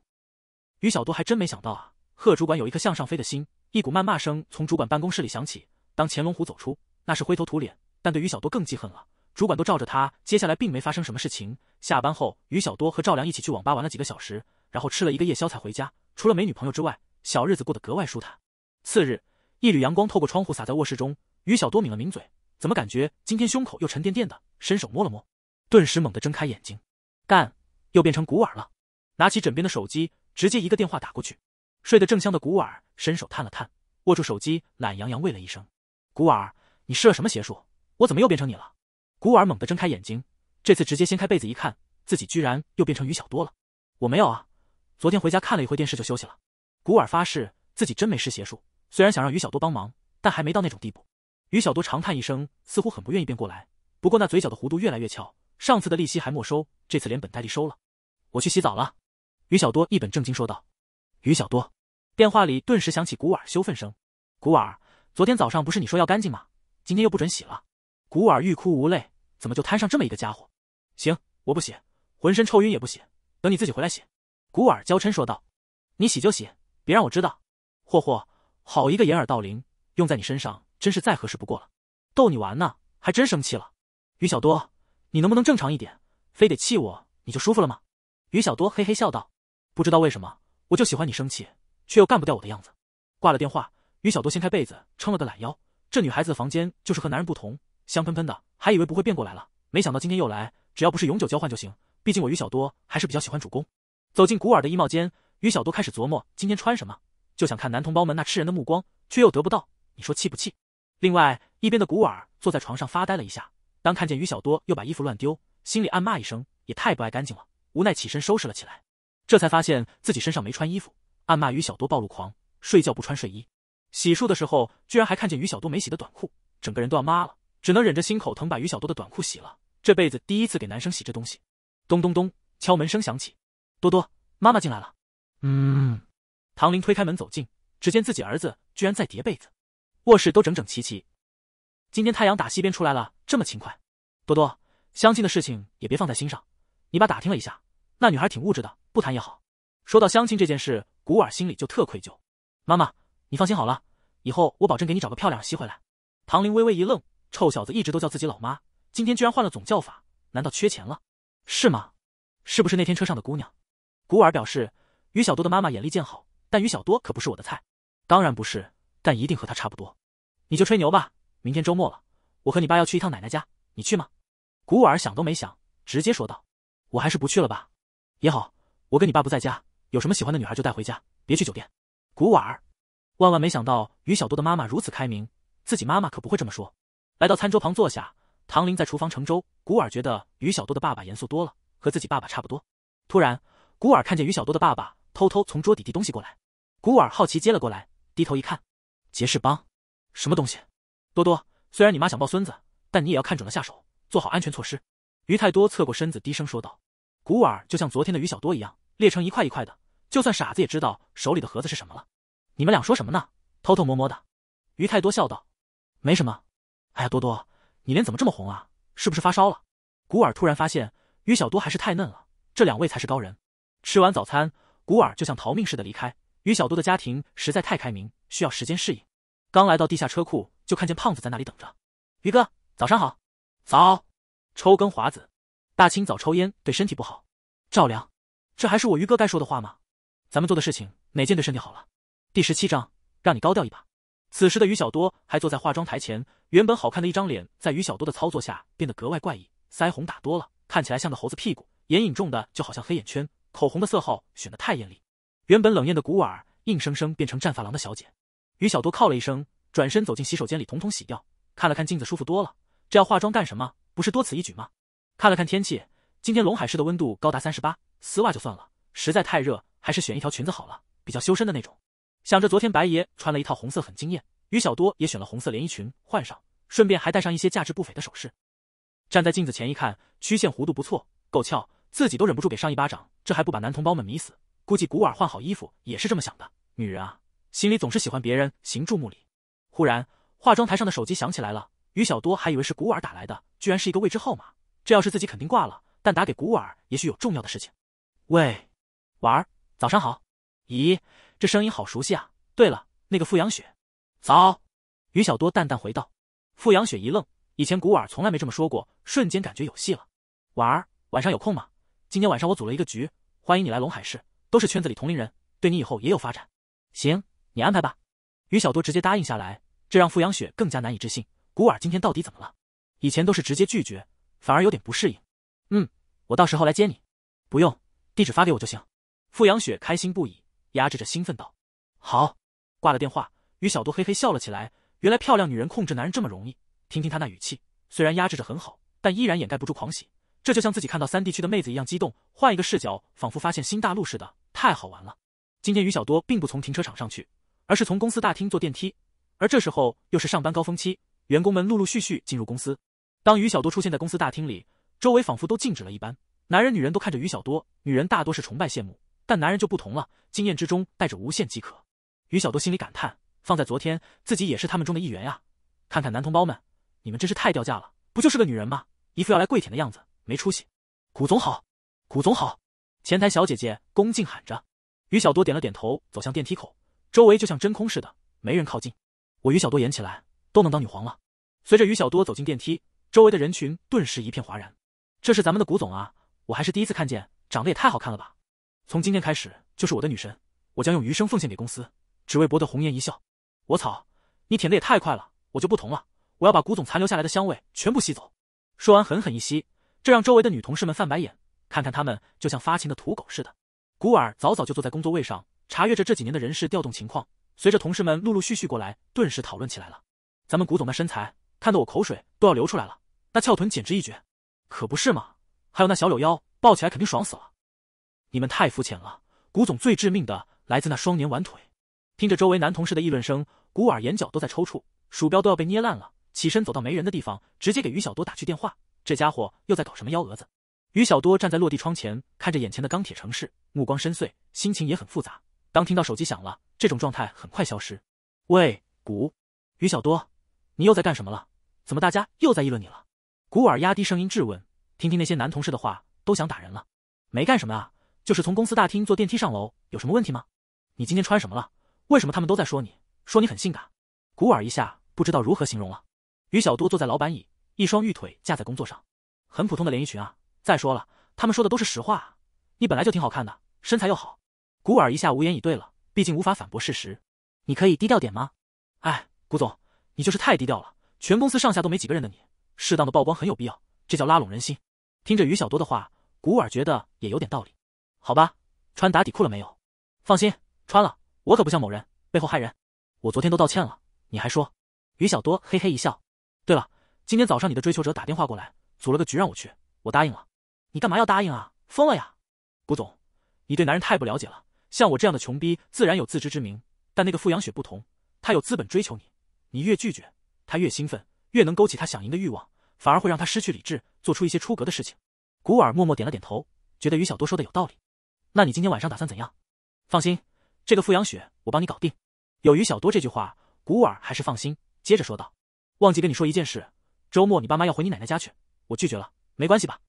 A: 于小多还真没想到啊，贺主管有一颗向上飞的心。一股谩骂声从主管办公室里响起。当乾隆湖走出，那是灰头土脸，但对于小多更记恨了。主管都罩着他，接下来并没发生什么事情。下班后，于小多和赵良一起去网吧玩了几个小时，然后吃了一个夜宵才回家。除了没女朋友之外，小日子过得格外舒坦。次日，一缕阳光透过窗户洒在卧室中，于小多抿了抿嘴，怎么感觉今天胸口又沉甸甸的？伸手摸了摸，顿时猛地睁开眼睛。干，又变成古尔了。拿起枕边的手机，直接一个电话打过去。睡得正香的古尔伸手探了探，握住手机，懒洋洋喂了一声：“古尔，你施了什么邪术？我怎么又变成你了？”古尔猛地睁开眼睛，这次直接掀开被子一看，自己居然又变成于小多。了，我没有啊，昨天回家看了一会电视就休息了。古尔发誓自己真没施邪术，虽然想让于小多帮忙，但还没到那种地步。于小多长叹一声，似乎很不愿意变过来，不过那嘴角的弧度越来越翘。上次的利息还没收，这次连本带利收了。我去洗澡了，于小多一本正经说道。于小多，电话里顿时响起古尔羞愤声。古尔，昨天早上不是你说要干净吗？今天又不准洗了。古尔欲哭无泪，怎么就摊上这么一个家伙？行，我不洗，浑身臭晕也不洗，等你自己回来洗。古尔娇嗔说道。你洗就洗，别让我知道。霍霍，好一个掩耳盗铃，用在你身上真是再合适不过了。逗你玩呢，还真生气了，于小多。你能不能正常一点？非得气我你就舒服了吗？于小多嘿嘿笑道，不知道为什么我就喜欢你生气却又干不掉我的样子。挂了电话，于小多掀开被子，撑了个懒腰。这女孩子的房间就是和男人不同，香喷喷的，还以为不会变过来了，没想到今天又来。只要不是永久交换就行，毕竟我于小多还是比较喜欢主公。走进古尔的衣帽间，于小多开始琢磨今天穿什么，就想看男同胞们那吃人的目光，却又得不到，你说气不气？另外一边的古尔坐在床上发呆了一下。当看见于小多又把衣服乱丢，心里暗骂一声，也太不爱干净了。无奈起身收拾了起来，这才发现自己身上没穿衣服，暗骂于小多暴露狂，睡觉不穿睡衣。洗漱的时候，居然还看见于小多没洗的短裤，整个人都要麻了，只能忍着心口疼把于小多的短裤洗了。这辈子第一次给男生洗这东西。咚咚咚，敲门声响起，多多，妈妈进来了。嗯，唐林推开门走进，只见自己儿子居然在叠被子，卧室都整整齐齐。今天太阳打西边出来了，这么勤快。多多，相亲的事情也别放在心上。你爸打听了一下，那女孩挺物质的，不谈也好。说到相亲这件事，古尔心里就特愧疚。妈妈，你放心好了，以后我保证给你找个漂亮媳回来。唐林微微一愣，臭小子一直都叫自己老妈，今天居然换了总叫法，难道缺钱了？是吗？是不是那天车上的姑娘？古尔表示，于小多的妈妈眼力见好，但于小多可不是我的菜。当然不是，但一定和他差不多。你就吹牛吧。明天周末了，我和你爸要去一趟奶奶家，你去吗？古尔想都没想，直接说道：“我还是不去了吧。”也好，我跟你爸不在家，有什么喜欢的女孩就带回家，别去酒店。古尔，万万没想到于小多的妈妈如此开明，自己妈妈可不会这么说。来到餐桌旁坐下，唐林在厨房盛粥。古尔觉得于小多的爸爸严肃多了，和自己爸爸差不多。突然，古尔看见于小多的爸爸偷偷从桌底递东西过来，古尔好奇接了过来，低头一看，杰士邦，什么东西？多多，虽然你妈想抱孙子，但你也要看准了下手，做好安全措施。于太多侧过身子低声说道。古尔就像昨天的于小多一样，裂成一块一块的，就算傻子也知道手里的盒子是什么了。你们俩说什么呢？偷偷摸摸的。于太多笑道：“没什么。”哎呀，多多，你脸怎么这么红啊？是不是发烧了？古尔突然发现于小多还是太嫩了，这两位才是高人。吃完早餐，古尔就像逃命似的离开。于小多的家庭实在太开明，需要时间适应。刚来到地下车库。就看见胖子在那里等着，于哥，早上好。早，抽根华子。大清早抽烟对身体不好。赵良，这还是我于哥该说的话吗？咱们做的事情哪件对身体好了？第十七章，让你高调一把。此时的于小多还坐在化妆台前，原本好看的一张脸在于小多的操作下变得格外怪异，腮红打多了，看起来像个猴子屁股；眼影重的就好像黑眼圈；口红的色号选的太艳丽，原本冷艳的古尔硬生生变成战发郎的小姐。于小多靠了一声。转身走进洗手间里，统统洗掉。看了看镜子，舒服多了。这要化妆干什么？不是多此一举吗？看了看天气，今天龙海市的温度高达三十八，丝袜就算了，实在太热，还是选一条裙子好了，比较修身的那种。想着昨天白爷穿了一套红色，很惊艳，于小多也选了红色连衣裙，换上，顺便还带上一些价值不菲的首饰。站在镜子前一看，曲线弧度不错，够翘，自己都忍不住给上一巴掌。这还不把男同胞们迷死？估计古尔换好衣服也是这么想的。女人啊，心里总是喜欢别人行注目礼。忽然，化妆台上的手机响起来了。于小多还以为是古尔打来的，居然是一个未知号码。这要是自己肯定挂了，但打给古尔，也许有重要的事情。喂，婉儿，早上好。咦，这声音好熟悉啊！对了，那个傅阳雪，早。于小多淡淡回道。傅阳雪一愣，以前古尔从来没这么说过，瞬间感觉有戏了。婉儿，晚上有空吗？今天晚上我组了一个局，欢迎你来龙海市，都是圈子里同龄人，对你以后也有发展。行，你安排吧。于小多直接答应下来。这让傅阳雪更加难以置信，古尔今天到底怎么了？以前都是直接拒绝，反而有点不适应。嗯，我到时候来接你，不用，地址发给我就行。傅阳雪开心不已，压制着兴奋道：“好。”挂了电话，于小多嘿嘿笑了起来。原来漂亮女人控制男人这么容易，听听她那语气，虽然压制着很好，但依然掩盖不住狂喜。这就像自己看到三地区的妹子一样激动，换一个视角，仿佛发现新大陆似的，太好玩了。今天于小多并不从停车场上去，而是从公司大厅坐电梯。而这时候又是上班高峰期，员工们陆陆续续进入公司。当于小多出现在公司大厅里，周围仿佛都静止了一般，男人女人都看着于小多。女人大多是崇拜羡慕，但男人就不同了，惊艳之中带着无限饥渴。于小多心里感叹：放在昨天，自己也是他们中的一员呀。看看男同胞们，你们真是太掉价了，不就是个女人吗？一副要来跪舔的样子，没出息。谷总好，谷总好，前台小姐姐恭敬喊着。于小多点了点头，走向电梯口，周围就像真空似的，没人靠近。我余小多演起来都能当女皇了。随着于小多走进电梯，周围的人群顿时一片哗然。这是咱们的古总啊，我还是第一次看见，长得也太好看了吧！从今天开始就是我的女神，我将用余生奉献给公司，只为博得红颜一笑。我操，你舔的也太快了！我就不同了，我要把古总残留下来的香味全部吸走。说完狠狠一吸，这让周围的女同事们翻白眼，看看他们就像发情的土狗似的。古尔早早就坐在工作位上，查阅着这几年的人事调动情况。随着同事们陆陆续续过来，顿时讨论起来了。咱们古总那身材，看得我口水都要流出来了，那翘臀简直一绝，可不是吗？还有那小柳腰，抱起来肯定爽死了。你们太肤浅了，古总最致命的来自那双年弯腿。听着周围男同事的议论声，古尔眼角都在抽搐，鼠标都要被捏烂了。起身走到没人的地方，直接给于小多打去电话。这家伙又在搞什么幺蛾子？于小多站在落地窗前，看着眼前的钢铁城市，目光深邃，心情也很复杂。当听到手机响了，这种状态很快消失。喂，古，于小多，你又在干什么了？怎么大家又在议论你了？古尔压低声音质问，听听那些男同事的话，都想打人了。没干什么啊，就是从公司大厅坐电梯上楼，有什么问题吗？你今天穿什么了？为什么他们都在说你？说你很性感？古尔一下不知道如何形容了。于小多坐在老板椅，一双玉腿架在工作上，很普通的连衣裙啊。再说了，他们说的都是实话啊。你本来就挺好看的，身材又好。古尔一下无言以对了，毕竟无法反驳事实。你可以低调点吗？哎，古总，你就是太低调了，全公司上下都没几个人的你，适当的曝光很有必要，这叫拉拢人心。听着于小多的话，古尔觉得也有点道理。好吧，穿打底裤了没有？放心，穿了，我可不像某人背后害人。我昨天都道歉了，你还说？于小多嘿嘿一笑。对了，今天早上你的追求者打电话过来，组了个局让我去，我答应了。你干嘛要答应啊？疯了呀？古总，你对男人太不了解了。像我这样的穷逼，自然有自知之明。但那个傅阳雪不同，她有资本追求你。你越拒绝，她越兴奋，越能勾起她想赢的欲望，反而会让她失去理智，做出一些出格的事情。古尔默默点了点头，觉得于小多说的有道理。那你今天晚上打算怎样？放心，这个傅阳雪我帮你搞定。有于小多这句话，古尔还是放心。接着说道：“忘记跟你说一件事，周末你爸妈要回你奶奶家去，我拒绝了，没关系吧？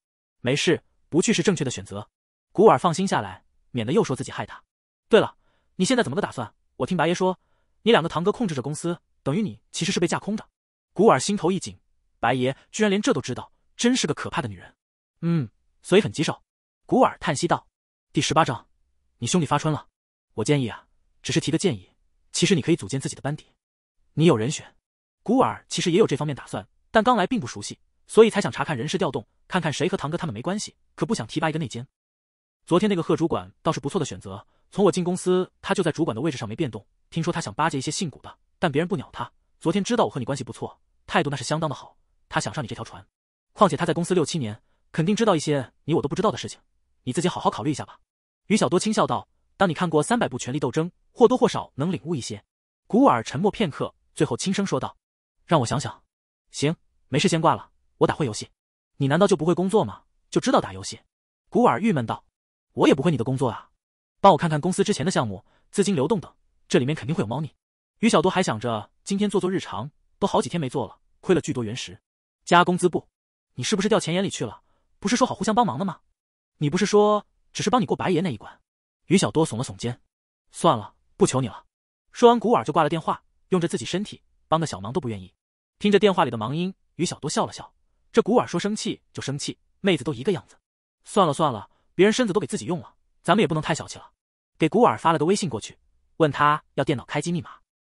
A: 没事，不去是正确的选择。”古尔放心下来，免得又说自己害他。对了，你现在怎么个打算？我听白爷说，你两个堂哥控制着公司，等于你其实是被架空的。古尔心头一紧，白爷居然连这都知道，真是个可怕的女人。嗯，所以很棘手。古尔叹息道：“第十八章，你兄弟发春了。我建议啊，只是提个建议，其实你可以组建自己的班底，你有人选。古尔其实也有这方面打算，但刚来并不熟悉，所以才想查看人事调动，看看谁和堂哥他们没关系。可不想提拔一个内奸。昨天那个贺主管倒是不错的选择。”从我进公司，他就在主管的位置上没变动。听说他想巴结一些姓古的，但别人不鸟他。昨天知道我和你关系不错，态度那是相当的好。他想上你这条船，况且他在公司六七年，肯定知道一些你我都不知道的事情。你自己好好考虑一下吧。”于小多轻笑道，“当你看过三百部《权力斗争》，或多或少能领悟一些。”古尔沉默片刻，最后轻声说道：“让我想想。行，没事，先挂了。我打会游戏。你难道就不会工作吗？就知道打游戏？”古尔郁闷道，“我也不会你的工作啊。”帮我看看公司之前的项目、资金流动等，这里面肯定会有猫腻。于小多还想着今天做做日常，都好几天没做了，亏了巨多原石。加工资不？你是不是掉钱眼里去了？不是说好互相帮忙的吗？你不是说只是帮你过白爷那一关？于小多耸了耸肩，算了，不求你了。说完，古尔就挂了电话，用着自己身体帮个小忙都不愿意。听着电话里的忙音，于小多笑了笑，这古尔说生气就生气，妹子都一个样子。算了算了，别人身子都给自己用了。咱们也不能太小气了，给古尔发了个微信过去，问他要电脑开机密码。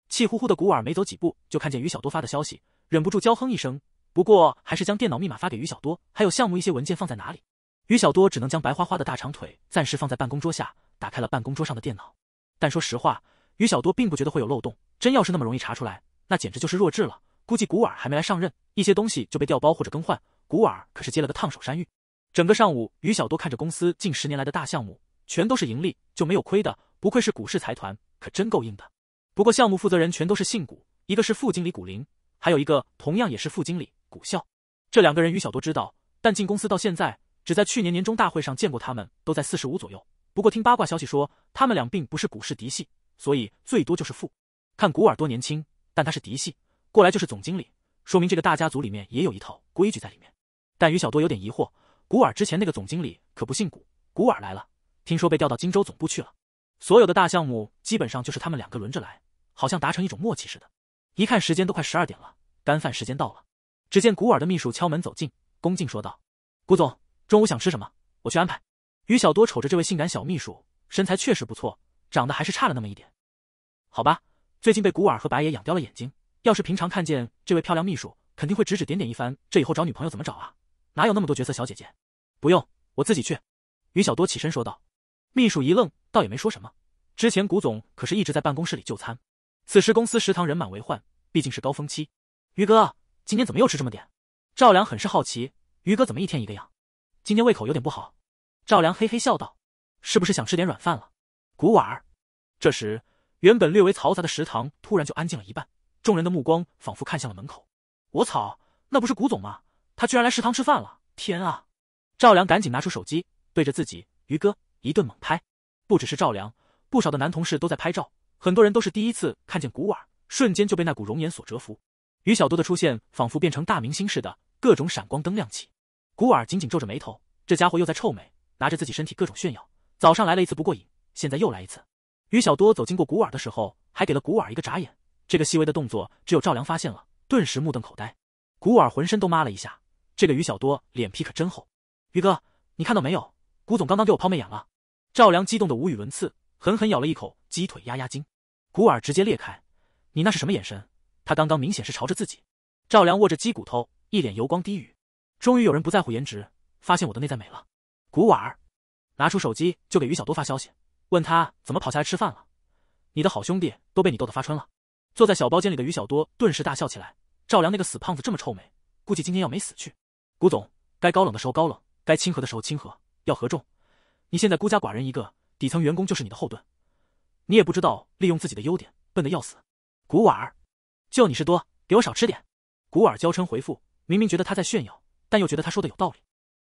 A: 气呼呼的古尔没走几步，就看见于小多发的消息，忍不住娇哼一声。不过还是将电脑密码发给于小多，还有项目一些文件放在哪里。于小多只能将白花花的大长腿暂时放在办公桌下，打开了办公桌上的电脑。但说实话，于小多并不觉得会有漏洞。真要是那么容易查出来，那简直就是弱智了。估计古尔还没来上任，一些东西就被调包或者更换。古尔可是接了个烫手山芋。整个上午，于小多看着公司近十年来的大项目。全都是盈利，就没有亏的。不愧是股市财团，可真够硬的。不过项目负责人全都是姓古，一个是副经理古林，还有一个同样也是副经理古笑。这两个人于小多知道，但进公司到现在，只在去年年终大会上见过他们，都在四十五左右。不过听八卦消息说，他们俩并不是股市嫡系，所以最多就是副。看古尔多年轻，但他是嫡系，过来就是总经理，说明这个大家族里面也有一套规矩在里面。但于小多有点疑惑，古尔之前那个总经理可不姓古，古尔来了。听说被调到荆州总部去了，所有的大项目基本上就是他们两个轮着来，好像达成一种默契似的。一看时间都快十二点了，干饭时间到了。只见古尔的秘书敲门走进，恭敬说道：“古总，中午想吃什么？我去安排。”于小多瞅着这位性感小秘书，身材确实不错，长得还是差了那么一点。好吧，最近被古尔和白爷养刁了眼睛，要是平常看见这位漂亮秘书，肯定会指指点点一番。这以后找女朋友怎么找啊？哪有那么多角色小姐姐？不用，我自己去。于小多起身说道。秘书一愣，倒也没说什么。之前古总可是一直在办公室里就餐，此时公司食堂人满为患，毕竟是高峰期。于哥，今天怎么又吃这么点？赵良很是好奇，于哥怎么一天一个样？今天胃口有点不好。赵良嘿嘿笑道：“是不是想吃点软饭了？”古婉儿。这时，原本略微嘈杂的食堂突然就安静了一半，众人的目光仿佛看向了门口。我操，那不是古总吗？他居然来食堂吃饭了！天啊！赵良赶紧拿出手机，对着自己：“于哥。”一顿猛拍，不只是赵良，不少的男同事都在拍照。很多人都是第一次看见古尔，瞬间就被那股容颜所折服。于小多的出现仿佛变成大明星似的，各种闪光灯亮起。古尔紧紧皱着眉头，这家伙又在臭美，拿着自己身体各种炫耀。早上来了一次不过瘾，现在又来一次。于小多走经过古尔的时候，还给了古尔一个眨眼。这个细微的动作只有赵良发现了，顿时目瞪口呆。古尔浑身都麻了一下，这个于小多脸皮可真厚。于哥，你看到没有？古总刚刚给我抛媚眼了，赵良激动的无语伦次，狠狠咬了一口鸡腿压压惊，古耳直接裂开。你那是什么眼神？他刚刚明显是朝着自己。赵良握着鸡骨头，一脸油光低语。终于有人不在乎颜值，发现我的内在美了。古婉儿拿出手机就给于小多发消息，问他怎么跑下来吃饭了？你的好兄弟都被你逗得发春了。坐在小包间里的于小多顿时大笑起来。赵良那个死胖子这么臭美，估计今天要没死去。古总该高冷的时候高冷，该亲和的时候亲和。要合众，你现在孤家寡人一个，底层员工就是你的后盾，你也不知道利用自己的优点，笨得要死。古儿，就你是多，给我少吃点。古儿娇嗔回复，明明觉得他在炫耀，但又觉得他说的有道理。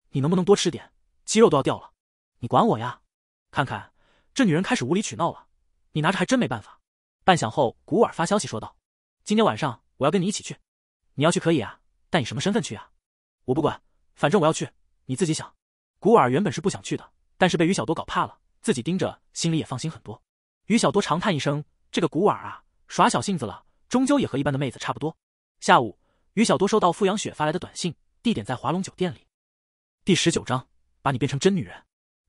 A: 你能不能多吃点，肌肉都要掉了。你管我呀？看看这女人开始无理取闹了，你拿着还真没办法。半晌后，古儿发消息说道：“今天晚上我要跟你一起去，你要去可以啊，但以什么身份去啊？我不管，反正我要去，你自己想。”古尔原本是不想去的，但是被于小多搞怕了，自己盯着，心里也放心很多。于小多长叹一声：“这个古尔啊，耍小性子了，终究也和一般的妹子差不多。”下午，于小多收到傅阳雪发来的短信，地点在华龙酒店里。第十九章，把你变成真女人。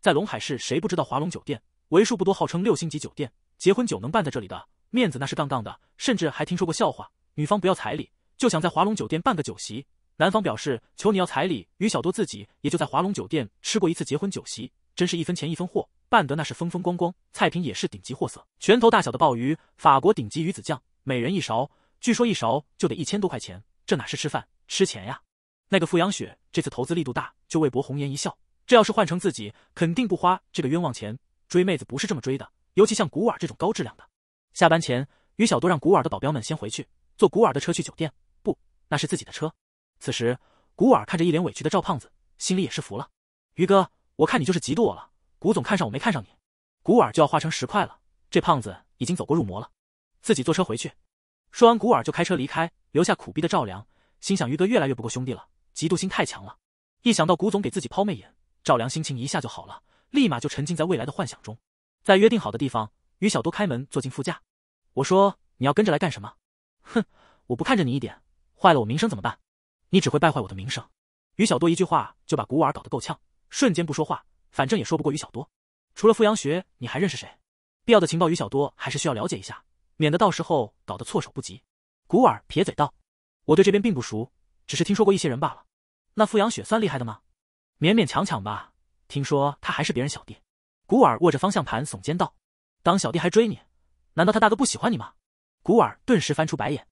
A: 在龙海市，谁不知道华龙酒店？为数不多号称六星级酒店，结婚酒能办在这里的，面子那是杠杠的。甚至还听说过笑话，女方不要彩礼，就想在华龙酒店办个酒席。男方表示：“求你要彩礼。”于小多自己也就在华龙酒店吃过一次结婚酒席，真是一分钱一分货，办得那是风风光光，菜品也是顶级货色，拳头大小的鲍鱼，法国顶级鱼子酱，每人一勺，据说一勺就得一千多块钱，这哪是吃饭，吃钱呀！那个傅阳雪这次投资力度大，就为博红颜一笑，这要是换成自己，肯定不花这个冤枉钱。追妹子不是这么追的，尤其像古尔这种高质量的。下班前，于小多让古尔的保镖们先回去，坐古尔的车去酒店，不，那是自己的车。此时，古尔看着一脸委屈的赵胖子，心里也是服了。于哥，我看你就是嫉妒我了。古总看上我没看上你，古尔就要化成石块了。这胖子已经走过入魔了。自己坐车回去。说完，古尔就开车离开，留下苦逼的赵良。心想：于哥越来越不够兄弟了，嫉妒心太强了。一想到古总给自己抛媚眼，赵良心情一下就好了，立马就沉浸在未来的幻想中。在约定好的地方，于小多开门坐进副驾。我说：“你要跟着来干什么？”哼，我不看着你一点，坏了我名声怎么办？你只会败坏我的名声，于小多一句话就把古尔搞得够呛，瞬间不说话，反正也说不过于小多。除了傅阳雪，你还认识谁？必要的情报，于小多还是需要了解一下，免得到时候搞得措手不及。古尔撇嘴道：“我对这边并不熟，只是听说过一些人罢了。”那傅阳雪算厉害的吗？勉勉强强吧，听说他还是别人小弟。古尔握着方向盘耸肩道：“当小弟还追你？难道他大哥不喜欢你吗？”古尔顿时翻出白眼：“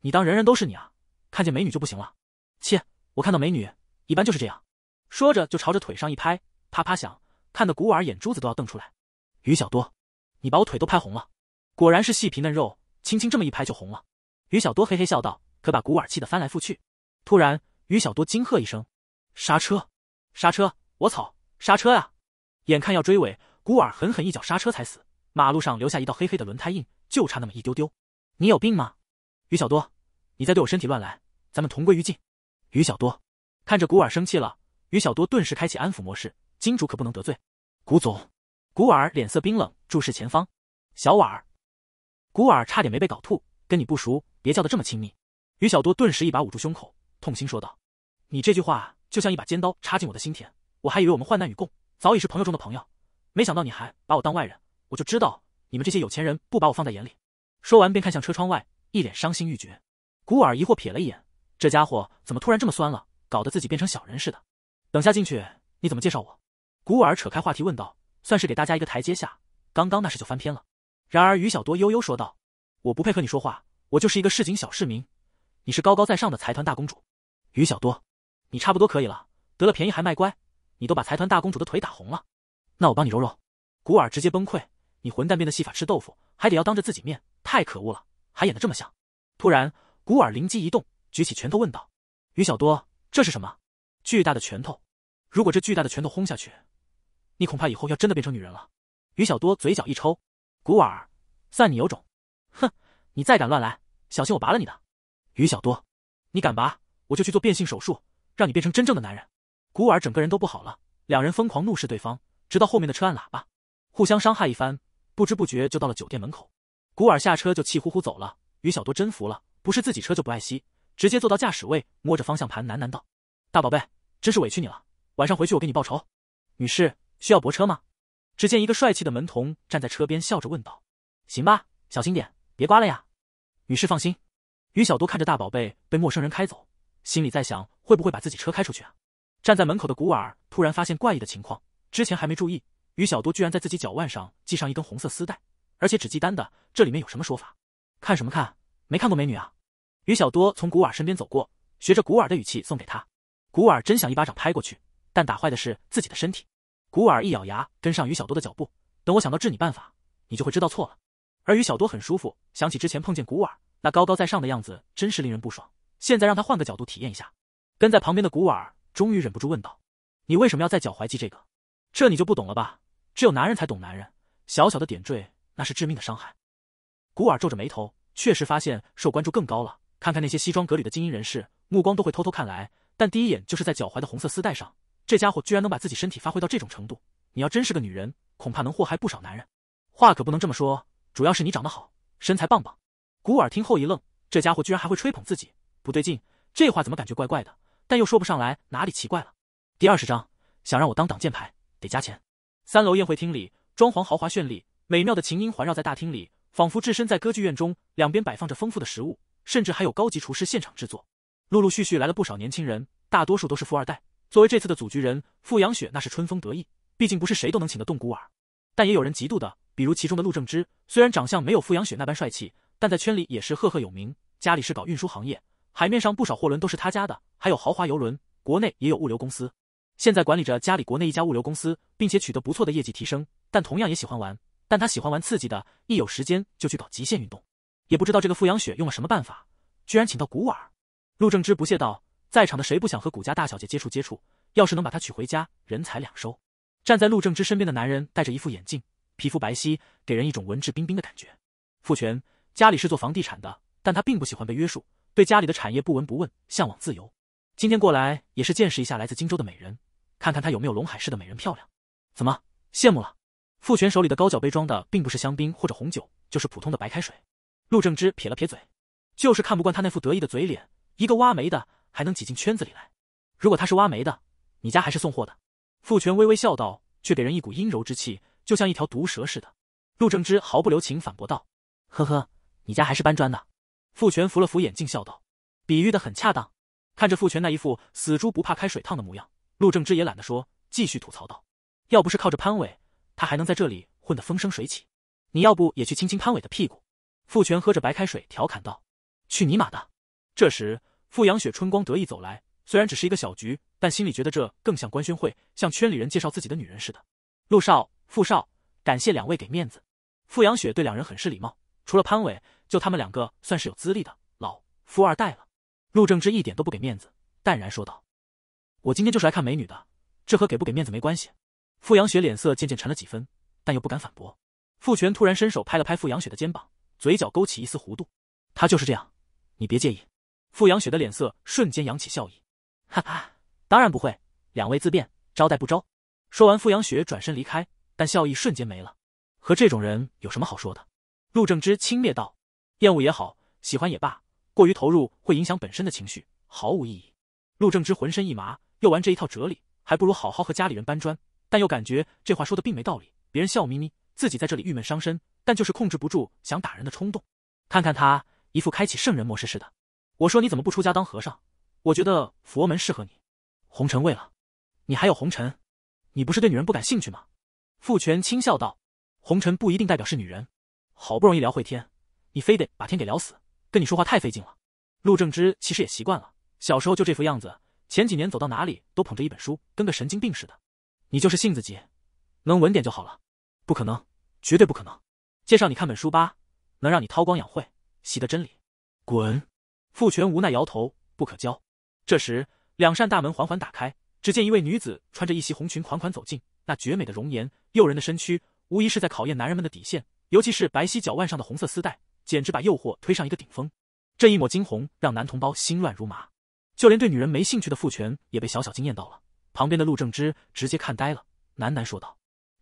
A: 你当人人都是你啊？看见美女就不行了？”切，我看到美女一般就是这样，说着就朝着腿上一拍，啪啪响，看得古尔眼珠子都要瞪出来。于小多，你把我腿都拍红了，果然是细皮嫩肉，轻轻这么一拍就红了。于小多嘿嘿笑道，可把古尔气得翻来覆去。突然，于小多惊喝一声：“刹车！刹车！我操！刹车呀！”眼看要追尾，古尔狠狠一脚刹车踩死，马路上留下一道黑黑的轮胎印，就差那么一丢丢。你有病吗？于小多，你再对我身体乱来，咱们同归于尽。于小多看着古尔生气了，于小多顿时开启安抚模式，金主可不能得罪。古总，古尔脸色冰冷，注视前方。小婉儿，古尔差点没被搞吐，跟你不熟，别叫的这么亲密。于小多顿时一把捂住胸口，痛心说道：“你这句话就像一把尖刀插进我的心田，我还以为我们患难与共，早已是朋友中的朋友，没想到你还把我当外人，我就知道你们这些有钱人不把我放在眼里。”说完便看向车窗外，一脸伤心欲绝。古尔疑惑瞥了一眼。这家伙怎么突然这么酸了？搞得自己变成小人似的。等下进去你怎么介绍我？古尔扯开话题问道，算是给大家一个台阶下。刚刚那事就翻篇了。然而于小多悠悠说道：“我不配和你说话，我就是一个市井小市民，你是高高在上的财团大公主。”于小多，你差不多可以了。得了便宜还卖乖，你都把财团大公主的腿打红了。那我帮你揉揉。古尔直接崩溃，你混蛋变的戏法吃豆腐，还得要当着自己面，太可恶了，还演得这么像。突然，古尔灵机一动。举起拳头问道：“于小多，这是什么？巨大的拳头！如果这巨大的拳头轰下去，你恐怕以后要真的变成女人了。”于小多嘴角一抽：“古尔，算你有种！哼，你再敢乱来，小心我拔了你的！”于小多：“你敢拔，我就去做变性手术，让你变成真正的男人。”古尔整个人都不好了，两人疯狂怒视对方，直到后面的车按喇叭，互相伤害一番，不知不觉就到了酒店门口。古尔下车就气呼呼走了。于小多真服了，不是自己车就不爱惜。直接坐到驾驶位，摸着方向盘喃喃道：“大宝贝，真是委屈你了。晚上回去我给你报仇。”女士需要泊车吗？只见一个帅气的门童站在车边笑着问道：“行吧，小心点，别刮了呀。”女士放心。于小多看着大宝贝被陌生人开走，心里在想会不会把自己车开出去啊？站在门口的古尔突然发现怪异的情况，之前还没注意，于小多居然在自己脚腕上系上一根红色丝带，而且只系单的，这里面有什么说法？看什么看？没看过美女啊？于小多从古尔身边走过，学着古尔的语气送给他。古尔真想一巴掌拍过去，但打坏的是自己的身体。古尔一咬牙，跟上于小多的脚步。等我想到治你办法，你就会知道错了。而于小多很舒服，想起之前碰见古尔那高高在上的样子，真是令人不爽。现在让他换个角度体验一下。跟在旁边的古尔终于忍不住问道：“你为什么要在脚踝系这个？”这你就不懂了吧？只有男人才懂男人。小小的点缀，那是致命的伤害。古尔皱着眉头，确实发现受关注更高了。看看那些西装革履的精英人士，目光都会偷偷看来，但第一眼就是在脚踝的红色丝带上。这家伙居然能把自己身体发挥到这种程度！你要真是个女人，恐怕能祸害不少男人。话可不能这么说，主要是你长得好，身材棒棒。古尔听后一愣，这家伙居然还会吹捧自己，不对劲，这话怎么感觉怪怪的？但又说不上来哪里奇怪了。第二十章，想让我当挡箭牌，得加钱。三楼宴会厅里，装潢豪华绚丽，美妙的琴音环绕在大厅里，仿佛置身在歌剧院中。两边摆放着丰富的食物。甚至还有高级厨师现场制作，陆陆续续来了不少年轻人，大多数都是富二代。作为这次的组局人，傅阳雪那是春风得意，毕竟不是谁都能请得动古尔。但也有人嫉妒的，比如其中的陆正之，虽然长相没有傅阳雪那般帅气，但在圈里也是赫赫有名。家里是搞运输行业，海面上不少货轮都是他家的，还有豪华游轮。国内也有物流公司，现在管理着家里国内一家物流公司，并且取得不错的业绩提升。但同样也喜欢玩，但他喜欢玩刺激的，一有时间就去搞极限运动。也不知道这个傅阳雪用了什么办法，居然请到古儿。陆正之不屑道：“在场的谁不想和古家大小姐接触接触？要是能把她娶回家，人财两收。”站在陆正之身边的男人戴着一副眼镜，皮肤白皙，给人一种文质彬彬的感觉。傅权家里是做房地产的，但他并不喜欢被约束，对家里的产业不闻不问，向往自由。今天过来也是见识一下来自荆州的美人，看看她有没有龙海市的美人漂亮。怎么，羡慕了？傅权手里的高脚杯装的并不是香槟或者红酒，就是普通的白开水。陆正之撇了撇嘴，就是看不惯他那副得意的嘴脸。一个挖煤的还能挤进圈子里来？如果他是挖煤的，你家还是送货的？傅权微微笑道，却给人一股阴柔之气，就像一条毒蛇似的。陆正之毫不留情反驳道：“呵呵，你家还是搬砖的。”傅权扶了扶眼镜，笑道：“比喻的很恰当。”看着傅权那一副死猪不怕开水烫的模样，陆正之也懒得说，继续吐槽道：“要不是靠着潘伟，他还能在这里混得风生水起？你要不也去亲亲潘伟的屁股？”傅全喝着白开水，调侃道：“去尼玛的！”这时，傅阳雪春光得意走来。虽然只是一个小局，但心里觉得这更像官宣会，向圈里人介绍自己的女人似的。陆少、傅少，感谢两位给面子。傅阳雪对两人很是礼貌，除了潘伟，就他们两个算是有资历的老富二代了。陆正之一点都不给面子，淡然说道：“我今天就是来看美女的，这和给不给面子没关系。”傅阳雪脸色渐渐沉了几分，但又不敢反驳。傅全突然伸手拍了拍傅阳雪的肩膀。嘴角勾起一丝弧度，他就是这样，你别介意。傅阳雪的脸色瞬间扬起笑意，哈哈，当然不会，两位自便，招待不周。说完，傅阳雪转身离开，但笑意瞬间没了。和这种人有什么好说的？陆正之轻蔑道，厌恶也好，喜欢也罢，过于投入会影响本身的情绪，毫无意义。陆正之浑身一麻，又玩这一套哲理，还不如好好和家里人搬砖。但又感觉这话说的并没道理，别人笑眯眯。自己在这里郁闷伤身，但就是控制不住想打人的冲动。看看他，一副开启圣人模式似的。我说你怎么不出家当和尚？我觉得佛门适合你。红尘为了你还有红尘？你不是对女人不感兴趣吗？傅权轻笑道：“红尘不一定代表是女人。”好不容易聊会天，你非得把天给聊死，跟你说话太费劲了。陆正之其实也习惯了，小时候就这副样子，前几年走到哪里都捧着一本书，跟个神经病似的。你就是性子急，能稳点就好了。不可能。绝对不可能，介绍你看本书吧，能让你韬光养晦，习得真理。滚！傅权无奈摇头，不可教。这时，两扇大门缓缓打开，只见一位女子穿着一袭红裙款款走进，那绝美的容颜，诱人的身躯，无疑是在考验男人们的底线。尤其是白皙脚腕上的红色丝带，简直把诱惑推上一个顶峰。这一抹惊鸿，让男同胞心乱如麻。就连对女人没兴趣的傅权也被小小惊艳到了，旁边的陆正之直接看呆了，喃喃说道。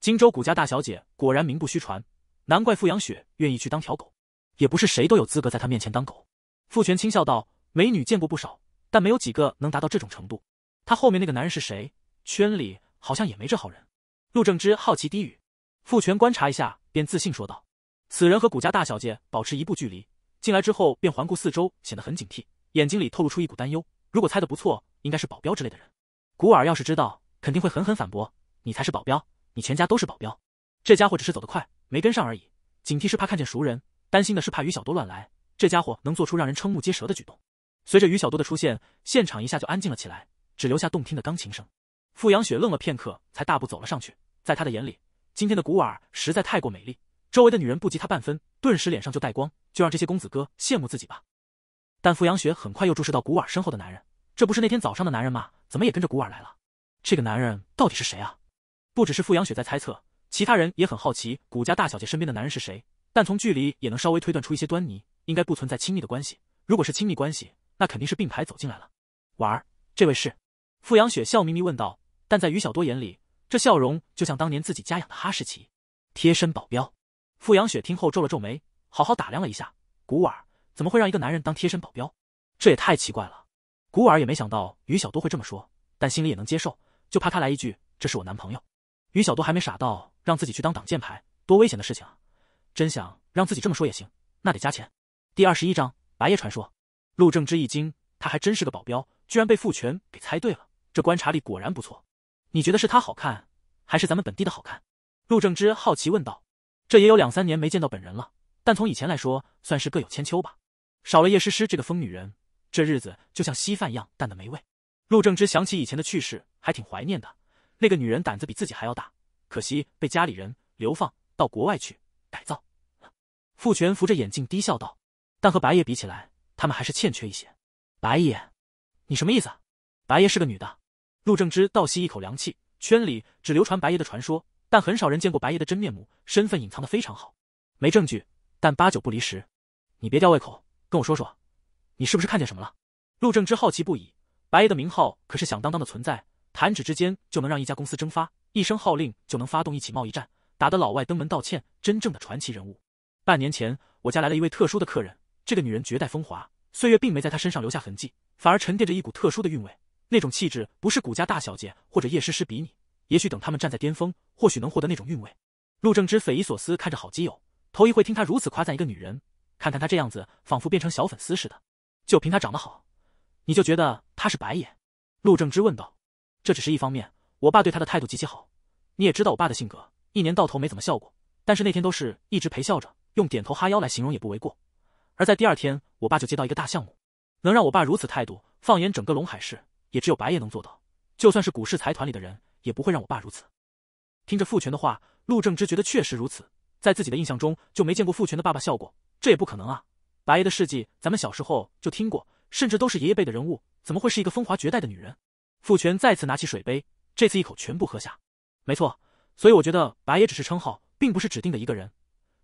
A: 荆州古家大小姐果然名不虚传，难怪傅阳雪愿意去当条狗，也不是谁都有资格在她面前当狗。傅全轻笑道：“美女见过不少，但没有几个能达到这种程度。她后面那个男人是谁？圈里好像也没这号人。”陆正之好奇低语。傅全观察一下，便自信说道：“此人和古家大小姐保持一步距离，进来之后便环顾四周，显得很警惕，眼睛里透露出一股担忧。如果猜的不错，应该是保镖之类的人。古尔要是知道，肯定会狠狠反驳：‘你才是保镖。’”你全家都是保镖，这家伙只是走得快，没跟上而已。警惕是怕看见熟人，担心的是怕于小多乱来。这家伙能做出让人瞠目结舌的举动。随着于小多的出现，现场一下就安静了起来，只留下动听的钢琴声。傅阳雪愣了片刻，才大步走了上去。在他的眼里，今天的古尔实在太过美丽，周围的女人不及他半分，顿时脸上就带光，就让这些公子哥羡慕自己吧。但傅阳雪很快又注视到古尔身后的男人，这不是那天早上的男人吗？怎么也跟着古尔来了？这个男人到底是谁啊？不只是傅阳雪在猜测，其他人也很好奇古家大小姐身边的男人是谁。但从距离也能稍微推断出一些端倪，应该不存在亲密的关系。如果是亲密关系，那肯定是并排走进来了。婉儿，这位是？傅阳雪笑眯眯问道。但在于小多眼里，这笑容就像当年自己家养的哈士奇，贴身保镖。傅阳雪听后皱了皱眉，好好打量了一下古尔，怎么会让一个男人当贴身保镖？这也太奇怪了。古尔也没想到于小多会这么说，但心里也能接受，就怕他来一句：“这是我男朋友。”于小多还没傻到让自己去当挡箭牌，多危险的事情啊！真想让自己这么说也行，那得加钱。第二十一章白夜传说。陆正之一惊，他还真是个保镖，居然被傅权给猜对了，这观察力果然不错。你觉得是他好看，还是咱们本地的好看？陆正之好奇问道。这也有两三年没见到本人了，但从以前来说，算是各有千秋吧。少了叶诗诗这个疯女人，这日子就像稀饭一样淡的没味。陆正之想起以前的趣事，还挺怀念的。那个女人胆子比自己还要大，可惜被家里人流放到国外去改造。傅全扶着眼镜低笑道：“但和白爷比起来，他们还是欠缺一些。”白爷，你什么意思？白爷是个女的？陆正之倒吸一口凉气。圈里只流传白爷的传说，但很少人见过白爷的真面目，身份隐藏的非常好，没证据，但八九不离十。你别吊胃口，跟我说说，你是不是看见什么了？陆正之好奇不已。白爷的名号可是响当当的存在。弹指之间就能让一家公司蒸发，一声号令就能发动一起贸易战，打得老外登门道歉，真正的传奇人物。半年前，我家来了一位特殊的客人，这个女人绝代风华，岁月并没在她身上留下痕迹，反而沉淀着一股特殊的韵味，那种气质不是谷家大小姐或者叶诗诗比拟。也许等他们站在巅峰，或许能获得那种韵味。陆正之匪夷所思看着好基友，头一回听他如此夸赞一个女人，看看她这样子，仿佛变成小粉丝似的。就凭她长得好，你就觉得她是白眼？陆正之问道。这只是一方面，我爸对他的态度极其好。你也知道我爸的性格，一年到头没怎么笑过。但是那天都是一直陪笑着，用点头哈腰来形容也不为过。而在第二天，我爸就接到一个大项目，能让我爸如此态度，放眼整个龙海市，也只有白爷能做到。就算是股市财团里的人，也不会让我爸如此。听着傅权的话，陆正之觉得确实如此。在自己的印象中，就没见过傅权的爸爸笑过，这也不可能啊！白爷的事迹，咱们小时候就听过，甚至都是爷爷辈的人物，怎么会是一个风华绝代的女人？傅权再次拿起水杯，这次一口全部喝下。没错，所以我觉得白爷只是称号，并不是指定的一个人。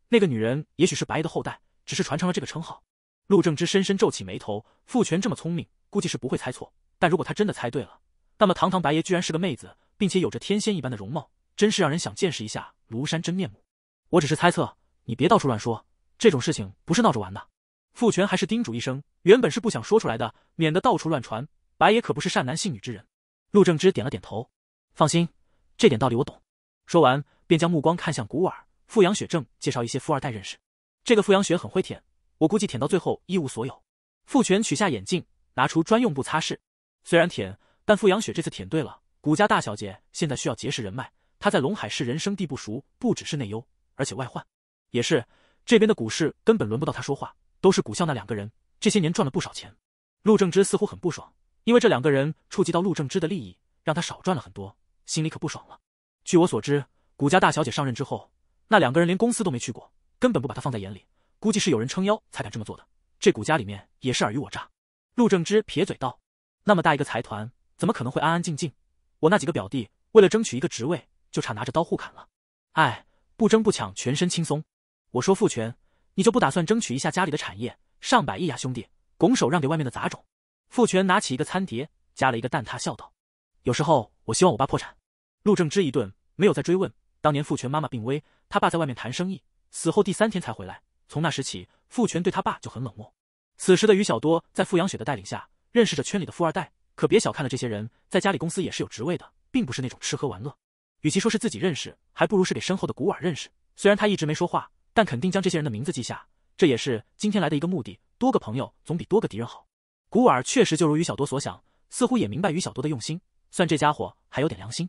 A: 那个女人也许是白爷的后代，只是传承了这个称号。陆正之深深皱起眉头。傅权这么聪明，估计是不会猜错。但如果他真的猜对了，那么堂堂白爷居然是个妹子，并且有着天仙一般的容貌，真是让人想见识一下庐山真面目。我只是猜测，你别到处乱说，这种事情不是闹着玩的。傅权还是叮嘱一声，原本是不想说出来的，免得到处乱传。白爷可不是善男信女之人。陆正之点了点头，放心，这点道理我懂。说完，便将目光看向古尔。富阳雪正介绍一些富二代认识。这个富阳雪很会舔，我估计舔到最后一无所有。傅权取下眼镜，拿出专用布擦拭。虽然舔，但富阳雪这次舔对了。古家大小姐现在需要结识人脉，她在龙海市人生地不熟，不只是内忧，而且外患。也是，这边的股市根本轮不到她说话，都是古校那两个人。这些年赚了不少钱。陆正之似乎很不爽。因为这两个人触及到陆正之的利益，让他少赚了很多，心里可不爽了。据我所知，谷家大小姐上任之后，那两个人连公司都没去过，根本不把她放在眼里。估计是有人撑腰才敢这么做的。这谷家里面也是尔虞我诈。陆正之撇嘴道：“那么大一个财团，怎么可能会安安静静？我那几个表弟为了争取一个职位，就差拿着刀互砍了。哎，不争不抢，全身轻松。我说父权，你就不打算争取一下家里的产业，上百亿呀，兄弟，拱手让给外面的杂种？”傅全拿起一个餐碟，加了一个蛋挞，笑道：“有时候我希望我爸破产。”陆正之一顿，没有再追问。当年傅全妈妈病危，他爸在外面谈生意，死后第三天才回来。从那时起，傅全对他爸就很冷漠。此时的于小多在傅阳雪的带领下，认识着圈里的富二代。可别小看了这些人，在家里公司也是有职位的，并不是那种吃喝玩乐。与其说是自己认识，还不如是给身后的古尔认识。虽然他一直没说话，但肯定将这些人的名字记下。这也是今天来的一个目的：多个朋友总比多个敌人好。古尔确实就如于小多所想，似乎也明白于小多的用心，算这家伙还有点良心。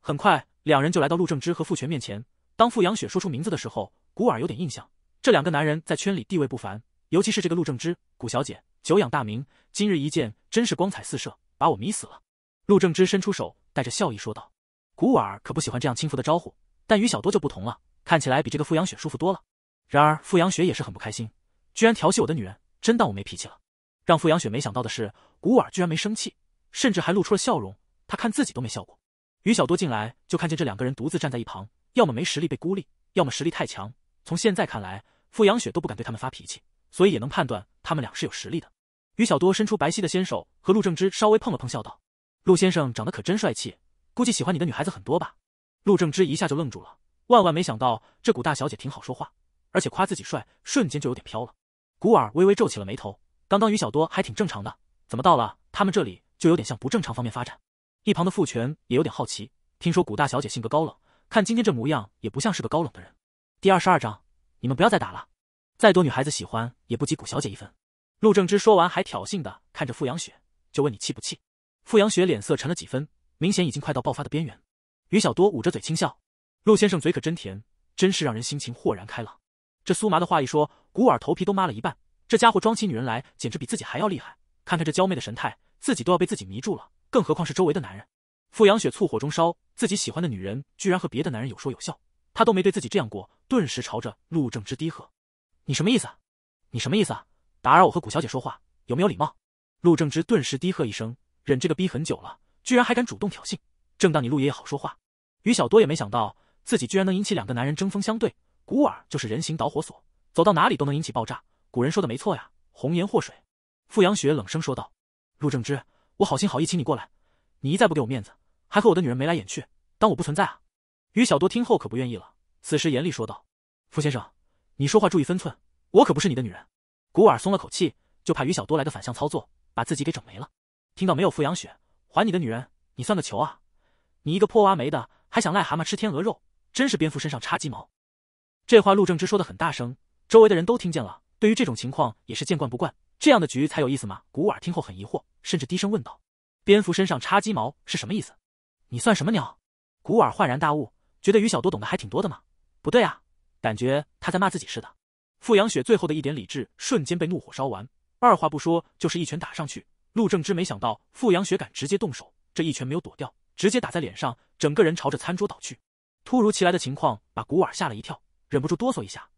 A: 很快，两人就来到陆正之和傅全面前。当傅阳雪说出名字的时候，古尔有点印象，这两个男人在圈里地位不凡，尤其是这个陆正之。古小姐久仰大名，今日一见，真是光彩四射，把我迷死了。陆正之伸出手，带着笑意说道：“古尔可不喜欢这样轻浮的招呼，但于小多就不同了，看起来比这个傅阳雪舒服多了。”然而傅阳雪也是很不开心，居然调戏我的女人，真当我没脾气了。让傅阳雪没想到的是，古尔居然没生气，甚至还露出了笑容。他看自己都没笑过。于小多进来就看见这两个人独自站在一旁，要么没实力被孤立，要么实力太强。从现在看来，傅阳雪都不敢对他们发脾气，所以也能判断他们俩是有实力的。于小多伸出白皙的纤手，和陆正之稍微碰了碰，笑道：“陆先生长得可真帅气，估计喜欢你的女孩子很多吧？”陆正之一下就愣住了，万万没想到这古大小姐挺好说话，而且夸自己帅，瞬间就有点飘了。古尔微微皱起了眉头。刚刚于小多还挺正常的，怎么到了他们这里就有点向不正常方面发展？一旁的傅权也有点好奇。听说古大小姐性格高冷，看今天这模样也不像是个高冷的人。第二十二章，你们不要再打了，再多女孩子喜欢也不及古小姐一分。陆正之说完，还挑衅的看着傅阳雪，就问你气不气？傅阳雪脸色沉了几分，明显已经快到爆发的边缘。于小多捂着嘴轻笑，陆先生嘴可真甜，真是让人心情豁然开朗。这苏麻的话一说，古尔头皮都麻了一半。这家伙装起女人来，简直比自己还要厉害。看看这娇媚的神态，自己都要被自己迷住了，更何况是周围的男人。傅阳雪醋火中烧，自己喜欢的女人居然和别的男人有说有笑，她都没对自己这样过。顿时朝着陆正之低喝：“你什么意思？你什么意思？打扰我和谷小姐说话，有没有礼貌？”陆正之顿时低喝一声：“忍这个逼很久了，居然还敢主动挑衅！正当你陆爷爷好说话。”于小多也没想到，自己居然能引起两个男人争锋相对，古尔就是人形导火索，走到哪里都能引起爆炸。古人说的没错呀，红颜祸水。傅阳雪冷声说道：“陆正之，我好心好意请你过来，你一再不给我面子，还和我的女人眉来眼去，当我不存在啊？”于小多听后可不愿意了，此时严厉说道：“傅先生，你说话注意分寸，我可不是你的女人。”古尔松了口气，就怕于小多来个反向操作，把自己给整没了。听到没有，傅阳雪还你的女人，你算个球啊！你一个破挖煤的，还想癞蛤蟆吃天鹅肉，真是蝙蝠身上插鸡毛！这话陆正之说的很大声，周围的人都听见了。对于这种情况也是见惯不惯，这样的局才有意思吗？古尔听后很疑惑，甚至低声问道：“蝙蝠身上插鸡毛是什么意思？你算什么鸟？”古尔恍然大悟，觉得于小多懂得还挺多的嘛。不对啊，感觉他在骂自己似的。傅阳雪最后的一点理智瞬间被怒火烧完，二话不说就是一拳打上去。陆正之没想到傅阳雪敢直接动手，这一拳没有躲掉，直接打在脸上，整个人朝着餐桌倒去。突如其来的情况把古尔吓了一跳，忍不住哆嗦一下。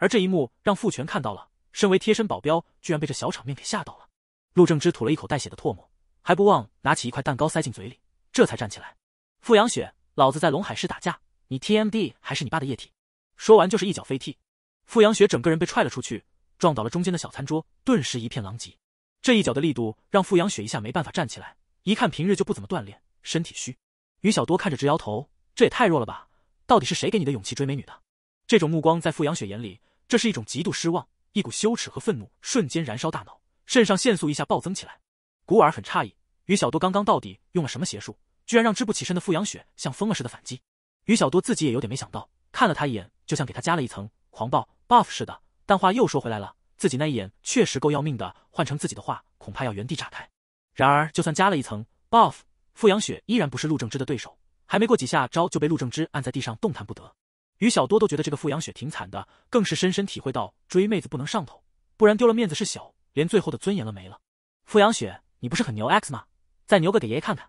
A: 而这一幕让傅权看到了，身为贴身保镖，居然被这小场面给吓到了。陆正之吐了一口带血的唾沫，还不忘拿起一块蛋糕塞进嘴里，这才站起来。傅阳雪，老子在龙海市打架，你 TMD 还是你爸的液体？说完就是一脚飞踢，傅阳雪整个人被踹了出去，撞倒了中间的小餐桌，顿时一片狼藉。这一脚的力度让傅阳雪一下没办法站起来，一看平日就不怎么锻炼，身体虚。于小多看着直摇头，这也太弱了吧？到底是谁给你的勇气追美女的？这种目光在傅阳雪眼里。这是一种极度失望，一股羞耻和愤怒瞬间燃烧大脑，肾上腺素一下暴增起来。古尔很诧异，于小多刚刚到底用了什么邪术，居然让支不起身的傅阳雪像疯了似的反击。于小多自己也有点没想到，看了他一眼，就像给他加了一层狂暴 buff 似的。但话又说回来了，自己那一眼确实够要命的，换成自己的话，恐怕要原地炸开。然而，就算加了一层 buff，傅阳雪依然不是陆正之的对手，还没过几下招就被陆正之按在地上动弹不得。于小多都觉得这个傅阳雪挺惨的，更是深深体会到追妹子不能上头，不然丢了面子是小，连最后的尊严了没了。傅阳雪，你不是很牛 x 吗？再牛个给爷爷看看！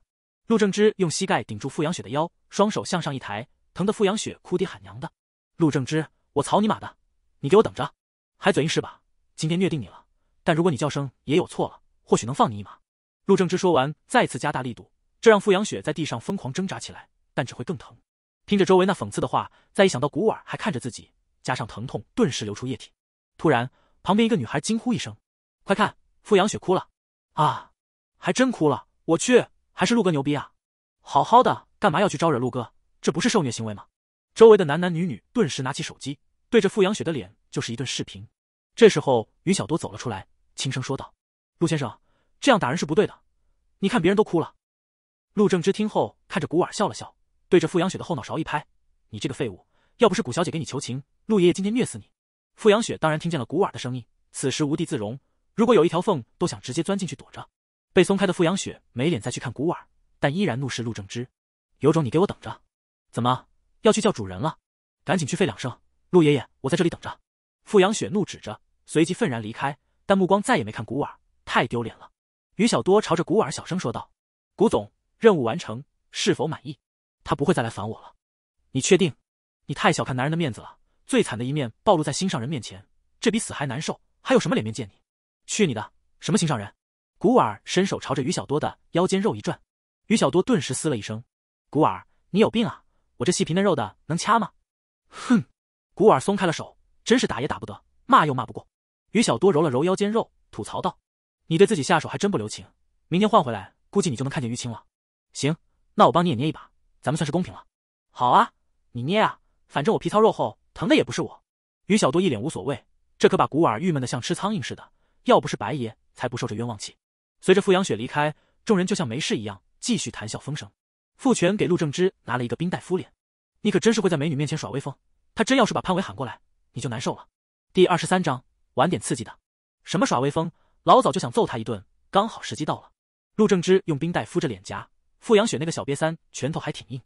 A: 陆正之用膝盖顶住傅阳雪的腰，双手向上一抬，疼的傅阳雪哭爹喊娘的。陆正之，我操你妈的！你给我等着！还嘴硬是吧？今天虐定你了。但如果你叫声也有错了，或许能放你一马。陆正之说完，再次加大力度，这让傅阳雪在地上疯狂挣扎起来，但只会更疼。听着周围那讽刺的话，再一想到古尔还看着自己，加上疼痛，顿时流出液体。突然，旁边一个女孩惊呼一声：“快看，傅阳雪哭了！”啊，还真哭了！我去，还是陆哥牛逼啊！好好的，干嘛要去招惹陆哥？这不是受虐行为吗？周围的男男女女顿时拿起手机，对着傅阳雪的脸就是一顿视频。这时候，于小多走了出来，轻声说道：“陆先生，这样打人是不对的，你看别人都哭了。”陆正之听后，看着古尔笑了笑。对着傅阳雪的后脑勺一拍，你这个废物！要不是谷小姐给你求情，陆爷爷今天虐死你！傅阳雪当然听见了古尔的声音，此时无地自容，如果有一条缝都想直接钻进去躲着。被松开的傅阳雪没脸再去看古尔，但依然怒视陆正之，有种你给我等着！怎么要去叫主人了？赶紧去吠两声，陆爷爷，我在这里等着。傅阳雪怒指着，随即愤然离开，但目光再也没看古尔，太丢脸了。于小多朝着古儿小声说道：“古总，任务完成，是否满意？”他不会再来烦我了，你确定？你太小看男人的面子了。最惨的一面暴露在心上人面前，这比死还难受，还有什么脸面见你？去你的！什么心上人？古尔伸手朝着于小多的腰间肉一转，于小多顿时嘶了一声：“古尔，你有病啊！我这细皮嫩肉的能掐吗？”哼！古尔松开了手，真是打也打不得，骂又骂不过。于小多揉了揉腰间肉，吐槽道：“你对自己下手还真不留情，明天换回来，估计你就能看见淤青了。”行，那我帮你也捏一把。咱们算是公平了。好啊，你捏啊，反正我皮糙肉厚，疼的也不是我。于小多一脸无所谓，这可把古尔郁闷的像吃苍蝇似的。要不是白爷，才不受这冤枉气。随着傅阳雪离开，众人就像没事一样，继续谈笑风生。傅权给陆正之拿了一个冰袋敷脸，你可真是会在美女面前耍威风。他真要是把潘伟喊过来，你就难受了。第二十三章，玩点刺激的。什么耍威风？老早就想揍他一顿，刚好时机到了。陆正之用冰袋敷着脸颊。傅阳雪那个小瘪三，拳头还挺硬。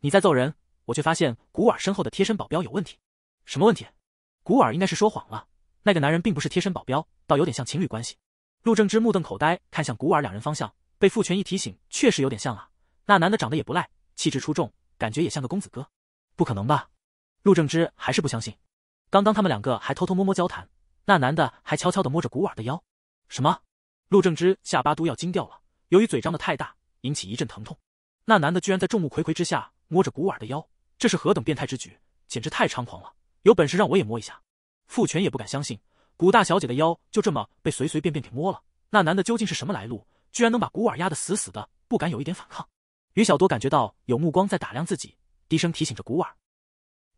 A: 你在揍人，我却发现古尔身后的贴身保镖有问题。什么问题？古尔应该是说谎了。那个男人并不是贴身保镖，倒有点像情侣关系。陆正之目瞪口呆看向古尔两人方向，被傅权一提醒，确实有点像啊。那男的长得也不赖，气质出众，感觉也像个公子哥。不可能吧？陆正之还是不相信。刚刚他们两个还偷偷摸摸交谈，那男的还悄悄地摸着古尔的腰。什么？陆正之下巴都要惊掉了，由于嘴张得太大。引起一阵疼痛，那男的居然在众目睽睽之下摸着古尔的腰，这是何等变态之举，简直太猖狂了！有本事让我也摸一下！傅权也不敢相信，古大小姐的腰就这么被随随便便给摸了，那男的究竟是什么来路？居然能把古尔压得死死的，不敢有一点反抗。于小多感觉到有目光在打量自己，低声提醒着古尔：“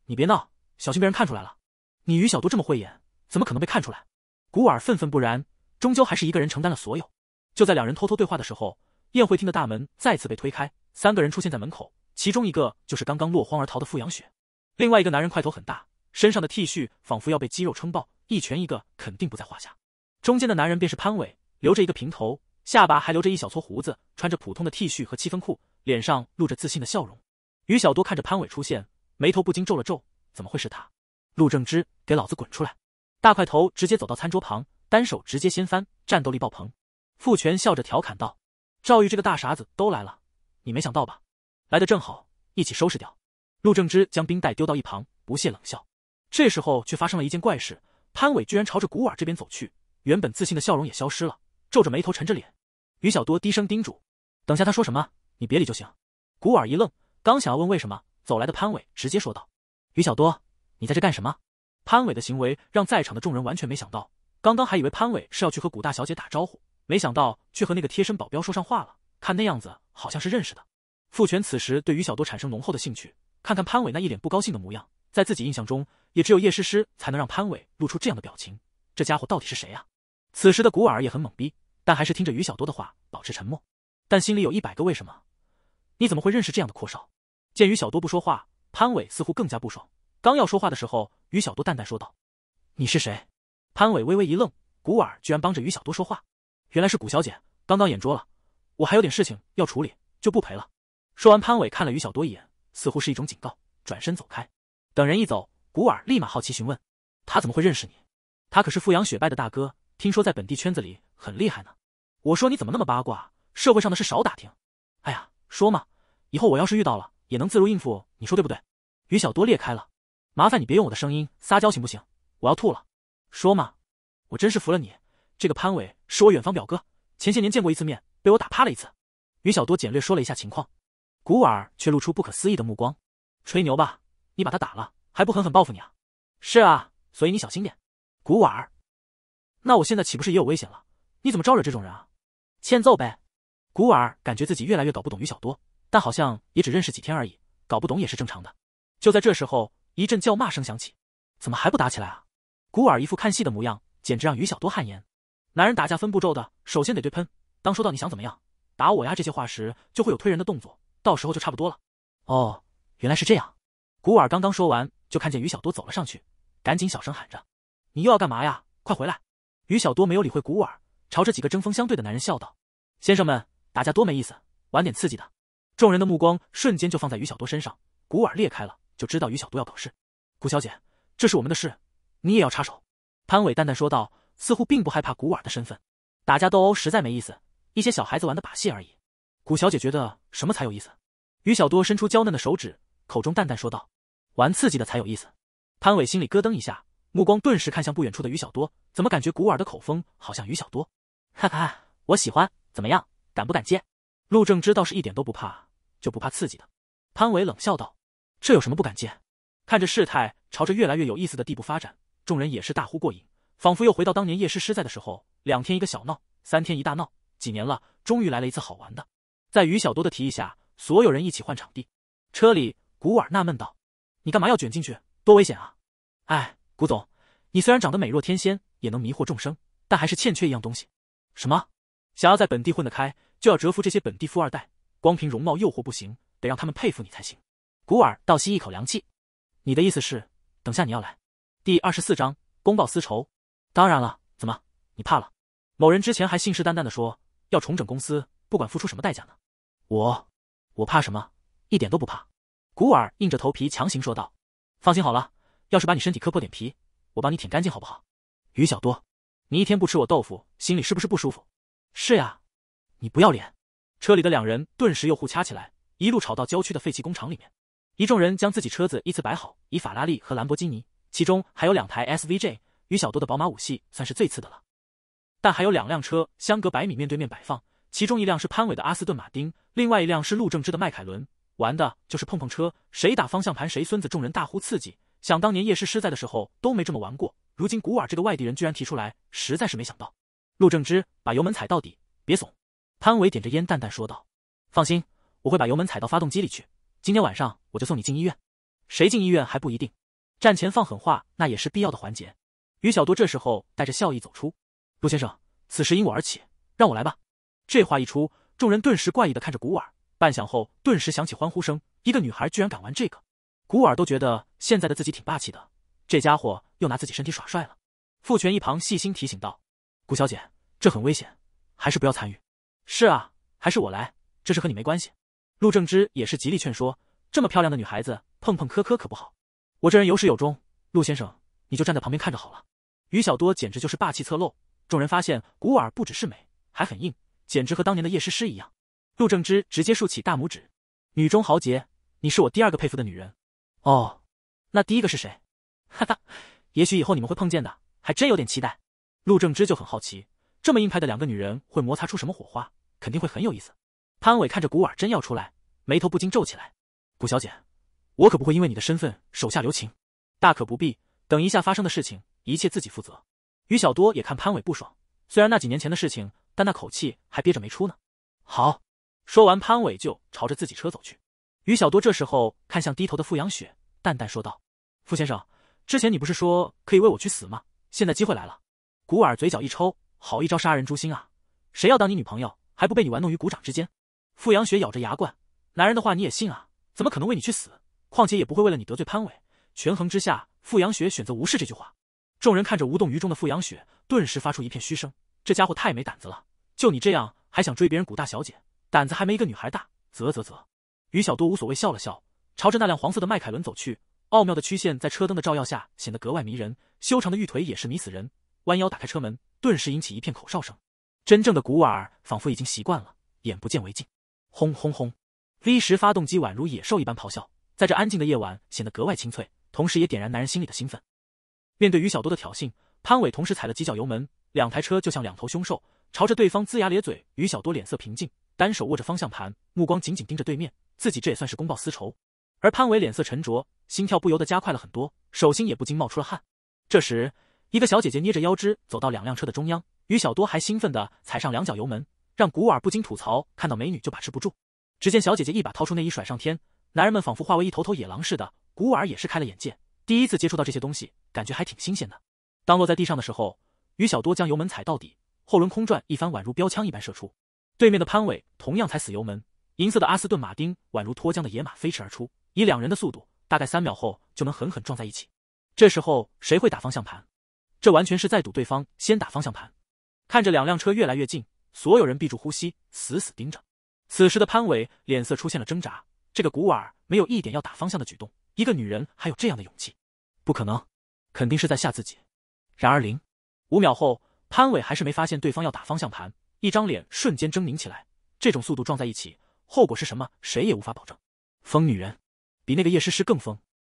A: 你别闹，小心被人看出来了。”你于小多这么慧眼，怎么可能被看出来？古尔愤愤不然，终究还是一个人承担了所有。就在两人偷偷对话的时候。宴会厅的大门再次被推开，三个人出现在门口，其中一个就是刚刚落荒而逃的傅阳雪，另外一个男人块头很大，身上的 T 恤仿佛要被肌肉撑爆，一拳一个肯定不在话下。中间的男人便是潘伟，留着一个平头，下巴还留着一小撮胡子，穿着普通的 T 恤和七分裤，脸上露着自信的笑容。于小多看着潘伟出现，眉头不禁皱了皱，怎么会是他？陆正之，给老子滚出来！大块头直接走到餐桌旁，单手直接掀翻，战斗力爆棚。傅权笑着调侃道。赵玉这个大傻子都来了，你没想到吧？来的正好，一起收拾掉。陆正之将冰袋丢到一旁，不屑冷笑。这时候却发生了一件怪事，潘伟居然朝着古尔这边走去，原本自信的笑容也消失了，皱着眉头，沉着脸。于小多低声叮嘱：“等下他说什么，你别理就行。”古尔一愣，刚想要问为什么，走来的潘伟直接说道：“于小多，你在这干什么？”潘伟的行为让在场的众人完全没想到，刚刚还以为潘伟是要去和古大小姐打招呼。没想到却和那个贴身保镖说上话了，看那样子好像是认识的。傅权此时对于小多产生浓厚的兴趣，看看潘伟那一脸不高兴的模样，在自己印象中也只有叶诗诗才能让潘伟露出这样的表情。这家伙到底是谁啊？此时的古尔也很懵逼，但还是听着于小多的话保持沉默，但心里有一百个为什么。你怎么会认识这样的阔少？见于小多不说话，潘伟似乎更加不爽，刚要说话的时候，于小多淡淡说道：“你是谁？”潘伟微微一愣，古尔居然帮着于小多说话。原来是古小姐，刚刚眼拙了。我还有点事情要处理，就不陪了。说完，潘伟看了于小多一眼，似乎是一种警告，转身走开。等人一走，古尔立马好奇询问：“他怎么会认识你？他可是富阳雪败的大哥，听说在本地圈子里很厉害呢。”我说：“你怎么那么八卦？社会上的事少打听。”哎呀，说嘛，以后我要是遇到了，也能自如应付。你说对不对？于小多裂开了，麻烦你别用我的声音撒娇行不行？我要吐了。说嘛，我真是服了你。这个潘伟是我远方表哥，前些年见过一次面，被我打趴了一次。于小多简略说了一下情况，古尔却露出不可思议的目光：“吹牛吧，你把他打了，还不狠狠报复你啊？”“是啊，所以你小心点。”古尔。那我现在岂不是也有危险了？你怎么招惹这种人啊？欠揍呗。古尔感觉自己越来越搞不懂于小多，但好像也只认识几天而已，搞不懂也是正常的。就在这时候，一阵叫骂声响起：“怎么还不打起来啊？”古尔一副看戏的模样，简直让于小多汗颜。男人打架分步骤的，首先得对喷。当说到你想怎么样，打我呀这些话时，就会有推人的动作。到时候就差不多了。哦，原来是这样。古尔刚刚说完，就看见于小多走了上去，赶紧小声喊着：“你又要干嘛呀？快回来！”于小多没有理会古尔，朝着几个争锋相对的男人笑道：“先生们，打架多没意思，玩点刺激的。”众人的目光瞬间就放在于小多身上。古尔裂开了，就知道于小多要搞事。古小姐，这是我们的事，你也要插手？潘伟淡淡说道。似乎并不害怕古尔的身份，打架斗殴实在没意思，一些小孩子玩的把戏而已。古小姐觉得什么才有意思？于小多伸出娇嫩的手指，口中淡淡说道：“玩刺激的才有意思。”潘伟心里咯噔一下，目光顿时看向不远处的于小多，怎么感觉古尔的口风好像于小多？哈哈，我喜欢，怎么样，敢不敢接？陆正之倒是一点都不怕，就不怕刺激的。潘伟冷笑道：“这有什么不敢接？”看着事态朝着越来越有意思的地步发展，众人也是大呼过瘾。仿佛又回到当年叶诗诗在的时候，两天一个小闹，三天一大闹，几年了，终于来了一次好玩的。在于小多的提议下，所有人一起换场地。车里，古尔纳闷道：“你干嘛要卷进去？多危险啊！”哎，古总，你虽然长得美若天仙，也能迷惑众生，但还是欠缺一样东西。什么？想要在本地混得开，就要折服这些本地富二代。光凭容貌诱惑不行，得让他们佩服你才行。古尔倒吸一口凉气：“你的意思是，等下你要来？”第二十四章，公报私仇。当然了，怎么你怕了？某人之前还信誓旦旦的说要重整公司，不管付出什么代价呢。我我怕什么？一点都不怕。古尔硬着头皮强行说道。放心好了，要是把你身体磕破点皮，我帮你舔干净好不好？于小多，你一天不吃我豆腐，心里是不是不舒服？是呀。你不要脸！车里的两人顿时又互掐起来，一路吵到郊区的废弃工厂里面。一众人将自己车子依次摆好，以法拉利和兰博基尼，其中还有两台 S V J。与小多的宝马五系算是最次的了，但还有两辆车相隔百米面对面摆放，其中一辆是潘伟的阿斯顿马丁，另外一辆是陆正之的迈凯伦，玩的就是碰碰车，谁打方向盘谁孙子。众人大呼刺激，想当年叶师师在的时候都没这么玩过，如今古尔这个外地人居然提出来，实在是没想到。陆正之把油门踩到底，别怂。潘伟点着烟淡淡说道：“放心，我会把油门踩到发动机里去。今天晚上我就送你进医院，谁进医院还不一定。站前放狠话那也是必要的环节。”于小多这时候带着笑意走出，陆先生，此事因我而起，让我来吧。这话一出，众人顿时怪异的看着古尔，半晌后，顿时响起欢呼声。一个女孩居然敢玩这个，古尔都觉得现在的自己挺霸气的。这家伙又拿自己身体耍帅了。傅权一旁细心提醒道：“古小姐，这很危险，还是不要参与。”“是啊，还是我来，这事和你没关系。”陆正之也是极力劝说：“这么漂亮的女孩子碰碰磕磕可不好，我这人有始有终，陆先生，你就站在旁边看着好了。”于小多简直就是霸气侧漏，众人发现古尔不只是美，还很硬，简直和当年的叶诗诗一样。陆正之直接竖起大拇指：“女中豪杰，你是我第二个佩服的女人。”哦，那第一个是谁？哈哈，也许以后你们会碰见的，还真有点期待。陆正之就很好奇，这么硬派的两个女人会摩擦出什么火花，肯定会很有意思。潘伟看着古尔真要出来，眉头不禁皱起来：“古小姐，我可不会因为你的身份手下留情。”大可不必，等一下发生的事情。一切自己负责。于小多也看潘伟不爽，虽然那几年前的事情，但那口气还憋着没出呢。好，说完潘伟就朝着自己车走去。于小多这时候看向低头的傅阳雪，淡淡说道：“傅先生，之前你不是说可以为我去死吗？现在机会来了。”古尔嘴角一抽，好一招杀人诛心啊！谁要当你女朋友，还不被你玩弄于股掌之间？傅阳雪咬着牙冠，男人的话你也信啊？怎么可能为你去死？况且也不会为了你得罪潘伟。权衡之下，傅阳雪选择无视这句话。众人看着无动于衷的傅阳雪，顿时发出一片嘘声。这家伙太没胆子了，就你这样还想追别人古大小姐，胆子还没一个女孩大。啧啧啧！于小多无所谓笑了笑，朝着那辆黄色的迈凯伦走去。奥妙的曲线在车灯的照耀下显得格外迷人，修长的玉腿也是迷死人。弯腰打开车门，顿时引起一片口哨声。真正的古尔仿佛已经习惯了，眼不见为净。轰轰轰！V10 发动机宛如野兽一般咆哮，在这安静的夜晚显得格外清脆，同时也点燃男人心里的兴奋。面对于小多的挑衅，潘伟同时踩了几脚油门，两台车就像两头凶兽，朝着对方龇牙咧嘴。于小多脸色平静，单手握着方向盘，目光紧紧盯着对面，自己这也算是公报私仇。而潘伟脸色沉着，心跳不由得加快了很多，手心也不禁冒出了汗。这时，一个小姐姐捏着腰肢走到两辆车的中央，于小多还兴奋地踩上两脚油门，让古尔不禁吐槽：看到美女就把持不住。只见小姐姐一把掏出内衣甩上天，男人们仿佛化为一头头野狼似的，古尔也是开了眼界。第一次接触到这些东西，感觉还挺新鲜的。当落在地上的时候，于小多将油门踩到底，后轮空转一番，宛如标枪一般射出。对面的潘伟同样踩死油门，银色的阿斯顿马丁宛如脱缰的野马飞驰而出。以两人的速度，大概三秒后就能狠狠撞在一起。这时候谁会打方向盘？这完全是在赌对方先打方向盘。看着两辆车越来越近，所有人闭住呼吸，死死盯着。此时的潘伟脸色出现了挣扎，这个古尔没有一点要打方向的举动。一个女人还有这样的勇气？不可能，肯定是在吓自己。然而，零五秒后，潘伟还是没发现对方要打方向盘，一张脸瞬间狰狞起来。这种速度撞在一起，后果是什么？谁也无法保证。疯女人比那个叶诗诗更疯，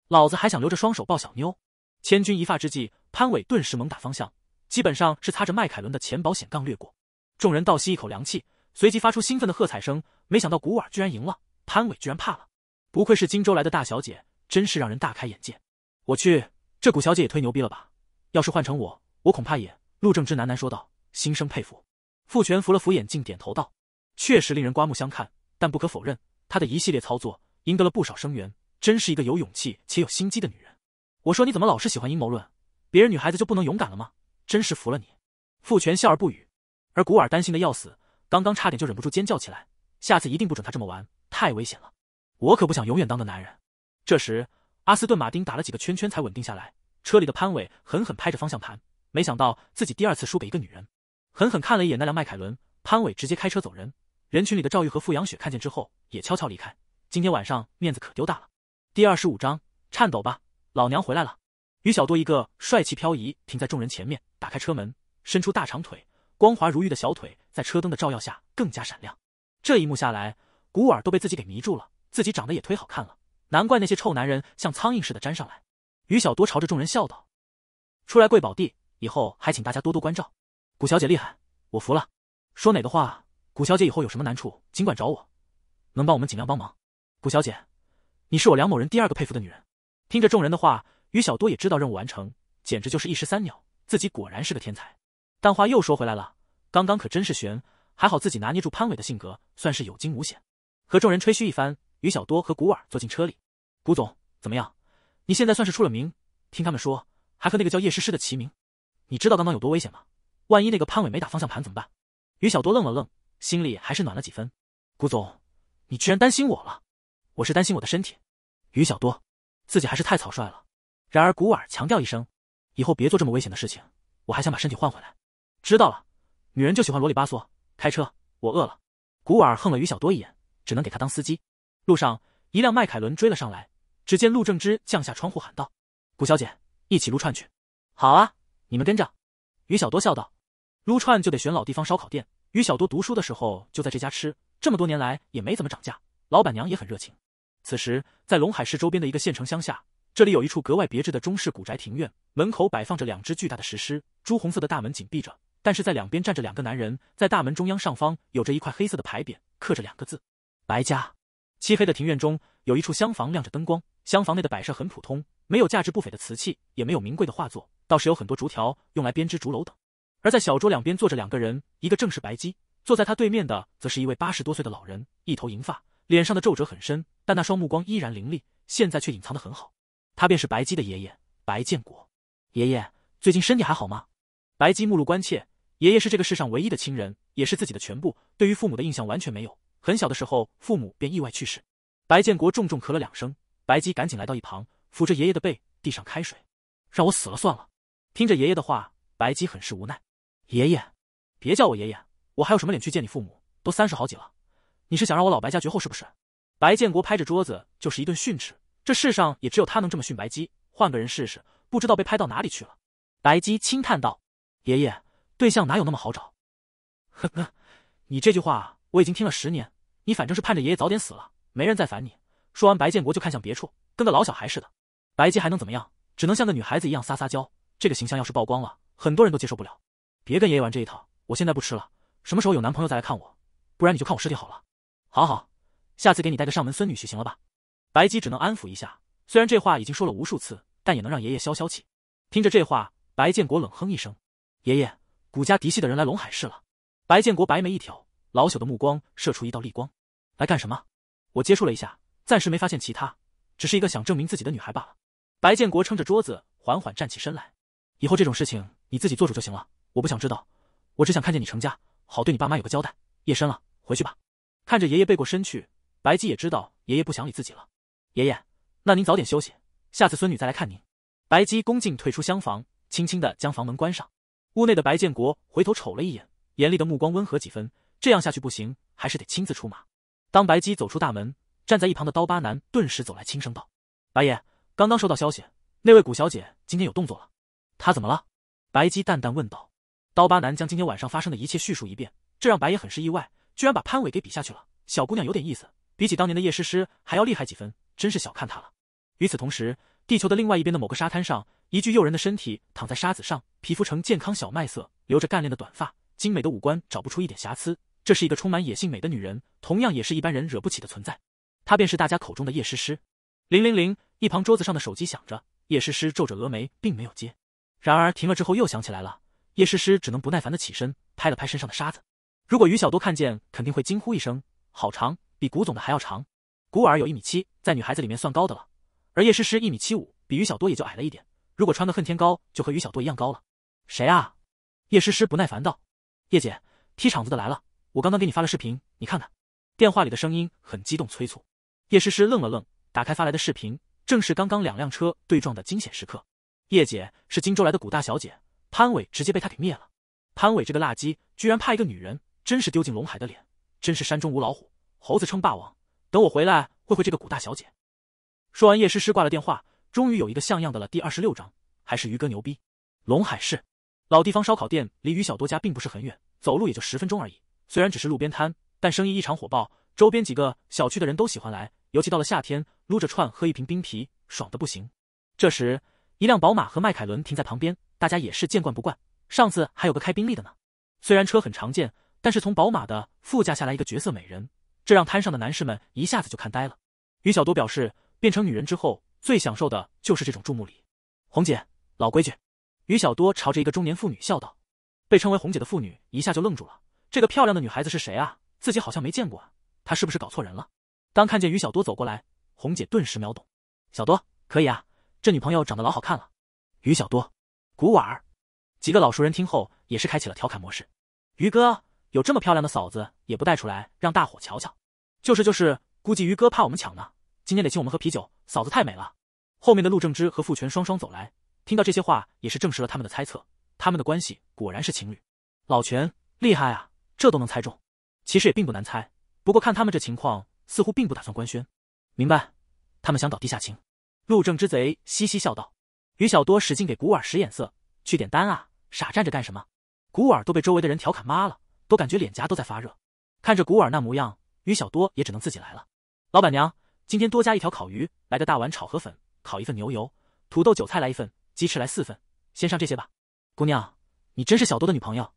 A: 老子还想留着双手抱小妞。千钧一发之际，潘伟顿时猛打方向，基本上是擦着迈凯伦的前保险杠掠过。众人倒吸一口凉气，随即发出兴奋的喝彩声。没想到古尔居然赢了，潘伟居然怕了。不愧是荆州来的大小姐，真是让人大开眼界。我去，这古小姐也忒牛逼了吧！要是换成我，我恐怕也……陆正之喃喃说道，心生佩服。傅全扶了扶眼镜，点头道：“确实令人刮目相看，但不可否认，她的一系列操作赢得了不少声援，真是一个有勇气且有心机的女人。”我说你怎么老是喜欢阴谋论？别人女孩子就不能勇敢了吗？真是服了你！傅全笑而不语。而古尔担心的要死，刚刚差点就忍不住尖叫起来。下次一定不准他这么玩，太危险了，我可不想永远当个男人。这时。阿斯顿马丁打了几个圈圈才稳定下来，车里的潘伟狠狠拍着方向盘，没想到自己第二次输给一个女人，狠狠看了一眼那辆迈凯伦，潘伟直接开车走人。人群里的赵玉和傅阳雪看见之后也悄悄离开，今天晚上面子可丢大了。第二十五章，颤抖吧，老娘回来了。于小多一个帅气漂移停在众人前面，打开车门，伸出大长腿，光滑如玉的小腿在车灯的照耀下更加闪亮。这一幕下来，古尔都被自己给迷住了，自己长得也忒好看了。难怪那些臭男人像苍蝇似的粘上来。于小多朝着众人笑道：“出来跪宝地，以后还请大家多多关照。”古小姐厉害，我服了。说哪的话，古小姐以后有什么难处，尽管找我，能帮我们尽量帮忙。古小姐，你是我梁某人第二个佩服的女人。听着众人的话，于小多也知道任务完成，简直就是一石三鸟。自己果然是个天才。但话又说回来了，刚刚可真是悬，还好自己拿捏住潘伟的性格，算是有惊无险。和众人吹嘘一番，于小多和古尔坐进车里。古总怎么样？你现在算是出了名，听他们说还和那个叫叶诗诗的齐名。你知道刚刚有多危险吗？万一那个潘伟没打方向盘怎么办？于小多愣了愣，心里还是暖了几分。古总，你居然担心我了？我是担心我的身体。于小多自己还是太草率了。然而古尔强调一声，以后别做这么危险的事情。我还想把身体换回来。知道了，女人就喜欢罗里吧嗦。开车，我饿了。古尔横了于小多一眼，只能给他当司机。路上，一辆迈凯伦追了上来。只见陆正之降下窗户喊道：“谷小姐，一起撸串去。”“好啊，你们跟着。”于小多笑道：“撸串就得选老地方烧烤店。于小多读书的时候就在这家吃，这么多年来也没怎么涨价。老板娘也很热情。”此时，在龙海市周边的一个县城乡下，这里有一处格外别致的中式古宅庭院，门口摆放着两只巨大的石狮，朱红色的大门紧闭着，但是在两边站着两个男人，在大门中央上方有着一块黑色的牌匾，刻着两个字：“白家。”漆黑的庭院中，有一处厢房亮着灯光。厢房内的摆设很普通，没有价值不菲的瓷器，也没有名贵的画作，倒是有很多竹条，用来编织竹篓等。而在小桌两边坐着两个人，一个正是白姬，坐在他对面的则是一位八十多岁的老人，一头银发，脸上的皱褶很深，但那双目光依然凌厉，现在却隐藏得很好。他便是白姬的爷爷白建国。爷爷最近身体还好吗？白姬目露关切。爷爷是这个世上唯一的亲人，也是自己的全部，对于父母的印象完全没有。很小的时候，父母便意外去世。白建国重重咳了两声，白姬赶紧来到一旁，扶着爷爷的背，递上开水。让我死了算了。听着爷爷的话，白姬很是无奈。爷爷，别叫我爷爷，我还有什么脸去见你父母？都三十好几了，你是想让我老白家绝后是不是？白建国拍着桌子就是一顿训斥。这世上也只有他能这么训白姬，换个人试试，不知道被拍到哪里去了。白姬轻叹道：“爷爷，对象哪有那么好找？”呵 呵，你这句话。我已经听了十年，你反正是盼着爷爷早点死了，没人再烦你。说完，白建国就看向别处，跟个老小孩似的。白姬还能怎么样？只能像个女孩子一样撒撒娇，这个形象要是曝光了，很多人都接受不了。别跟爷爷玩这一套，我现在不吃了。什么时候有男朋友再来看我，不然你就看我尸体好了。好好，下次给你带个上门孙女婿行了吧？白姬只能安抚一下，虽然这话已经说了无数次，但也能让爷爷消消气。听着这话，白建国冷哼一声：“爷爷，古家嫡系的人来龙海市了。”白建国白眉一挑。老朽的目光射出一道厉光，来干什么？我接触了一下，暂时没发现其他，只是一个想证明自己的女孩罢了。白建国撑着桌子，缓缓站起身来。以后这种事情你自己做主就行了，我不想知道，我只想看见你成家，好对你爸妈有个交代。夜深了，回去吧。看着爷爷背过身去，白姬也知道爷爷不想理自己了。爷爷，那您早点休息，下次孙女再来看您。白姬恭敬退出厢房，轻轻的将房门关上。屋内的白建国回头瞅了一眼，严厉的目光温和几分。这样下去不行，还是得亲自出马。当白姬走出大门，站在一旁的刀疤男顿时走来，轻声道：“白爷，刚刚收到消息，那位古小姐今天有动作了。她怎么了？”白姬淡淡问道。刀疤男将今天晚上发生的一切叙述一遍，这让白爷很是意外，居然把潘伟给比下去了。小姑娘有点意思，比起当年的叶诗诗还要厉害几分，真是小看她了。与此同时，地球的另外一边的某个沙滩上，一具诱人的身体躺在沙子上，皮肤呈健康小麦色，留着干练的短发，精美的五官找不出一点瑕疵。这是一个充满野性美的女人，同样也是一般人惹不起的存在。她便是大家口中的叶诗诗。零零零，一旁桌子上的手机响着，叶诗诗皱着峨眉，并没有接。然而停了之后又响起来了，叶诗诗只能不耐烦的起身，拍了拍身上的沙子。如果于小多看见，肯定会惊呼一声：“好长，比古总的还要长。”古尔有一米七，在女孩子里面算高的了。而叶诗诗一米七五，比于小多也就矮了一点。如果穿的恨天高，就和于小多一样高了。谁啊？叶诗诗不耐烦道：“叶姐，踢场子的来了。”我刚刚给你发了视频，你看看。电话里的声音很激动，催促。叶诗诗愣了愣，打开发来的视频，正是刚刚两辆车对撞的惊险时刻。叶姐是荆州来的古大小姐，潘伟直接被她给灭了。潘伟这个垃圾居然怕一个女人，真是丢尽龙海的脸！真是山中无老虎，猴子称霸王。等我回来会会这个古大小姐。说完，叶诗诗挂了电话。终于有一个像样的了。第二十六章，还是于哥牛逼。龙海市老地方烧烤店离于小多家并不是很远，走路也就十分钟而已。虽然只是路边摊，但生意异常火爆，周边几个小区的人都喜欢来，尤其到了夏天，撸着串喝一瓶冰啤，爽的不行。这时，一辆宝马和迈凯伦停在旁边，大家也是见惯不惯。上次还有个开宾利的呢。虽然车很常见，但是从宝马的副驾下来一个绝色美人，这让摊上的男士们一下子就看呆了。于小多表示，变成女人之后，最享受的就是这种注目礼。红姐，老规矩，于小多朝着一个中年妇女笑道。被称为红姐的妇女一下就愣住了。这个漂亮的女孩子是谁啊？自己好像没见过，她是不是搞错人了？当看见于小多走过来，红姐顿时秒懂。小多可以啊，这女朋友长得老好看了。于小多，古婉儿。几个老熟人听后也是开启了调侃模式。于哥有这么漂亮的嫂子也不带出来让大伙瞧瞧，就是就是，估计于哥怕我们抢呢。今天得请我们喝啤酒，嫂子太美了。后面的陆正之和傅权双双走来，听到这些话也是证实了他们的猜测，他们的关系果然是情侣。老权厉害啊！这都能猜中，其实也并不难猜。不过看他们这情况，似乎并不打算官宣。明白，他们想搞地下情。陆正之贼嘻嘻笑道：“于小多，使劲给古尔使眼色，去点单啊！傻站着干什么？”古尔都被周围的人调侃妈了，都感觉脸颊都在发热。看着古尔那模样，于小多也只能自己来了。老板娘，今天多加一条烤鱼，来个大碗炒河粉，烤一份牛油土豆韭菜来一份，鸡翅来四份，先上这些吧。姑娘，你真是小多的女朋友。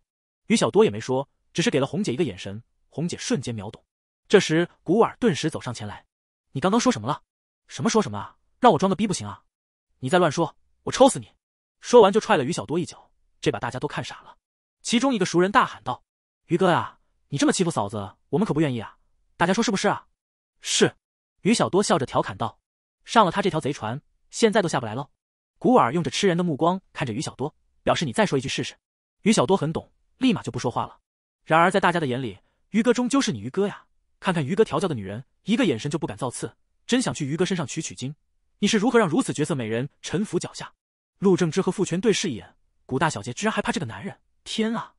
A: 于小多也没说。只是给了红姐一个眼神，红姐瞬间秒懂。这时，古尔顿时走上前来：“你刚刚说什么了？什么说什么啊？让我装个逼不行啊？你再乱说，我抽死你！”说完就踹了于小多一脚，这把大家都看傻了。其中一个熟人大喊道：“于哥啊，你这么欺负嫂子，我们可不愿意啊！大家说是不是啊？”“是。”于小多笑着调侃道：“上了他这条贼船，现在都下不来了。”古尔用着吃人的目光看着于小多，表示你再说一句试试。于小多很懂，立马就不说话了。然而，在大家的眼里，于哥终究是你于哥呀。看看于哥调教的女人，一个眼神就不敢造次。真想去于哥身上取取经，你是如何让如此绝色美人臣服脚下？陆正之和傅权对视一眼，古大小姐居然还怕这个男人！天啊！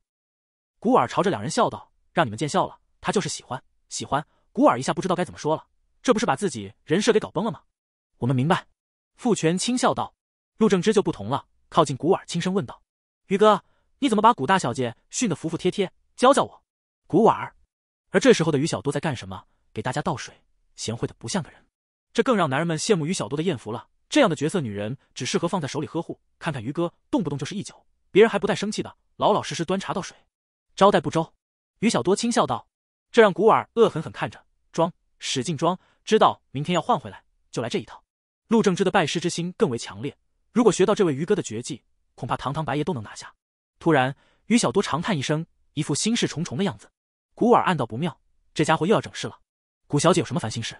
A: 古尔朝着两人笑道：“让你们见笑了，他就是喜欢，喜欢。”古尔一下不知道该怎么说了，这不是把自己人设给搞崩了吗？我们明白。”傅权轻笑道。陆正之就不同了，靠近古尔轻声问道：“于哥，你怎么把古大小姐训得服服帖帖？”教教我，古尔。而这时候的于小多在干什么？给大家倒水，贤惠的不像个人。这更让男人们羡慕于小多的艳福了。这样的绝色女人，只适合放在手里呵护。看看于哥，动不动就是一脚，别人还不带生气的，老老实实端茶倒水，招待不周。于小多轻笑道，这让古尔恶狠狠看着，装，使劲装，知道明天要换回来，就来这一套。陆正之的拜师之心更为强烈，如果学到这位于哥的绝技，恐怕堂堂白爷都能拿下。突然，于小多长叹一声。一副心事重重的样子，古尔暗道不妙，这家伙又要整事了。古小姐有什么烦心事？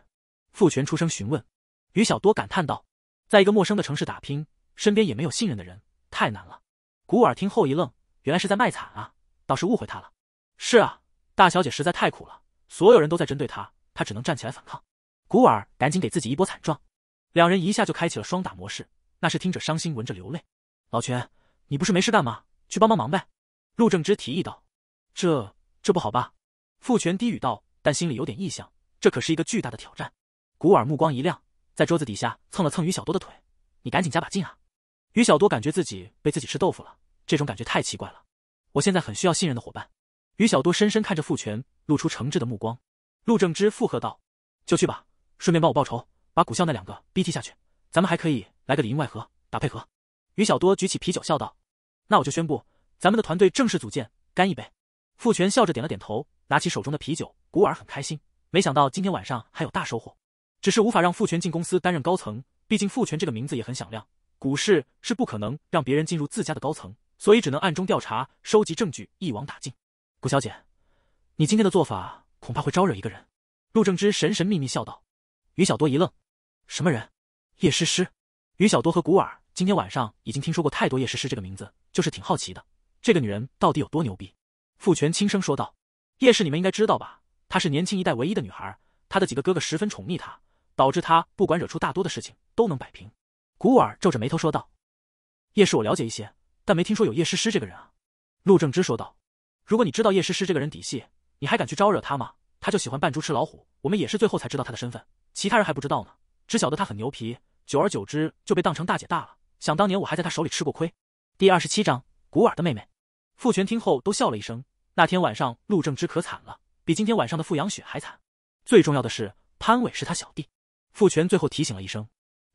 A: 傅权出声询问。于小多感叹道：“在一个陌生的城市打拼，身边也没有信任的人，太难了。”古尔听后一愣，原来是在卖惨啊，倒是误会他了。是啊，大小姐实在太苦了，所有人都在针对她，她只能站起来反抗。古尔赶紧给自己一波惨状，两人一下就开启了双打模式，那是听着伤心，闻着流泪。老权，你不是没事干吗？去帮帮忙呗。陆正之提议道。这这不好吧？傅全低语道，但心里有点异象。这可是一个巨大的挑战。古尔目光一亮，在桌子底下蹭了蹭于小多的腿：“你赶紧加把劲啊！”于小多感觉自己被自己吃豆腐了，这种感觉太奇怪了。我现在很需要信任的伙伴。于小多深深看着傅全，露出诚挚的目光。陆正之附和道：“就去吧，顺便帮我报仇，把古校那两个 BT 下去，咱们还可以来个里应外合打配合。”于小多举起啤酒笑道：“那我就宣布，咱们的团队正式组建，干一杯！”傅全笑着点了点头，拿起手中的啤酒。古尔很开心，没想到今天晚上还有大收获。只是无法让傅全进公司担任高层，毕竟傅全这个名字也很响亮，股市是不可能让别人进入自家的高层，所以只能暗中调查，收集证据，一网打尽。古小姐，你今天的做法恐怕会招惹一个人。”陆正之神神秘秘笑道。于小多一愣：“什么人？叶诗诗？”于小多和古尔今天晚上已经听说过太多叶诗诗这个名字，就是挺好奇的，这个女人到底有多牛逼？傅权轻声说道：“叶氏你们应该知道吧？她是年轻一代唯一的女孩，她的几个哥哥十分宠溺她，导致她不管惹出大多的事情都能摆平。”古尔皱着眉头说道：“叶氏我了解一些，但没听说有叶诗诗这个人啊。”陆正之说道：“如果你知道叶诗诗这个人底细，你还敢去招惹她吗？她就喜欢扮猪吃老虎，我们也是最后才知道她的身份，其他人还不知道呢，只晓得她很牛皮，久而久之就被当成大姐大了。想当年我还在她手里吃过亏。”第二十七章古尔的妹妹。傅全听后都笑了一声。那天晚上陆正之可惨了，比今天晚上的傅阳雪还惨。最重要的是，潘伟是他小弟。傅全最后提醒了一声。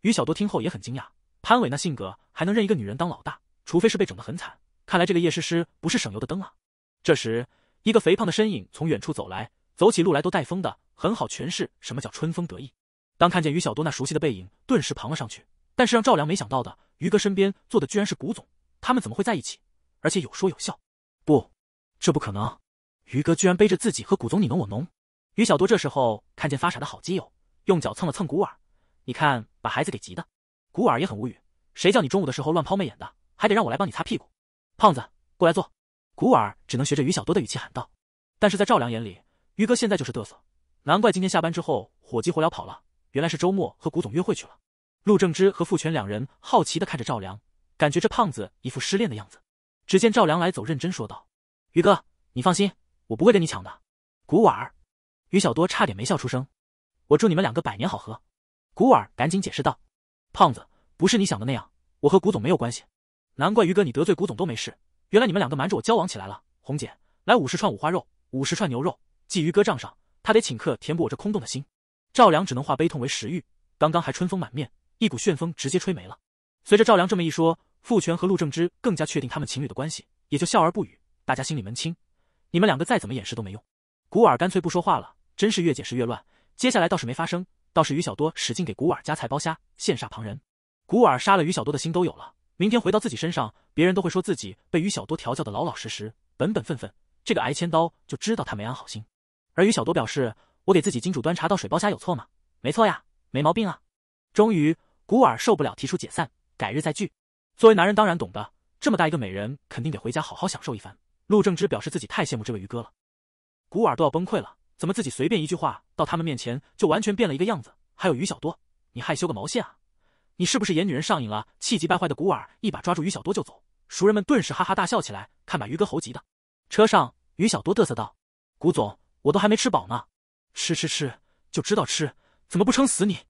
A: 于小多听后也很惊讶，潘伟那性格还能认一个女人当老大，除非是被整得很惨。看来这个叶诗诗不是省油的灯啊。这时，一个肥胖的身影从远处走来，走起路来都带风的，很好诠释什么叫春风得意。当看见于小多那熟悉的背影，顿时庞了上去。但是让赵良没想到的，于哥身边坐的居然是谷总，他们怎么会在一起？而且有说有笑，不，这不可能！于哥居然背着自己和古总你侬我侬。于小多这时候看见发傻的好基友，用脚蹭了蹭古尔，你看把孩子给急的。古尔也很无语，谁叫你中午的时候乱抛媚眼的，还得让我来帮你擦屁股。胖子，过来坐。古尔只能学着于小多的语气喊道。但是在赵良眼里，于哥现在就是嘚瑟，难怪今天下班之后火急火燎跑了，原来是周末和古总约会去了。陆正之和傅全两人好奇的看着赵良，感觉这胖子一副失恋的样子。只见赵良来走认真说道：“于哥，你放心，我不会跟你抢的。”古儿，于小多差点没笑出声。我祝你们两个百年好合。”古儿赶紧解释道：“胖子，不是你想的那样，我和古总没有关系。难怪于哥你得罪古总都没事，原来你们两个瞒着我交往起来了。”红姐，来五十串五花肉，五十串牛肉，记于哥账上。他得请客填补我这空洞的心。赵良只能化悲痛为食欲，刚刚还春风满面，一股旋风直接吹没了。随着赵良这么一说。傅权和陆正之更加确定他们情侣的关系，也就笑而不语。大家心里门清，你们两个再怎么掩饰都没用。古尔干脆不说话了，真是越解释越乱。接下来倒是没发生，倒是于小多使劲给古尔夹菜包虾，羡煞旁人。古尔杀了于小多的心都有了，明天回到自己身上，别人都会说自己被于小多调教的老老实实、本本分分。这个挨千刀就知道他没安好心。而于小多表示：“我给自己金主端茶倒水包虾有错吗？没错呀，没毛病啊。”终于，古尔受不了，提出解散，改日再聚。作为男人当然懂的，这么大一个美人，肯定得回家好好享受一番。陆正之表示自己太羡慕这位于哥了，古尔都要崩溃了，怎么自己随便一句话到他们面前就完全变了一个样子？还有于小多，你害羞个毛线啊？你是不是演女人上瘾了？气急败坏的古尔一把抓住于小多就走，熟人们顿时哈哈大笑起来，看把于哥猴急的。车上，于小多嘚瑟道：“古总，我都还没吃饱呢，吃吃吃，就知道吃，怎么不撑死你？”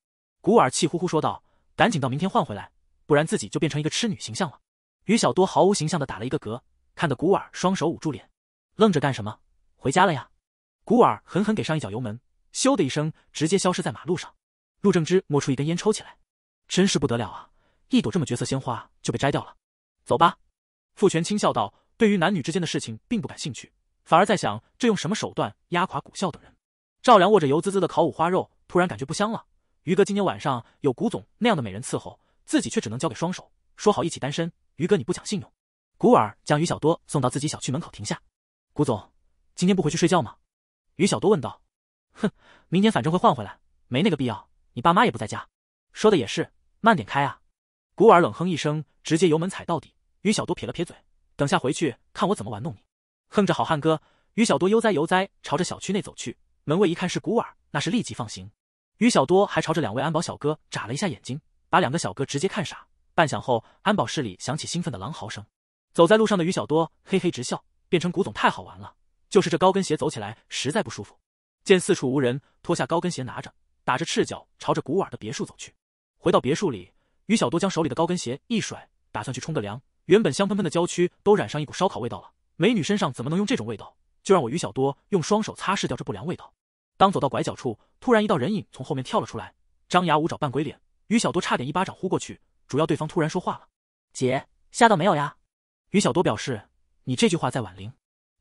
A: 古尔气呼呼说道：“赶紧到明天换回来。”不然自己就变成一个痴女形象了。于小多毫无形象的打了一个嗝，看的古尔双手捂住脸，愣着干什么？回家了呀！古尔狠狠给上一脚油门，咻的一声直接消失在马路上。陆正之摸出一根烟抽起来，真是不得了啊！一朵这么绝色鲜花就被摘掉了。走吧。傅全轻笑道，对于男女之间的事情并不感兴趣，反而在想这用什么手段压垮古笑等人。赵良握着油滋滋的烤五花肉，突然感觉不香了。于哥今天晚上有古总那样的美人伺候。自己却只能交给双手。说好一起单身，于哥你不讲信用。古尔将于小多送到自己小区门口停下。古总，今天不回去睡觉吗？于小多问道。哼，明天反正会换回来，没那个必要。你爸妈也不在家，说的也是。慢点开啊！古尔冷哼一声，直接油门踩到底。于小多撇了撇嘴，等下回去看我怎么玩弄你。哼着好汉歌，于小多悠哉悠哉朝着小区内走去。门卫一看是古尔，那是立即放行。于小多还朝着两位安保小哥眨了一下眼睛。把两个小哥直接看傻。半晌后，安保室里响起兴奋的狼嚎声。走在路上的于小多嘿嘿直笑，变成古总太好玩了。就是这高跟鞋走起来实在不舒服。见四处无人，脱下高跟鞋拿着，打着赤脚朝着古尔的别墅走去。回到别墅里，于小多将手里的高跟鞋一甩，打算去冲个凉。原本香喷喷的郊区都染上一股烧烤味道了，美女身上怎么能用这种味道？就让我于小多用双手擦拭掉这不良味道。当走到拐角处，突然一道人影从后面跳了出来，张牙舞爪扮鬼脸。于小多差点一巴掌呼过去，主要对方突然说话了：“姐，吓到没有呀？”于小多表示：“你这句话在挽零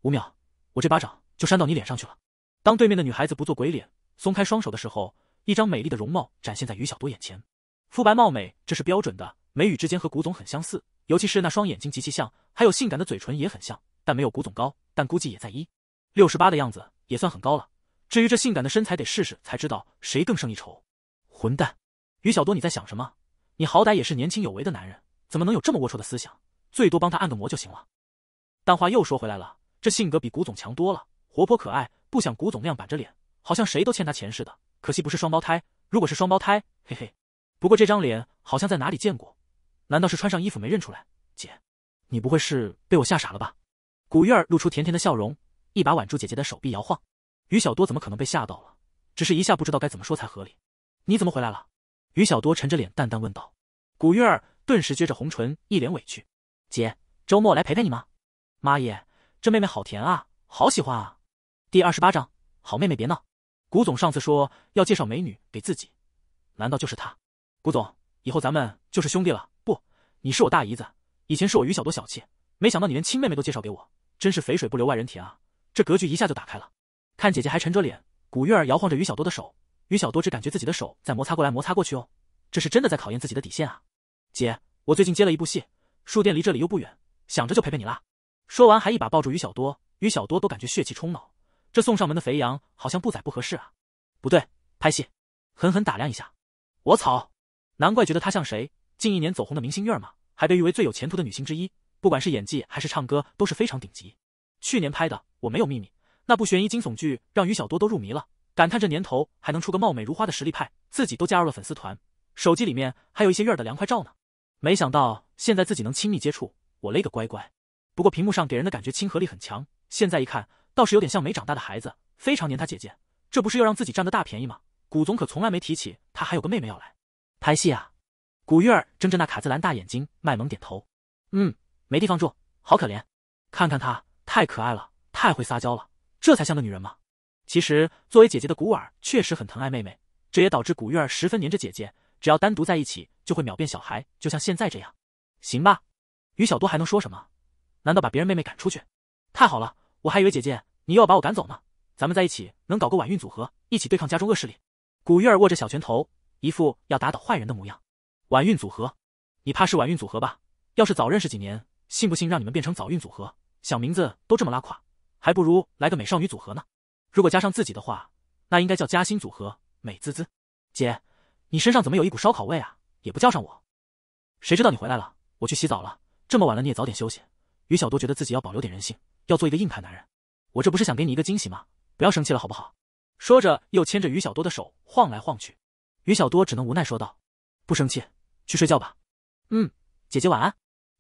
A: 五秒，我这巴掌就扇到你脸上去了。”当对面的女孩子不做鬼脸，松开双手的时候，一张美丽的容貌展现在于小多眼前，肤白貌美，这是标准的，眉宇之间和古总很相似，尤其是那双眼睛极其像，还有性感的嘴唇也很像，但没有古总高，但估计也在一六十八的样子，也算很高了。至于这性感的身材，得试试才知道谁更胜一筹。混蛋！于小多，你在想什么？你好歹也是年轻有为的男人，怎么能有这么龌龊的思想？最多帮他按个摩就行了。但话又说回来了，这性格比古总强多了，活泼可爱，不像古总那样板着脸，好像谁都欠他钱似的。可惜不是双胞胎，如果是双胞胎，嘿嘿。不过这张脸好像在哪里见过，难道是穿上衣服没认出来？姐，你不会是被我吓傻了吧？古月儿露出甜甜的笑容，一把挽住姐姐的手臂摇晃。于小多怎么可能被吓到了？只是一下不知道该怎么说才合理。你怎么回来了？于小多沉着脸，淡淡问道：“古月儿，顿时撅着红唇，一脸委屈。姐，周末来陪陪你吗？妈耶，这妹妹好甜啊，好喜欢啊！”第二十八章，好妹妹别闹。古总上次说要介绍美女给自己，难道就是她？古总，以后咱们就是兄弟了。不，你是我大姨子。以前是我于小多小气，没想到你连亲妹妹都介绍给我，真是肥水不流外人田啊！这格局一下就打开了。看姐姐还沉着脸，古月儿摇晃着于小多的手。于小多只感觉自己的手在摩擦过来摩擦过去哦，这是真的在考验自己的底线啊！姐，我最近接了一部戏，书店离这里又不远，想着就陪陪你啦。说完还一把抱住于小多，于小多都感觉血气冲脑，这送上门的肥羊好像不宰不合适啊！不对，拍戏，狠狠打量一下，我操！难怪觉得她像谁？近一年走红的明星月儿嘛，还被誉为最有前途的女星之一，不管是演技还是唱歌都是非常顶级。去年拍的《我没有秘密》那部悬疑惊悚剧，让于小多都入迷了。感叹这年头还能出个貌美如花的实力派，自己都加入了粉丝团，手机里面还有一些月儿的凉快照呢。没想到现在自己能亲密接触，我勒个乖乖！不过屏幕上给人的感觉亲和力很强，现在一看倒是有点像没长大的孩子，非常黏他姐姐。这不是又让自己占个大便宜吗？古总可从来没提起他还有个妹妹要来拍戏啊。古月儿睁着那卡姿兰大眼睛卖萌点头，嗯，没地方住，好可怜。看看她，太可爱了，太会撒娇了，这才像个女人嘛。其实作为姐姐的古婉确实很疼爱妹妹，这也导致古月儿十分黏着姐姐。只要单独在一起，就会秒变小孩，就像现在这样。行吧，于小多还能说什么？难道把别人妹妹赶出去？太好了，我还以为姐姐你又要把我赶走呢。咱们在一起能搞个晚运组合，一起对抗家中恶势力。古月儿握着小拳头，一副要打倒坏人的模样。晚运组合，你怕是晚运组合吧？要是早认识几年，信不信让你们变成早运组合？想名字都这么拉垮，还不如来个美少女组合呢。如果加上自己的话，那应该叫夹心组合，美滋滋。姐，你身上怎么有一股烧烤味啊？也不叫上我。谁知道你回来了，我去洗澡了。这么晚了，你也早点休息。于小多觉得自己要保留点人性，要做一个硬派男人。我这不是想给你一个惊喜吗？不要生气了，好不好？说着又牵着于小多的手晃来晃去。于小多只能无奈说道：“不生气，去睡觉吧。”嗯，姐姐晚安，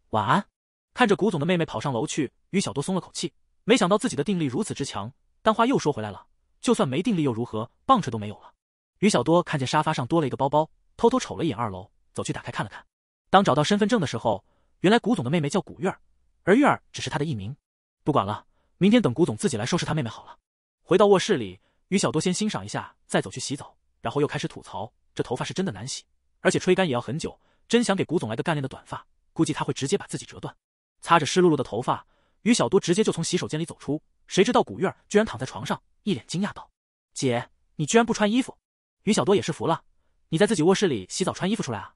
A: 晚安。看着古总的妹妹跑上楼去，于小多松了口气。没想到自己的定力如此之强。但话又说回来了，就算没定力又如何，棒槌都没有了。于小多看见沙发上多了一个包包，偷偷瞅了一眼二楼，走去打开看了看。当找到身份证的时候，原来古总的妹妹叫古月儿，而月儿只是她的艺名。不管了，明天等古总自己来收拾他妹妹好了。回到卧室里，于小多先欣赏一下，再走去洗澡，然后又开始吐槽：这头发是真的难洗，而且吹干也要很久。真想给古总来个干练的短发，估计他会直接把自己折断。擦着湿漉漉的头发。于小多直接就从洗手间里走出，谁知道古月儿居然躺在床上，一脸惊讶道：“姐，你居然不穿衣服？”于小多也是服了，你在自己卧室里洗澡穿衣服出来啊？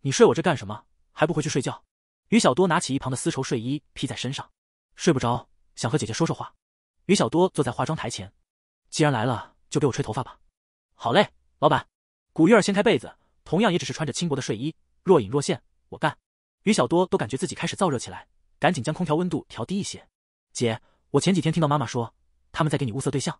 A: 你睡我这干什么？还不回去睡觉？于小多拿起一旁的丝绸睡衣披在身上，睡不着，想和姐姐说说话。于小多坐在化妆台前，既然来了，就给我吹头发吧。好嘞，老板。古月儿掀开被子，同样也只是穿着轻薄的睡衣，若隐若现。我干，于小多都感觉自己开始燥热起来。赶紧将空调温度调低一些，姐，我前几天听到妈妈说，他们在给你物色对象。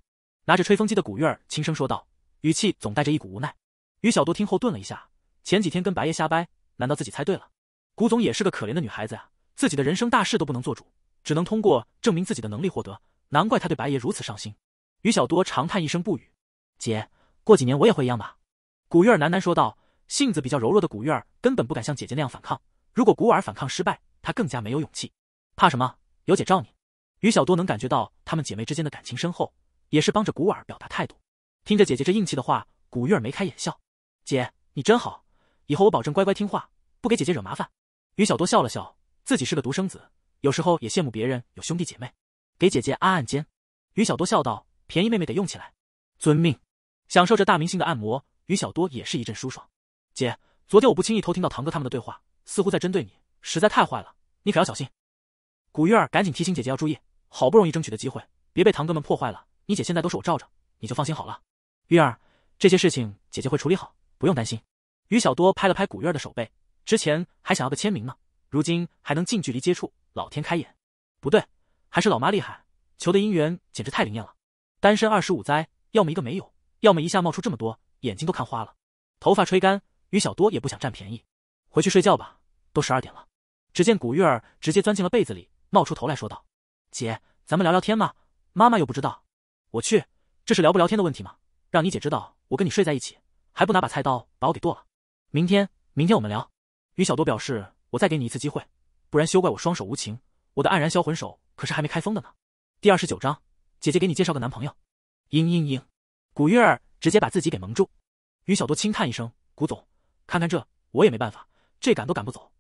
A: 拿着吹风机的古月儿轻声说道，语气总带着一股无奈。于小多听后顿了一下，前几天跟白爷瞎掰，难道自己猜对了？古总也是个可怜的女孩子啊，自己的人生大事都不能做主，只能通过证明自己的能力获得，难怪她对白爷如此上心。于小多长叹一声不语。姐，过几年我也会一样吧？古月儿喃喃说道。性子比较柔弱的古月儿根本不敢像姐姐那样反抗，如果古婉儿反抗失败。她更加没有勇气，怕什么？有姐罩你。于小多能感觉到她们姐妹之间的感情深厚，也是帮着古尔表达态度。听着姐姐这硬气的话，古月儿眉开眼笑。姐，你真好，以后我保证乖乖听话，不给姐姐惹麻烦。于小多笑了笑，自己是个独生子，有时候也羡慕别人有兄弟姐妹，给姐姐按暗肩。于小多笑道：“便宜妹妹得用起来。”遵命。享受着大明星的按摩，于小多也是一阵舒爽。姐，昨天我不轻易偷听到堂哥他们的对话，似乎在针对你。实在太坏了，你可要小心。古月儿赶紧提醒姐姐要注意，好不容易争取的机会，别被堂哥们破坏了。你姐现在都是我罩着，你就放心好了。月儿，这些事情姐姐会处理好，不用担心。于小多拍了拍古月儿的手背，之前还想要个签名呢，如今还能近距离接触，老天开眼。不对，还是老妈厉害，求的姻缘简直太灵验了。单身二十五灾，要么一个没有，要么一下冒出这么多，眼睛都看花了。头发吹干，于小多也不想占便宜，回去睡觉吧，都十二点了。只见古月儿直接钻进了被子里，冒出头来说道：“姐，咱们聊聊天嘛，妈妈又不知道。我去，这是聊不聊天的问题吗？让你姐知道我跟你睡在一起，还不拿把菜刀把我给剁了？明天，明天我们聊。”于小多表示：“我再给你一次机会，不然休怪我双手无情。我的黯然销魂手可是还没开封的呢。”第二十九章，姐姐给你介绍个男朋友。嘤嘤嘤，古月儿直接把自己给蒙住。于小多轻叹一声：“古总，看看这，我也没办法，这赶都赶不走。”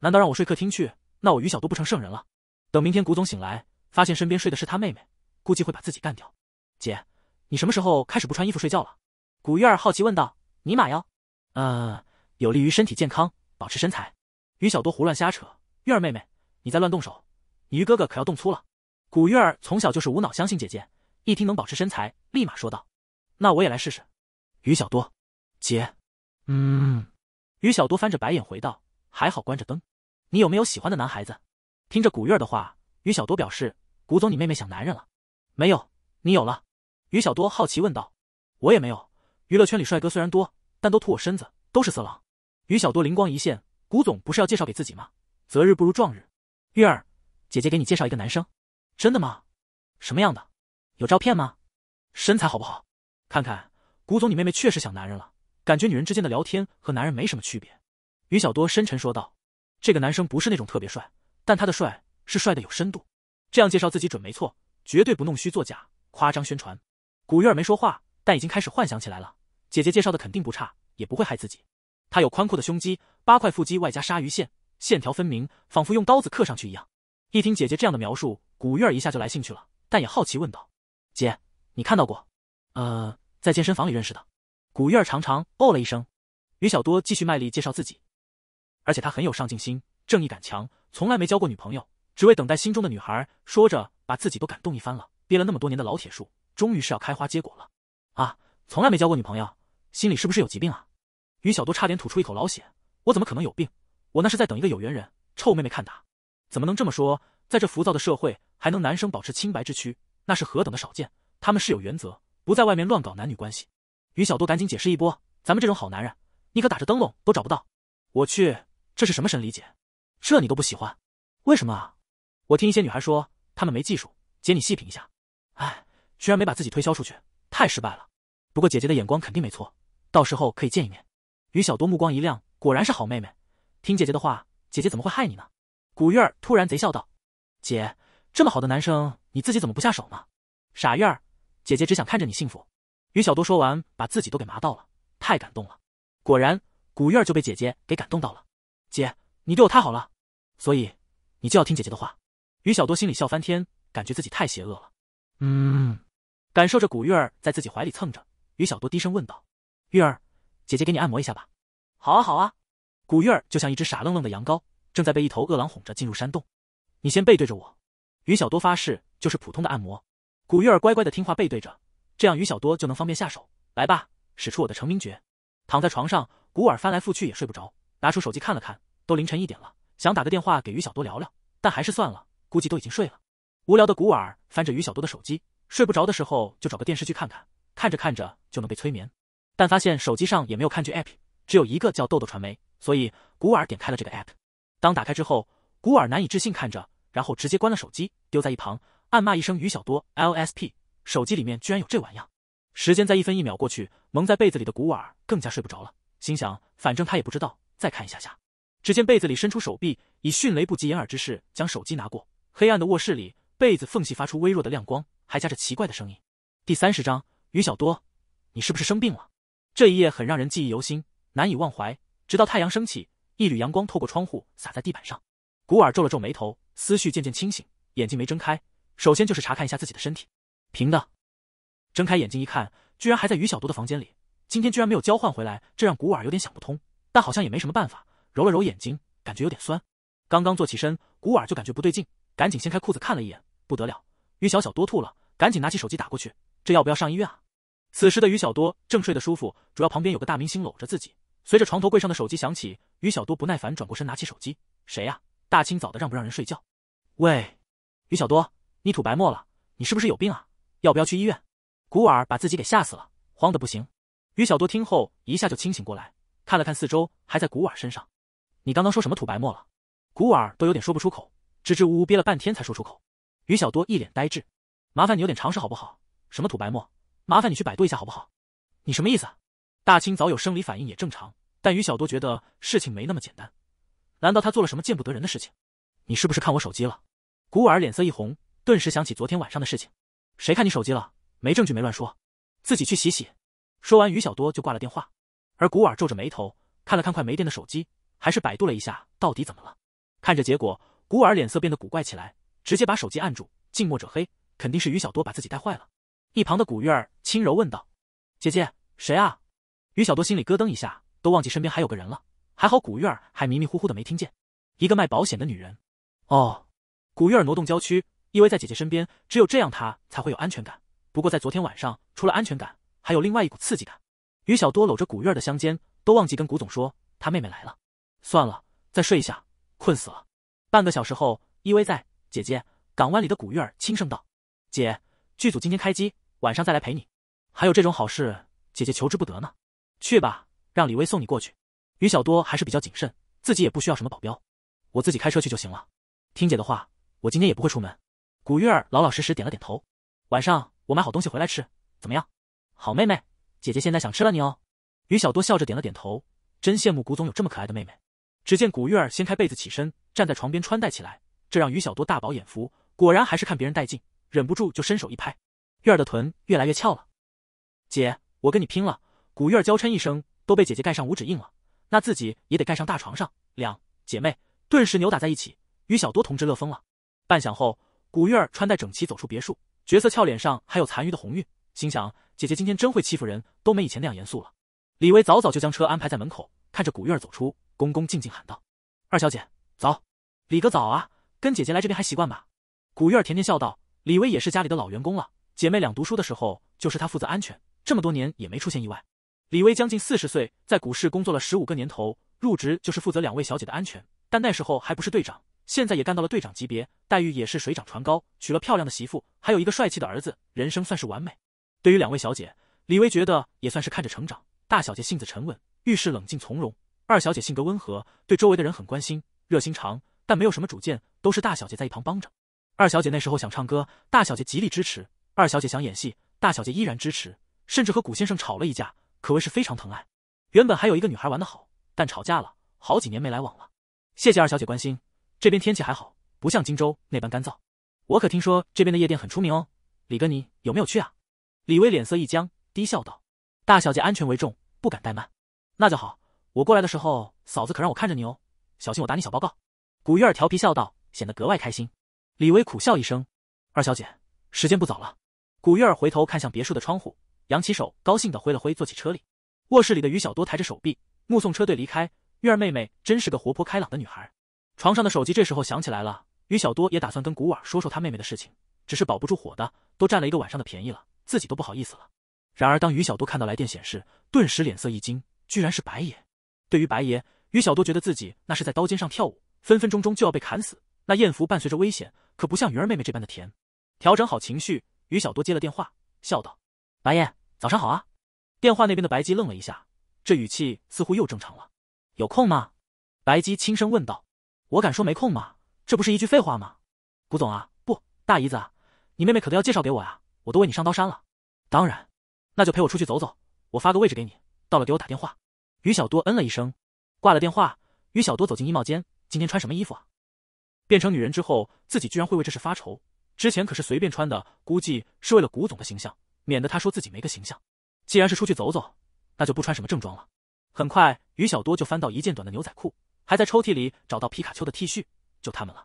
A: 难道让我睡客厅去？那我于小多不成圣人了。等明天古总醒来，发现身边睡的是他妹妹，估计会把自己干掉。姐，你什么时候开始不穿衣服睡觉了？古月儿好奇问道。尼玛哟！呃，有利于身体健康，保持身材。于小多胡乱瞎扯。月儿妹妹，你再乱动手，你于哥哥可要动粗了。古月儿从小就是无脑相信姐姐，一听能保持身材，立马说道：“那我也来试试。”于小多，姐，嗯。于小多翻着白眼回道。还好关着灯，你有没有喜欢的男孩子？听着古月儿的话，于小多表示：“古总，你妹妹想男人了，没有？你有了？”于小多好奇问道：“我也没有，娱乐圈里帅哥虽然多，但都吐我身子，都是色狼。”于小多灵光一现：“古总不是要介绍给自己吗？择日不如撞日。”月儿，姐姐给你介绍一个男生，真的吗？什么样的？有照片吗？身材好不好？看看，古总，你妹妹确实想男人了，感觉女人之间的聊天和男人没什么区别。于小多深沉说道：“这个男生不是那种特别帅，但他的帅是帅的有深度。这样介绍自己准没错，绝对不弄虚作假、夸张宣传。”古月儿没说话，但已经开始幻想起来了。姐姐介绍的肯定不差，也不会害自己。他有宽阔的胸肌、八块腹肌，外加鲨鱼线，线条分明，仿佛用刀子刻上去一样。一听姐姐这样的描述，古月儿一下就来兴趣了，但也好奇问道：“姐，你看到过？呃，在健身房里认识的。”古月儿长长哦了一声。于小多继续卖力介绍自己。而且他很有上进心，正义感强，从来没交过女朋友，只为等待心中的女孩。说着，把自己都感动一番了。憋了那么多年的老铁树，终于是要开花结果了啊！从来没交过女朋友，心里是不是有疾病啊？于小多差点吐出一口老血。我怎么可能有病？我那是在等一个有缘人。臭妹妹，看打，怎么能这么说？在这浮躁的社会，还能男生保持清白之躯，那是何等的少见。他们是有原则，不在外面乱搞男女关系。于小多赶紧解释一波：咱们这种好男人，你可打着灯笼都找不到。我去。这是什么神理解？这你都不喜欢？为什么啊？我听一些女孩说，她们没技术。姐，你细品一下。哎，居然没把自己推销出去，太失败了。不过姐姐的眼光肯定没错，到时候可以见一面。于小多目光一亮，果然是好妹妹。听姐姐的话，姐姐怎么会害你呢？古月儿突然贼笑道：“姐，这么好的男生，你自己怎么不下手呢？”傻月儿，姐姐只想看着你幸福。于小多说完，把自己都给麻到了，太感动了。果然，古月儿就被姐姐给感动到了。姐，你对我太好了，所以你就要听姐姐的话。于小多心里笑翻天，感觉自己太邪恶了。嗯，感受着古月儿在自己怀里蹭着，于小多低声问道：“玉儿，姐姐给你按摩一下吧？”“好啊，好啊。”古月儿就像一只傻愣愣的羊羔，正在被一头饿狼哄着进入山洞。你先背对着我，于小多发誓就是普通的按摩。古月儿乖乖的听话背对着，这样于小多就能方便下手。来吧，使出我的成名绝。躺在床上，古尔翻来覆去也睡不着。拿出手机看了看，都凌晨一点了，想打个电话给于小多聊聊，但还是算了，估计都已经睡了。无聊的古尔翻着于小多的手机，睡不着的时候就找个电视剧看看，看着看着就能被催眠。但发现手机上也没有看剧 APP，只有一个叫豆豆传媒，所以古尔点开了这个 APP。当打开之后，古尔难以置信看着，然后直接关了手机，丢在一旁，暗骂一声于小多 LSP，手机里面居然有这玩意。时间在一分一秒过去，蒙在被子里的古尔更加睡不着了，心想反正他也不知道。再看一下下，只见被子里伸出手臂，以迅雷不及掩耳之势将手机拿过。黑暗的卧室里，被子缝隙发出微弱的亮光，还夹着奇怪的声音。第三十章：于小多，你是不是生病了？这一夜很让人记忆犹新，难以忘怀。直到太阳升起，一缕阳光透过窗户洒在地板上，古尔皱了皱眉头，思绪渐渐清醒，眼睛没睁开。首先就是查看一下自己的身体，平的。睁开眼睛一看，居然还在于小多的房间里。今天居然没有交换回来，这让古尔有点想不通。他好像也没什么办法，揉了揉眼睛，感觉有点酸。刚刚坐起身，古尔就感觉不对劲，赶紧掀开裤子看了一眼，不得了，于小小多吐了，赶紧拿起手机打过去，这要不要上医院啊？此时的于小多正睡得舒服，主要旁边有个大明星搂着自己。随着床头柜上的手机响起，于小多不耐烦转过身，拿起手机：“谁呀？大清早的让不让人睡觉？”“喂，于小多，你吐白沫了，你是不是有病啊？要不要去医院？”古尔把自己给吓死了，慌得不行。于小多听后一下就清醒过来。看了看四周，还在古尔身上。你刚刚说什么吐白沫了？古尔都有点说不出口，支支吾吾憋了半天才说出口。于小多一脸呆滞。麻烦你有点常识好不好？什么吐白沫？麻烦你去百度一下好不好？你什么意思？大清早有生理反应也正常，但于小多觉得事情没那么简单。难道他做了什么见不得人的事情？你是不是看我手机了？古尔脸色一红，顿时想起昨天晚上的事情。谁看你手机了？没证据，没乱说，自己去洗洗。说完，于小多就挂了电话。而古尔皱着眉头看了看快没电的手机，还是百度了一下到底怎么了。看着结果，古尔脸色变得古怪起来，直接把手机按住。近墨者黑，肯定是于小多把自己带坏了。一旁的古月儿轻柔问道：“姐姐，谁啊？”于小多心里咯噔一下，都忘记身边还有个人了。还好古月儿还迷迷糊糊的没听见。一个卖保险的女人。哦，古月儿挪动娇躯依偎在姐姐身边，只有这样她才会有安全感。不过在昨天晚上，除了安全感，还有另外一股刺激感。于小多搂着古月儿的香肩，都忘记跟古总说他妹妹来了。算了，再睡一下，困死了。半个小时后，依偎在姐姐港湾里的古月儿轻声道：“姐，剧组今天开机，晚上再来陪你。还有这种好事，姐姐求之不得呢。去吧，让李薇送你过去。”于小多还是比较谨慎，自己也不需要什么保镖，我自己开车去就行了。听姐的话，我今天也不会出门。古月儿老老实实点了点头。晚上我买好东西回来吃，怎么样？好妹妹。姐姐现在想吃了你哦，于小多笑着点了点头，真羡慕古总有这么可爱的妹妹。只见古月儿掀开被子起身，站在床边穿戴起来，这让于小多大饱眼福，果然还是看别人带劲，忍不住就伸手一拍，月儿的臀越来越翘了。姐，我跟你拼了！古月儿娇嗔一声，都被姐姐盖上五指印了，那自己也得盖上大床上。两姐妹顿时扭打在一起，于小多同志乐疯了。半晌后，古月儿穿戴整齐走出别墅，绝色俏脸上还有残余的红晕。心想，姐姐今天真会欺负人，都没以前那样严肃了。李薇早早就将车安排在门口，看着古月儿走出，恭恭敬敬喊道：“二小姐早，李哥早啊！跟姐姐来这边还习惯吧？”古月儿甜甜笑道：“李薇也是家里的老员工了，姐妹俩读书的时候就是她负责安全，这么多年也没出现意外。”李薇将近四十岁，在股市工作了十五个年头，入职就是负责两位小姐的安全，但那时候还不是队长，现在也干到了队长级别，待遇也是水涨船高，娶了漂亮的媳妇，还有一个帅气的儿子，人生算是完美。对于两位小姐，李薇觉得也算是看着成长。大小姐性子沉稳，遇事冷静从容；二小姐性格温和，对周围的人很关心，热心肠，但没有什么主见，都是大小姐在一旁帮着。二小姐那时候想唱歌，大小姐极力支持；二小姐想演戏，大小姐依然支持，甚至和古先生吵了一架，可谓是非常疼爱。原本还有一个女孩玩得好，但吵架了，好几年没来往了。谢谢二小姐关心，这边天气还好，不像荆州那般干燥。我可听说这边的夜店很出名哦，李哥，你有没有去啊？李威脸色一僵，低笑道：“大小姐安全为重，不敢怠慢。”那就好。我过来的时候，嫂子可让我看着你，哦，小心我打你小报告。”古月儿调皮笑道，显得格外开心。李威苦笑一声：“二小姐，时间不早了。”古月儿回头看向别墅的窗户，扬起手，高兴地挥了挥，坐起车里。卧室里的于小多抬着手臂，目送车队离开。月儿妹妹真是个活泼开朗的女孩。床上的手机这时候响起来了，于小多也打算跟古婉说说他妹妹的事情，只是保不住火的，都占了一个晚上的便宜了。自己都不好意思了。然而，当于小多看到来电显示，顿时脸色一惊，居然是白爷。对于白爷，于小多觉得自己那是在刀尖上跳舞，分分钟钟就要被砍死。那艳福伴随着危险，可不像鱼儿妹妹这般的甜。调整好情绪，于小多接了电话，笑道：“白爷，早上好啊。”电话那边的白姬愣了一下，这语气似乎又正常了。“有空吗？”白姬轻声问道。“我敢说没空吗？这不是一句废话吗？”“谷总啊，不，大姨子，啊，你妹妹可都要介绍给我呀。”我都为你上刀山了，当然，那就陪我出去走走。我发个位置给你，到了给我打电话。于小多嗯了一声，挂了电话。于小多走进衣帽间，今天穿什么衣服啊？变成女人之后，自己居然会为这事发愁。之前可是随便穿的，估计是为了古总的形象，免得他说自己没个形象。既然是出去走走，那就不穿什么正装了。很快，于小多就翻到一件短的牛仔裤，还在抽屉里找到皮卡丘的 T 恤，就他们了。